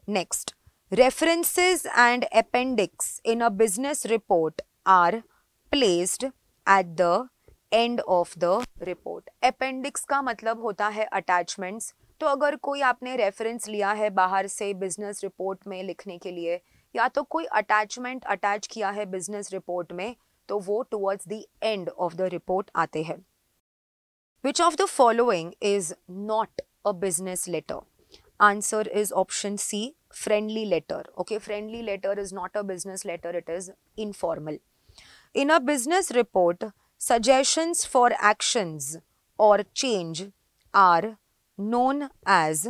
Next, references and appendix in a business report are placed at the end of the report appendix का मतलब होता है attachments तो अगर कोई आपने रेफरेंस लिया है बाहर से बिजनेस रिपोर्ट में लिखने के लिए या तो कोई अटैचमेंट अटैच किया है बिजनेस रिपोर्ट में तो वो towards the end of the report आते हैं which of the following is not a business letter answer is option C friendly letter okay friendly letter is not a business letter it is informal in a business report suggestions for actions और change are known as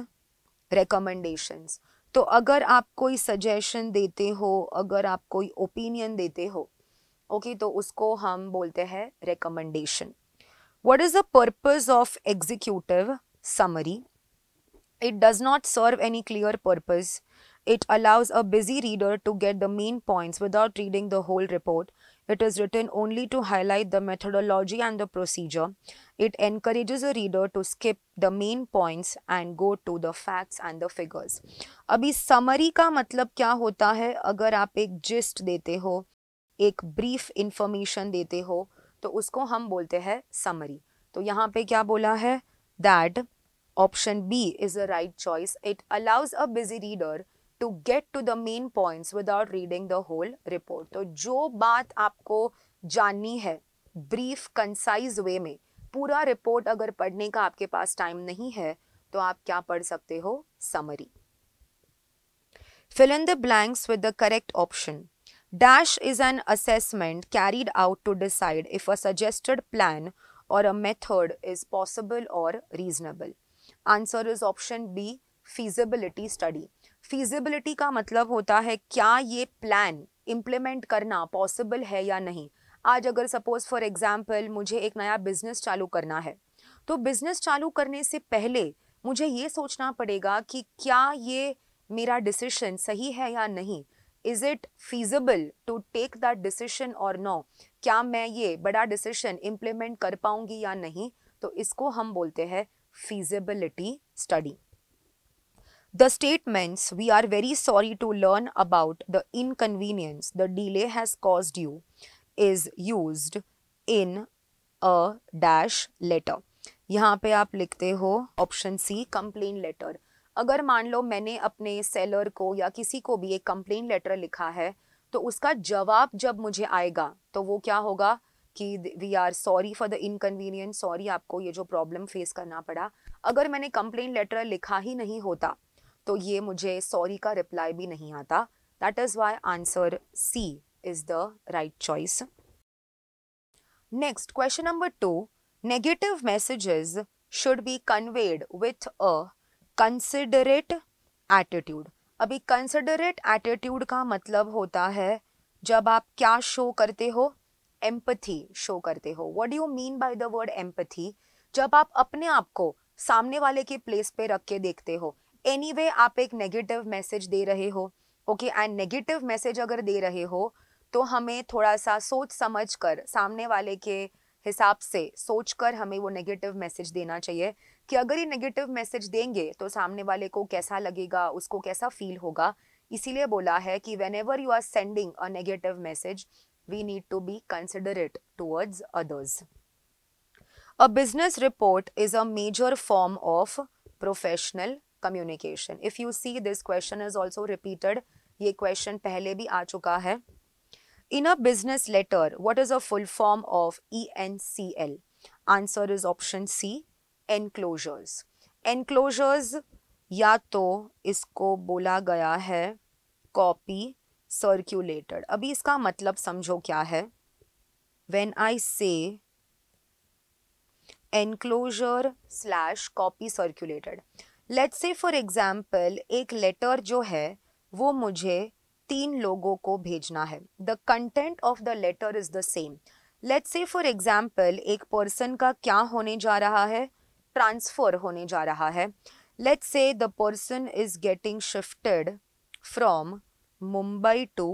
recommendations तो अगर आप कोई suggestion देते हो अगर आप कोई ओपिनियन देते हो ओके तो उसको हम बोलते हैं recommendation what is the purpose of executive summary it does not serve any clear purpose it allows a busy reader to get the main points without reading the whole report it is written only to highlight the methodology and the procedure it encourages a reader to skip the main points and go to the facts and the figures अभी summary का मतलब क्या होता है अगर आप एक gist देते हो एक ब्रीफ इंफॉर्मेशन देते हो तो उसको हम बोलते हैं समरी तो यहाँ पे क्या बोला है that option B is a right choice it allows a busy reader to get to the main points without reading the whole report तो जो बात आपको जाननी है ब्रीफ कंसाइज वे में पूरा रिपोर्ट अगर पढ़ने का आपके पास टाइम नहीं है तो आप क्या पढ़ सकते हो summary fill in the blanks with the correct option Dash is an assessment carried out to decide if a suggested plan or a method is possible or reasonable. Answer is option B feasibility study. Feasibility का मतलब होता है क्या ये plan implement करना possible है या नहीं आज अगर सपोज फॉर एग्जाम्पल मुझे एक नया बिजनेस चालू करना है तो बिजनेस चालू करने से पहले मुझे ये सोचना पड़ेगा कि क्या ये मेरा डिसीशन सही है या नहीं is it feasible to take that decision और नो क्या मैं ये बड़ा डिसीशन इम्प्लीमेंट कर पाऊंगी या नहीं तो इसको हम बोलते हैं feasibility study the statements we are very sorry to learn about the inconvenience the delay has cause you is use in a dash letter यहाँ पे आप लिखते हो ऑप्शन सी कंप्लेन लेटर अगर मान लो मैंने अपने सेलर को या किसी को भी एक कंप्लेन लेटर लिखा है तो उसका जवाब जब मुझे आएगा तो वो क्या होगा कि we are sorry for the inconvenience sorry आपको ये जो प्रॉब्लम फेस करना पड़ा अगर मैंने कंप्लेन लेटर लिखा ही नहीं होता तो ये मुझे सॉरी का रिप्लाई भी नहीं आता that is why answer C is the right choice next question number two negative messages should be conveyed with a considerate attitude अभी कंसिडरेट एटीट्यूड का मतलब होता है जब आप क्या शो करते हो एम्पथी शो करते हो what you mean by the word empathy जब आप अपने आप को सामने वाले के प्लेस पे रख के देखते हो एनी anyway, आप एक नेगेटिव मैसेज दे रहे हो ओके एंड नेगेटिव मैसेज अगर दे रहे हो तो हमें थोड़ा सा सोच समझ कर सामने वाले के हिसाब से सोच कर हमें वो नेगेटिव मैसेज देना चाहिए कि अगर ये नेगेटिव मैसेज देंगे तो सामने वाले को कैसा लगेगा उसको कैसा फील होगा इसीलिए बोला है कि whenever you are sending a negative message we need to be considerate towards others a business report is a major form of professional communication if you see this question is also repeated ये क्वेश्चन पहले भी आ चुका है in a business letter what is a full form of E N C L answer is option C enclosures enclosures या तो इसको बोला गया है कॉपी सर्क्यूलेटेड अभी इसका मतलब समझो क्या है when आई से enclosure slash copy circulated Let's से फॉर example एक लेटर जो है वो मुझे तीन लोगों को भेजना है the content of the letter is the same let's say for example एक पर्सन का क्या होने जा रहा है ट्रांसफ़र होने जा रहा है let say the person is getting shifted from Mumbai to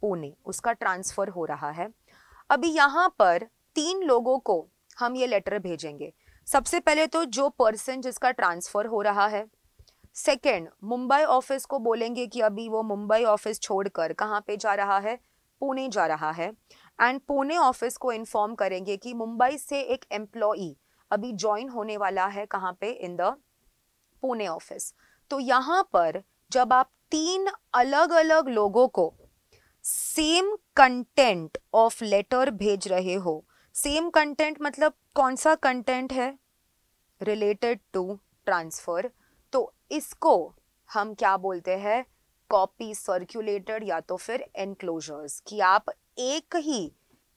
Pune उसका ट्रांसफ़र हो रहा है अभी यहाँ पर तीन लोगों को हम ये लेटर भेजेंगे सबसे पहले तो जो पर्सन जिसका ट्रांसफ़र हो रहा है सेकेंड मुंबई ऑफिस को बोलेंगे कि अभी वो मुंबई ऑफिस छोड़कर कहाँ पे जा रहा है पुणे जा रहा है एंड पुणे ऑफिस को इन्फॉर्म करेंगे कि मुंबई से एक एम्प्लॉई अभी ज्वाइन होने वाला है कहाँ पे इन द पुणे ऑफिस तो यहाँ पर जब आप तीन अलग अलग लोगों को सेम कंटेंट ऑफ लेटर भेज रहे हो सेम कंटेंट मतलब कौन सा कंटेंट है रिलेटेड टू ट्रांसफर तो इसको हम क्या बोलते हैं कॉपी सर्क्यूलेटेड या तो फिर एनक्लोजर्स कि आप एक ही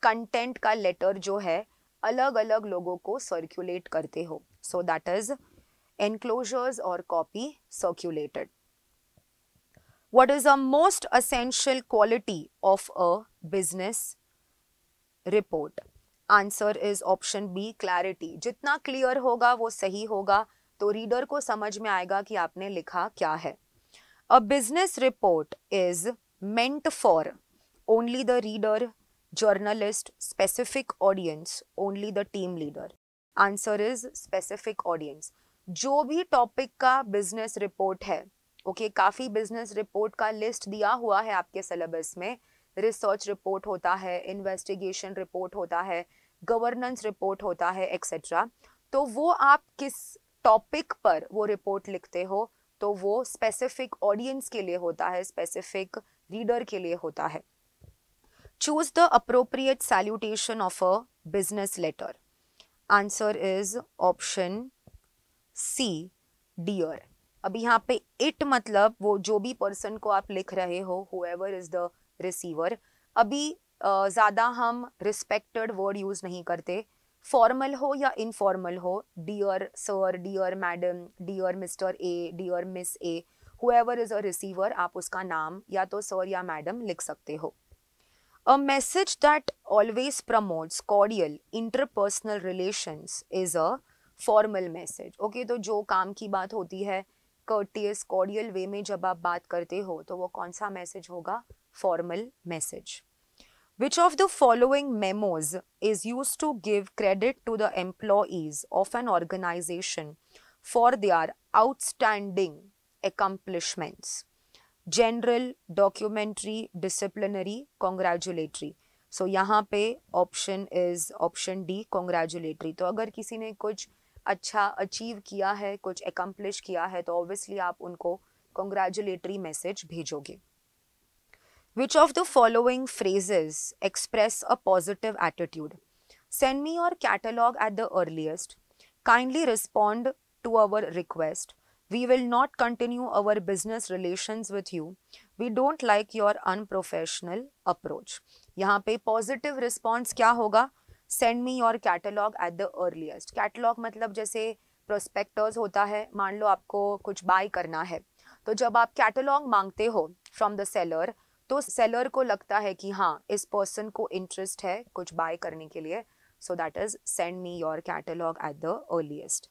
कंटेंट का लेटर जो है अलग अलग लोगों को सर्क्यूलेट करते हो सो दैट इज एनक्लोजर्स और copy circulated. What is a most essential quality of a business report answer is option B clarity जितना क्लियर होगा वो सही होगा तो रीडर को समझ में आएगा कि आपने लिखा क्या है a business report is meant for only the reader journalist specific audience only the team leader answer is specific audience जो भी टॉपिक का बिजनेस रिपोर्ट है ओके okay, काफी बिजनेस रिपोर्ट का लिस्ट दिया हुआ है आपके सिलेबस में रिसर्च रिपोर्ट होता है इन्वेस्टिगेशन रिपोर्ट होता है गवर्नेंस रिपोर्ट होता है एक्सेट्रा तो वो आप किस टॉपिक पर वो रिपोर्ट लिखते हो तो वो स्पेसिफिक ऑडियंस के लिए होता है स्पेसिफिक रीडर के लिए होता है Choose the appropriate salutation of a business letter. Answer is option C, dear. अब यहाँ पे इट मतलब वो जो भी पर्सन को आप लिख रहे हो हुएवर इज द रिसीवर अभी ज़्यादा हम रिस्पेक्टेड वर्ड यूज़ नहीं करते फॉर्मल हो या इनफॉर्मल हो dear sir dear madam dear mister A dear miss A whoever is a receiver आप उसका नाम या तो सर या मैडम लिख सकते हो A message that always promotes cordial interpersonal relations is a formal message. Okay, तो जो काम की बात होती है courteous, cordial way में जब आप बात करते हो तो वो कौन सा मैसेज होगा formal message. Which of the following memos is used to give credit to the employees of an organization for their outstanding accomplishments? General documentary disciplinary congratulatory so यहाँ पे option is option D congratulatory तो अगर किसी ने कुछ अच्छा achieve किया है कुछ एकम्प्लिश किया है तो ऑब्वियसली आप उनको कॉन्ग्रेचुलेटरी मैसेज भेजोगे which of the following phrases express a positive attitude send me your catalogue at the earliest kindly respond to our request We will not continue our business relations with you. We don't like your unprofessional approach. यहाँ पे positive response क्या होगा send me your catalogue at the earliest catalogue मतलब जैसे prospectors होता है मान लो आपको कुछ बाय करना है तो जब आप कैटलॉग मांगते हो फ्रॉम द सेलर तो सेलर को लगता है कि हाँ इस पर्सन को इंटरेस्ट है कुछ बाय करने के लिए so that is send me your catalogue at the earliest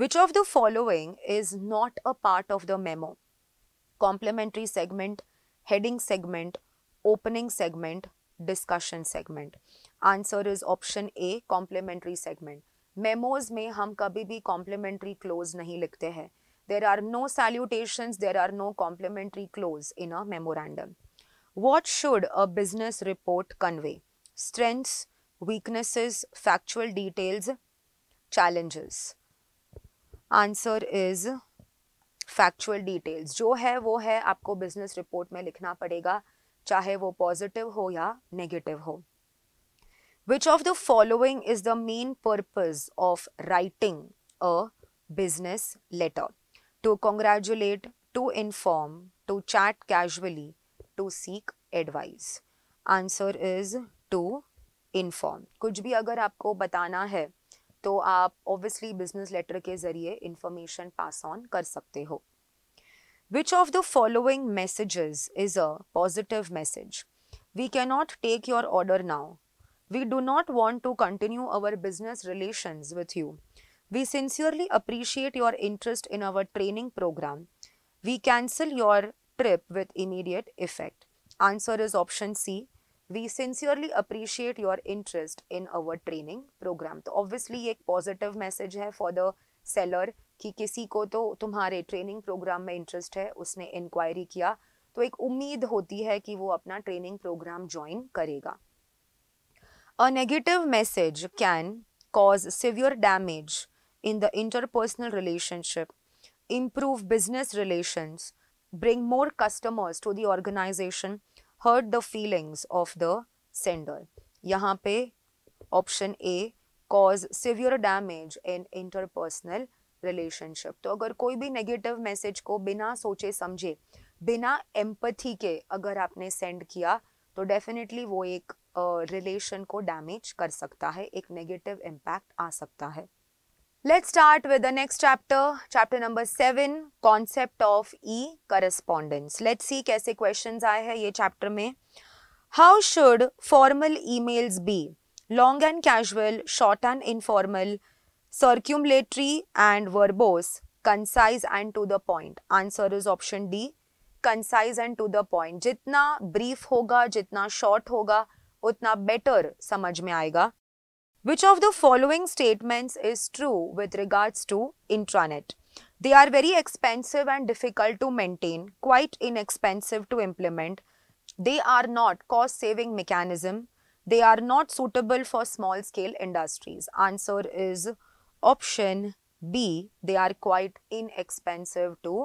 Which of the following is not a part of the memo? Complementary segment, heading segment, opening segment, discussion segment. Answer is option A, complementary segment. Memos may हम कभी bhi complementary clause nahi likhte hai. There are no salutations, there are no complementary clause in a memorandum. What should a business report convey? Strengths, weaknesses, factual details, challenges. Answer is factual details जो है वो है आपको business report में लिखना पड़ेगा चाहे वो पॉजिटिव हो या नेगेटिव हो which of the following is the main purpose of writing a business letter to congratulate to inform to chat casually to seek advice answer is to inform कुछ भी अगर आपको बताना है तो आप ऑब्वियसली बिजनेस लेटर के जरिए इंफॉर्मेशन पास ऑन कर सकते हो which of the following messages is a positive message we cannot take your order now we do not want to continue our business relation with you we sincerely appreciate your interest in our training programme we cancel your trip with immediate effect answer is option C we sincerely appreciate your interest in our training programme तो obviously एक positive message है for the seller कि किसी को तो तुम्हारे training programme में interest है उसने इंक्वायरी किया तो एक उम्मीद होती है कि वो अपना ट्रेनिंग प्रोग्राम ज्वाइन करेगा a negative message can cause severe damage in the interpersonal relationship improve business relations, bring more customers to the organization, hurt the feelings of the sender यहाँ पे option A cause severe damage in interpersonal relationship तो अगर कोई भी negative message को बिना सोचे समझे बिना एम्पथी के अगर आपने सेंड किया तो डेफिनेटली वो एक रिलेशन uh, को डैमेज कर सकता है एक नेगेटिव इम्पैक्ट आ सकता है let's start with the next chapter chapter number seven concept of E correspondence let's see कैसे क्वेश्चंस आए हैं ये चैप्टर में how should formal emails be long and casual short and informal circumlocutory and verbose concise and to the point answer is option D concise and to the point जितना brief होगा जितना short होगा उतना better समझ में आएगा Which of the following statements is true with regards to intranet? They are very expensive and difficult to maintain, quite inexpensive to implement. They are not cost-saving mechanism. They are not suitable for small-scale industries. Answer is option B. They are quite inexpensive to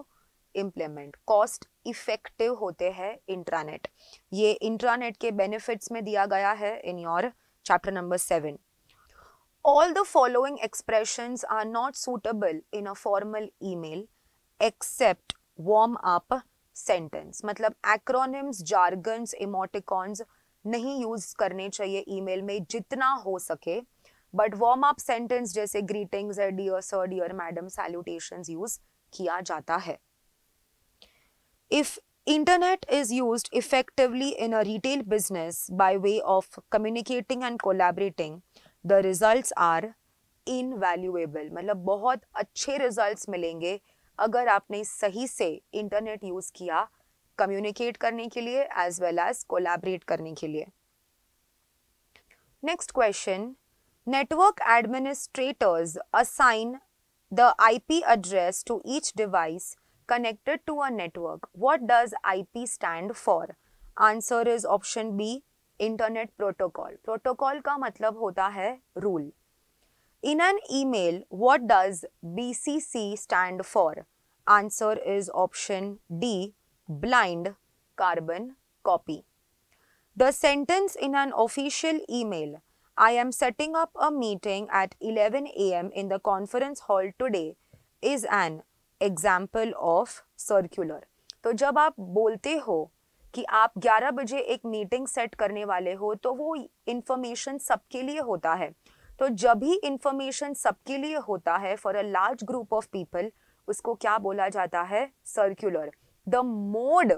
implement. Cost-effective होते हैं intranet. ये intranet के benefits में दिया गया है in your chapter number seven. All the following expressions are not suitable in a formal email except warm up sentence. मतलब acronyms, jargons, emoticons नहीं use करने चाहिए email में जितना हो सके But warm up sentence जैसे greetings, dear dear sir dear madam salutations use किया जाता है If Internet is used effectively in a retail business by way of communicating and collaborating. The results are invaluable मतलब बहुत अच्छे result मिलेंगे अगर आपने सही से इंटरनेट यूज किया कम्युनिकेट करने के लिए एज वेल एज कोलैबोरेट करने के लिए next question network administrators assign the I P address to each device connected to a network what does I P stand for answer is option B internet protocol protocol का मतलब होता है rule in an email what does BCC stand for answer is option D blind carbon copy the sentence in an official email I am setting up a meeting at eleven A M in the conference hall today is an example of circular तो जब आप बोलते हो कि आप 11 बजे एक meeting set करने वाले हो तो वो इन्फॉर्मेशन सबके लिए होता है तो जब ही इन्फॉर्मेशन सबके लिए होता है for a large group of people उसको क्या बोला जाता है circular the mode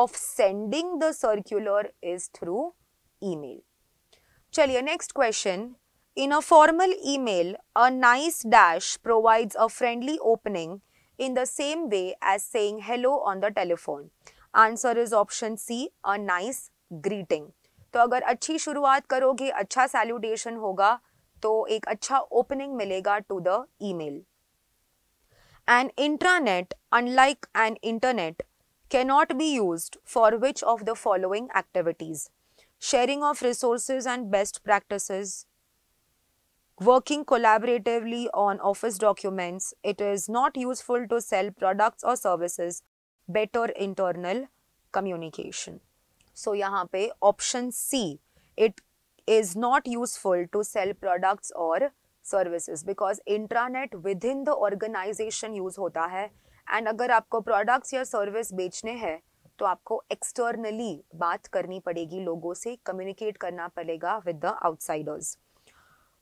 of sending the circular is through email चलिए next question in a formal email, a nice dash provides a friendly opening in the same way as saying hello on the telephone answer is option C a nice greeting तो अगर अच्छी शुरुआत करोगे अच्छा salutation होगा तो एक अच्छा ओपनिंग मिलेगा to the email an intranet unlike an internet cannot be use for which of the following activities sharing of resources and best practice working collaboratively on office documents it is not useful to sell products और services better internal communication so यहाँ पे option C it is not useful to sell products और services because intranet within the organisation use होता है and अगर आपको products या service बेचने हैं तो आपको एक्सटर्नली बात करनी पड़ेगी लोगों से कम्युनिकेट करना पड़ेगा with the outsiders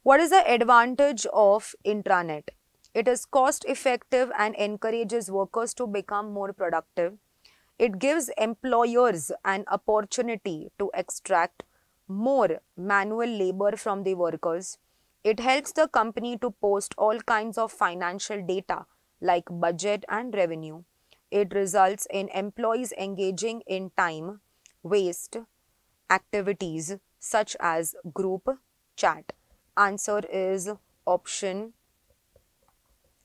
what is the advantage of intranet It is cost effective and encourages workers to become more productive. It gives employers an opportunity to extract more manual labor from the workers. It helps the company to post all kinds of financial data like budget and revenue. It results in employees engaging in time waste activities such as group chat. Answer is option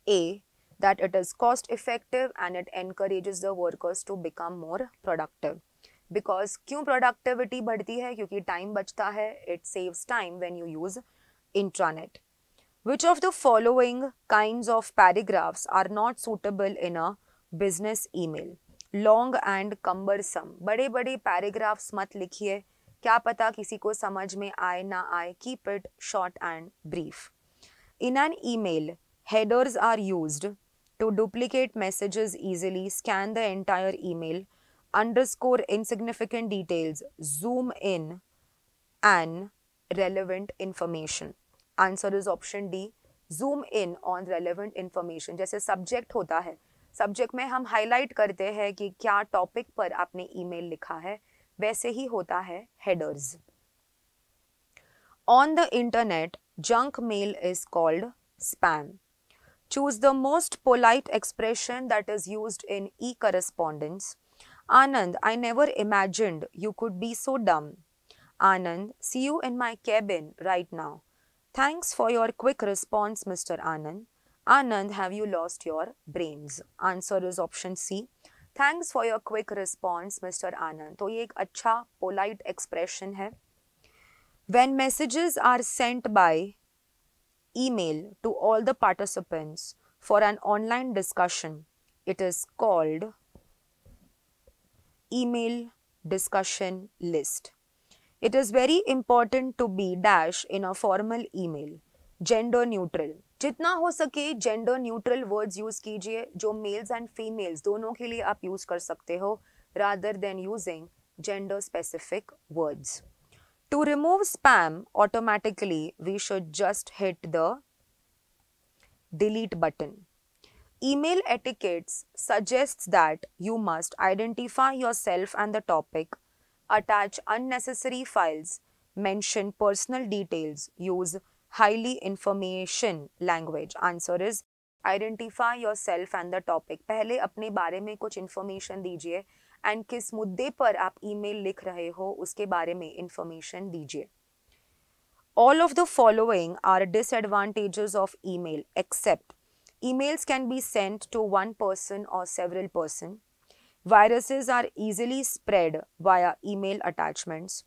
A, that it is cost effective and it encourages the workers to become more productive. Because क्यों productivity बढ़ती है क्योंकि time बचता है it saves time when you use intranet. which of the following kinds of paragraphs are not suitable in a business email long and cumbersome बड़े बड़े paragraphs मत लिखिए क्या पता किसी को समझ में आए ना आए keep it short and brief. In an email, Headers are used to duplicate messages easily, scan the entire email, underscore insignificant details, zoom in, and relevant information. Answer is option D. Zoom in on relevant information. जैसे subject होता है subject में हम highlight करते हैं कि क्या topic पर आपने ईमेल लिखा है वैसे ही होता है headers on the internet junk mail is called spam Choose the most polite expression that is used in e-correspondence. Anand, I never imagined you could be so dumb. Anand, see you in my cabin right now. Thanks for your quick response, Mr. Anand. Anand, have you lost your brains? Answer is option C. Thanks for your quick response, Mr. Anand. तो ये एक अच्छा polite expression है When messages are sent by email to all the participants for an online discussion. It is called email discussion list. It is very important to be dash in a formal email. Gender neutral. Jitna ho sake gender neutral words use kijiye jo males and females dono ke liye aap use kar sakte ho rather than using gender specific words. To remove spam automatically, we should just hit the delete button. Email etiquettes suggests that you must identify yourself and the topic, attach unnecessary files, mention personal details, use highly information language. Answer is identify yourself and the topic. पहले अपने बारे में कुछ information दीजिए and किस मुद्दे पर आप ईमेल लिख रहे हो उसके बारे में इंफॉर्मेशन दीजिए all of the following are disadvantages of email except emails can be sent to one person और several person viruses are easily spread via email attachments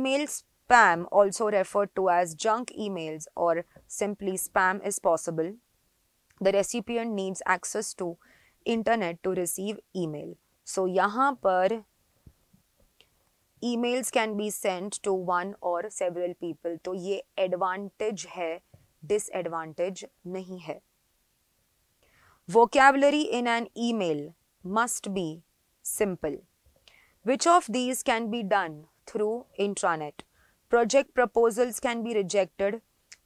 mail spam also refer to as junk E emails और simply spam is possible the recipient needs access to internet to receive email so यहाँ पर emails can be send to one और several people तो ये advantage है disadvantage नहीं है vocabulary in an email must be simple which of these can be done through intranet project proposals can be rejected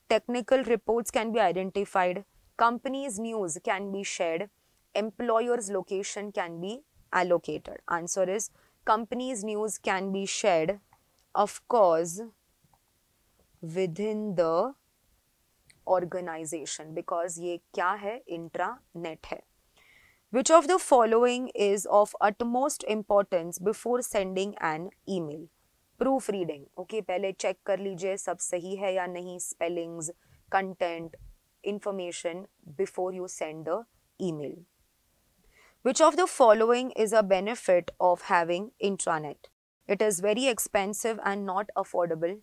technical reports can be identified companies news can be share employers location can be allocated? Answer is company's news can be shared, of course, within the organization because ye kya hai intranet hai Which of the following is of utmost importance before sending an email? proof reading okay pehle check kar lijiye sab sahi hai ya nahi spellings content information before you send the email Which of the following is a benefit of having intranet? It is very expensive and not affordable.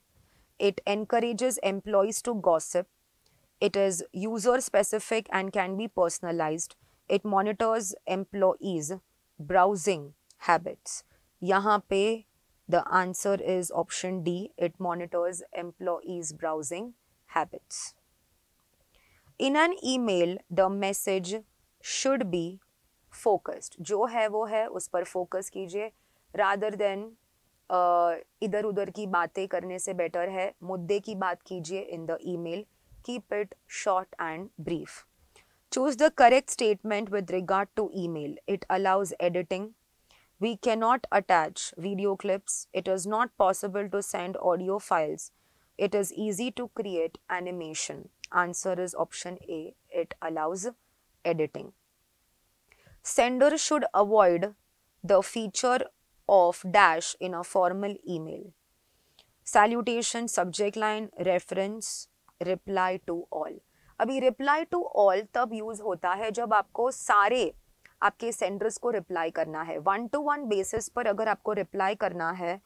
It encourages employees to gossip. It is user specific and can be personalized. It monitors employees' browsing habits. यहाँ पे the answer is option D. It monitors employees' browsing habits. In an email, the message should be focused जो है वो है उस पर focus कीजिए rather than इधर उधर की बातें करने से बेटर है मुद्दे की बात कीजिए in the email keep it short and brief choose the correct statement with regard to email it allows editing we can not attach video clips it is not possible to send audio files it is easy to create animation answer is option A it allows editing sender should avoid the feature of dash in a formal email salutation subject line reference reply to all अभी reply to all तब use होता है जब आपको सारे आपके Sanders को reply करना है वन टू वन बेसिस पर अगर आपको रिप्लाई करना है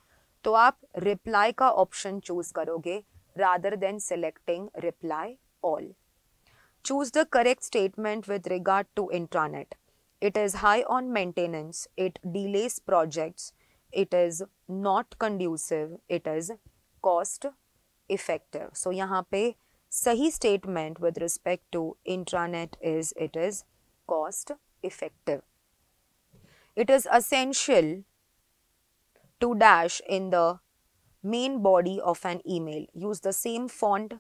तो आप रिप्लाई का ऑप्शन चूज करोगे rather than selecting reply all choose the correct statement with regard to intranet It is high on maintenance, it delays projects, it is not conducive, it is cost effective. So, here the statement with respect to intranet is it is cost effective. It is essential to dash in the main body of an email. Use the same font,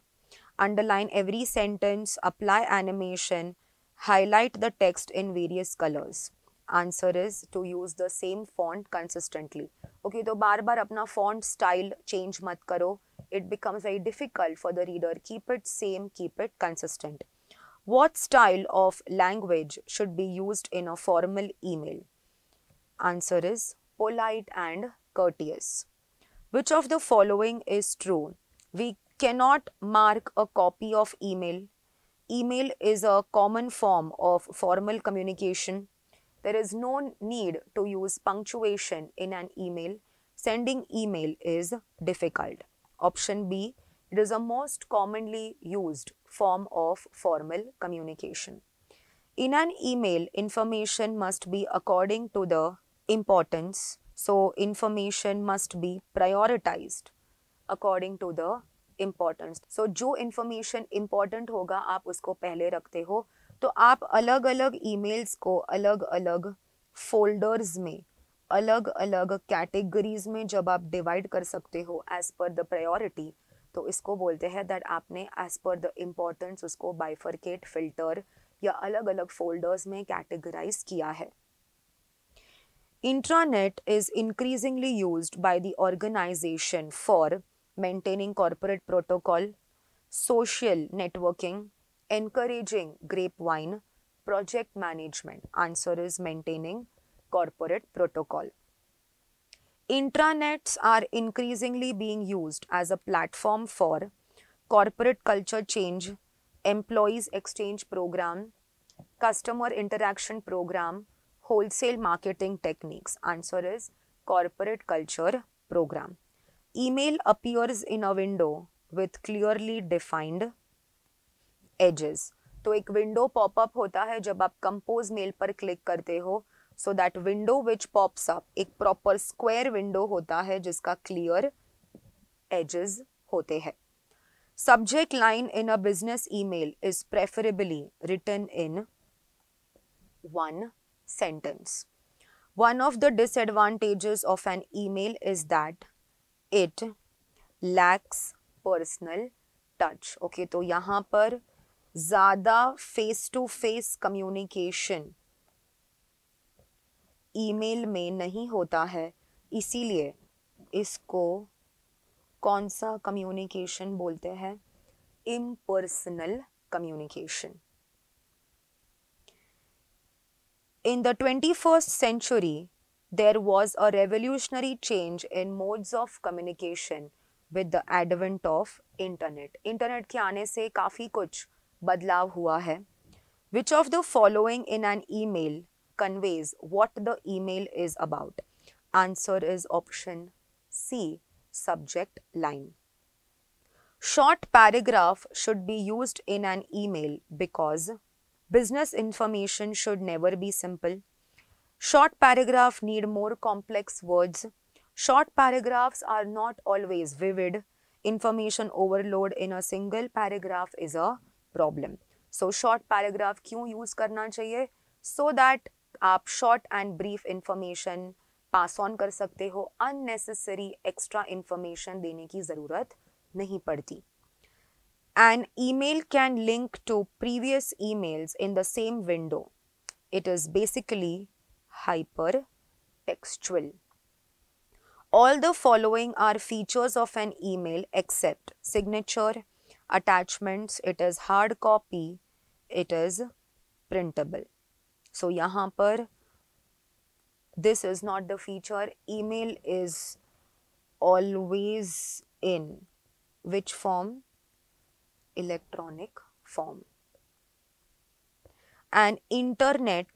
underline every sentence, apply animation, highlight the text in various colors answer is to use the same font consistently okay to bar bar apna font style change mat karo it becomes very difficult for the reader keep it same keep it consistent what style of language should be used in a formal email answer is polite and courteous which of the following is true we cannot mark a copy of email Email is a common form of formal communication. There is no need to use punctuation in an email. Sending email is difficult. Option B, it is a most commonly used form of formal communication. In an email, information must be according to the importance. So, information must be prioritized according to the importance so जो information important होगा आप उसको पहले रखते हो तो आप अलग अलग ईमेल्स को अलग अलग फोल्डर्स में अलग अलग कैटेगरीज में जब आप डिवाइड कर सकते हो एज पर द प्रायोरिटी तो इसको बोलते हैं दैट आपने एज पर द इम्पोर्टेंस उसको बाइफरकेट फिल्टर या अलग अलग फोल्डर्स में कैटेगराइज किया है intranet is increasingly use by the organization for maintaining corporate protocol, social networking, encouraging grapevine, project management. Answer is maintaining corporate protocol. Intranets are increasingly being used as a platform for corporate culture change, employees exchange program, customer interaction program, wholesale marketing techniques. Answer is corporate culture program. Email appears in a window with clearly defined edges. तो एक window popup होता है जब आप compose mail पर click करते हो so that window which pops up एक प्रॉपर स्क्वायर विंडो होता है जिसका क्लियर एजेस होते हैं subject line in a business email is preferably written in one sentence. One of the disadvantages of an email is that it lacks personal touch okay तो यहाँ पर ज़्यादा face to face communication email में नहीं होता है इसीलिए इसको कौन सा कम्युनिकेशन बोलते हैं impersonal communication in the twenty first century there was a revolutionary change in modes of communication with the advent of internet internet के aane se kafi kuch बदलाव hua hai. which of the following in an email conveys what the email is about answer is option c subject line short paragraph should be used in an email because business information should never be simple Short paragraphs need more complex words. Short paragraphs are not always vivid. Information overload in a single paragraph is a problem. So short paragraph क्यों use करना चाहिए So that आप short and brief information pass on कर सकते हो unnecessary extra information देने की ज़रूरत नहीं पड़ती An email can link to previous emails in the same window. It is basically hypertextual. All the following are features of an email except signature, attachments, it is hard copy, it is printable. So, यहाँ this is not the feature, email is always in which form? Electronic form. And internet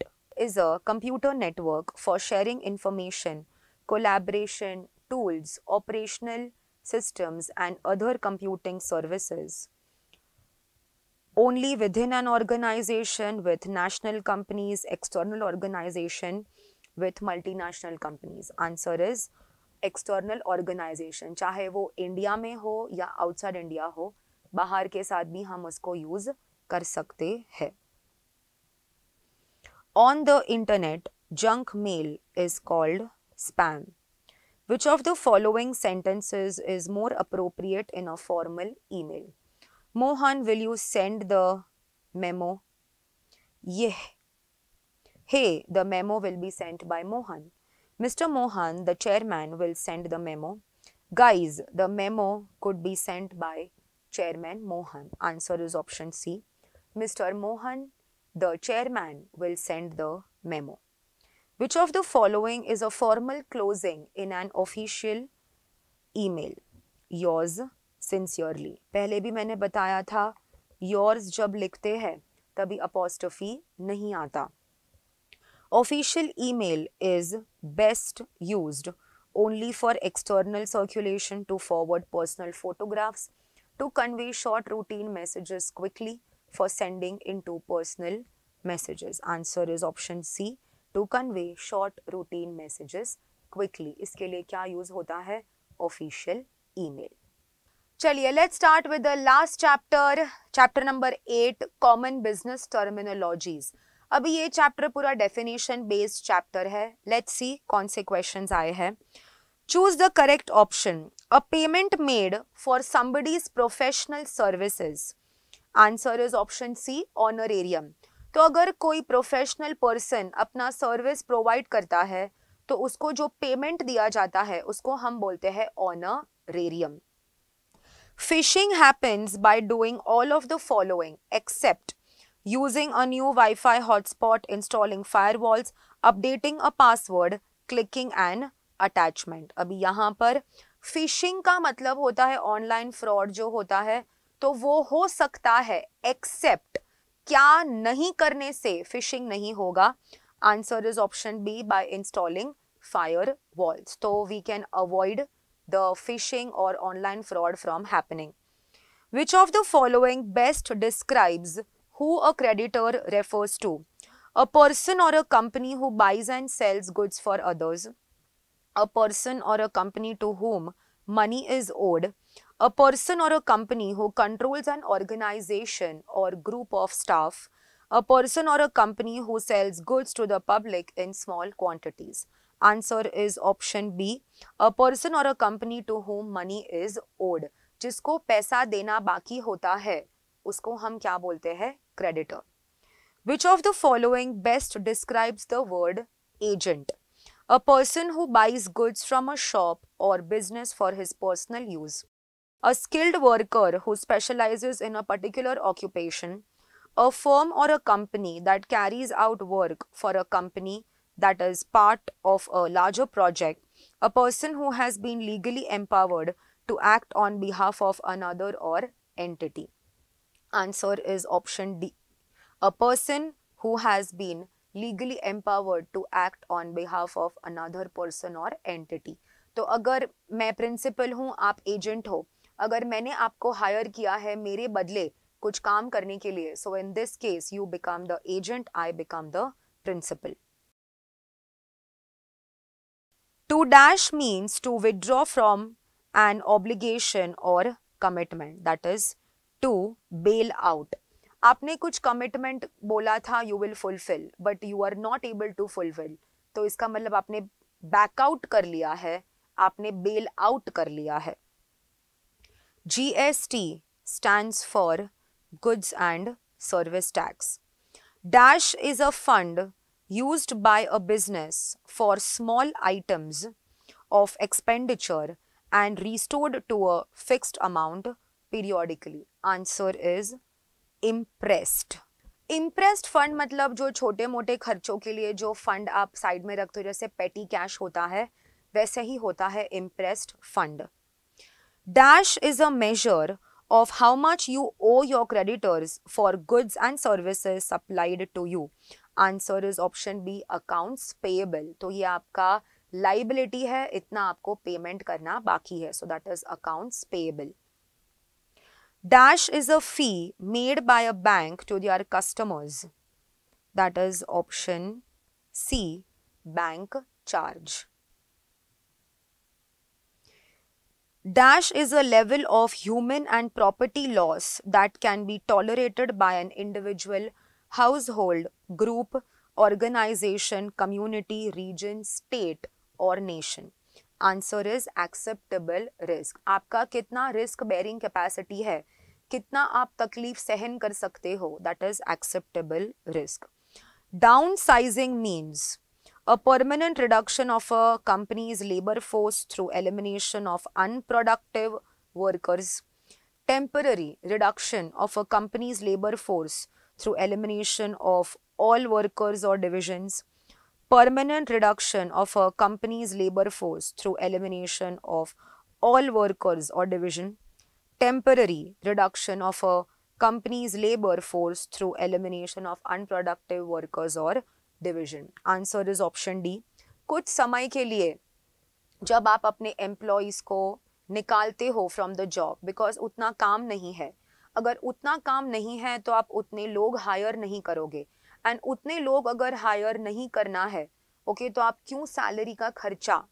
is a computer network for sharing information, collaboration, tools, operational systems and other computing services. Only within an organization with national companies, external organization with multinational companies. Answer is external organization. Chahe wo India mein ho ya outside India ho, bahar ke saath bhi hum usko use kar sakte hai. On the internet, junk mail is called spam. Which of the following sentences is more appropriate in a formal email? Mohan, will you send the memo? Yeah. Hey, the memo will be sent by Mohan. Mr. Mohan, the chairman, will send the memo. Guys, the memo could be sent by Chairman Mohan. Answer is option C. Mr. Mohan the chairman will send the memo. Which of the following is a formal closing in an official email? Yours sincerely. पहले भी मैंने बताया था yours जब लिखते हैं तभी apostrophe नहीं आता. Official email is best used only for external circulation to forward personal photographs, to convey short routine messages quickly, for sending into personal messages. Answer is option C to convey short routine messages quickly. इसके लिए क्या use होता है official email. चलिए let's start with the last chapter, chapter number eight common business terminologies. अभी ये chapter पूरा definition based chapter है लेट्स सी कौन से क्वेश्चंस आए हैं choose the correct option a payment made for somebody's professional services answer is option C honorarium तो अगर कोई प्रोफेशनल पर्सन अपना सर्विस प्रोवाइड करता है तो उसको जो पेमेंट दिया जाता है उसको हम बोलते हैं honorarium phishing happens by doing all of the following except using a new wi hotspot installing firewalls updating a password clicking and attachment अभी यहाँ पर फिशिंग का मतलब होता है ऑनलाइन फ्रॉड जो होता है तो वो हो सकता है एक्सेप्ट क्या नहीं करने से फिशिंग नहीं होगा answer is option B by installing firewalls तो we can avoid the phishing और online fraud from happening which of the following best describes who a creditor refers to a person और a company who buys and sells goods for others a person और a company to whom money is owed A person or a company who controls an organization or group of staff. A person or a company who sells goods to the public in small quantities. Answer is option B. A person or a company to whom money is owed. जिसको पैसा देना बाकी होता है उसको हम क्या बोलते हैं Creditor. Which of the following best describes the word agent? A person who buys goods from a shop or business for his personal use. A skilled worker who specializes in a particular occupation, a firm or a company that carries out work for a company that is part of a larger project, a person who has been legally empowered to act on behalf of another or entity. Answer is option D. A person who has been legally empowered to act on behalf of another person or entity. So, अगर मैं principal, हूँ आप agent. हो अगर मैंने आपको higher किया है मेरे बदले कुछ काम करने के लिए so in this case you become the agent I become the principal to dash means to withdraw from an obligation और commitment that is to bail out आपने कुछ कमिटमेंट बोला था you will fulfil but you are not able to fulfil तो इसका मतलब आपने backout कर लिया है आपने बेल आउट कर लिया है GST stands for Goods and Service Tax. Dash is a fund used by a business for small items of expenditure and restored to a fixed amount periodically. Answer is impressed. Impressed fund मतलब जो छोटे मोटे खर्चों के लिए जो fund आप side में रखते हो जैसे पेटी कैश होता है वैसे ही होता है Dash is a measure of how much you owe your creditors for goods and services supplied to you. Answer is option B, accounts payable. So, this is your liability, hai, itna aapko payment karna baki hai. So, that is accounts payable. Dash is a fee made by a bank to their customers. That is option C, bank charge. Dash is a level of human and property loss that can be tolerated by an individual, household, group, organization, community, region, state or nation. Answer is acceptable risk. आपका कितना risk bearing capacity है कितना आप तकलीफ सहन कर सकते हो that is acceptable risk. Downsizing means a permanent reduction of a company's labor force through elimination of unproductive workers, temporary reduction of a company's labor force through elimination of all workers or divisions, permanent reduction of a company's labor force through elimination of all workers or division, temporary reduction of a company's labor force through elimination of unproductive workers or division answer is option D कुछ समय के लिए जब आप अपने employees को निकालते हो फ्रॉम द जॉब बिकॉज उतना काम नहीं है अगर उतना काम नहीं है तो आप उतने लोग हायर नहीं करोगे एंड उतने लोग अगर हायर नहीं करना है ओके okay, तो आप क्यों सैलरी का खर्चा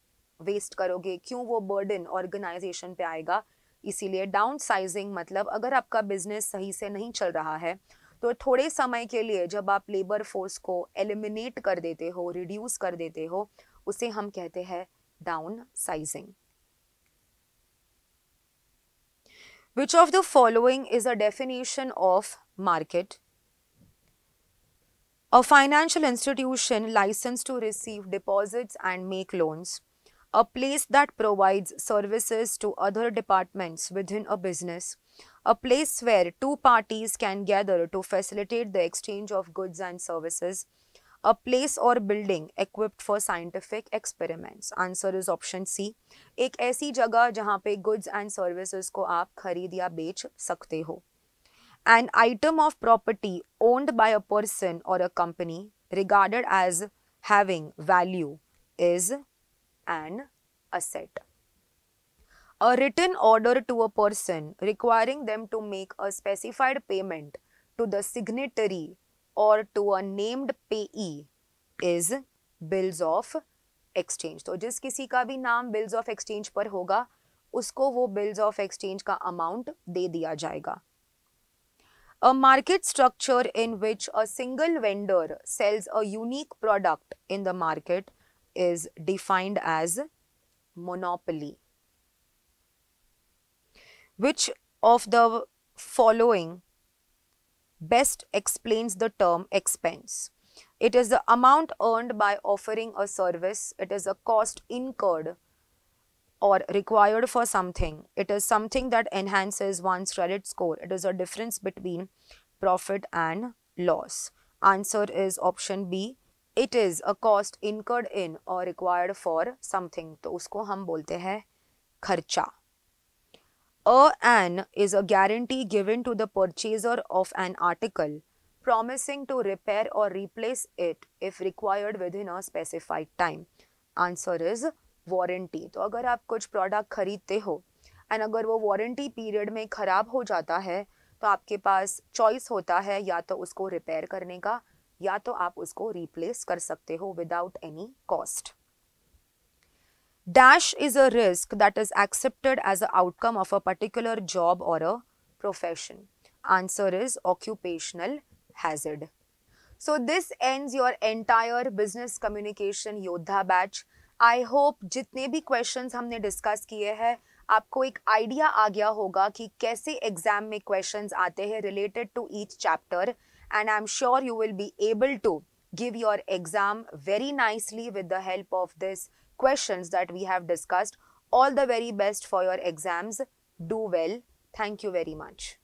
वेस्ट करोगे क्यों वो बर्डन ऑर्गेनाइजेशन पे आएगा इसीलिए डाउन साइजिंग मतलब अगर आपका बिजनेस सही से नहीं चल रहा है तो थोड़े समय के लिए जब आप लेबर फोर्स को एलिमिनेट कर देते हो रिड्यूस कर देते हो उसे हम कहते हैं downsizing which of the following is a definition of market a financial institution licence to receive deposits and make loans a place that provide services to other departments within a business a place where two parties can gather to facilitate the exchange of goods and services, a place or building equipped for scientific experiments. Answer is option C. एक ऐसी जगह जहाँ पे goods and services को आप खरीद या बेच सकते हो. An item of property owned by a person or a company regarded as having value is an asset a written order to a person requiring them to make a specified payment to the signatory or to a named payee is bills of exchange. So, जिस किसी का भी नाम bills of exchange पर होगा उसको वो bills of exchange का amount दे दिया जाएगा A market structure in which a single vendor sells a unique product in the market is defined as monopoly. Which of the following best explains the term expense? It is the amount earned by offering a service. It is a cost incurred or required for something. It is something that enhances one's credit score. It is a difference between profit and loss. Answer is option B. It is a cost incurred in or required for something. तो उसको हम बोलते हैं खर्चा A an is a guarantee given to the purchaser of an article promising to repair or replace it if required within a specified time. Answer is warranty to agar aap kuch product kharidte ho and agar wo warranty period mein kharab ho jata hai to aapke paas choice hota hai ya to usko repair karne ka या तो आप उसको replace कर सकते हो without any cost Dash is a risk that is accepted as an outcome of a particular job or a profession. Answer is occupational hazard. So, this ends your entire business communication Yodha batch. I hope jitne bhi questions humne discuss kiye hai, aapko ek idea aagya hoga ki kaise exam me questions aate hai related to each chapter and I'm sure you will be able to give your exam very nicely with the help of this questions that we have discussed. All the very best for your exams. Do well. Thank you very much.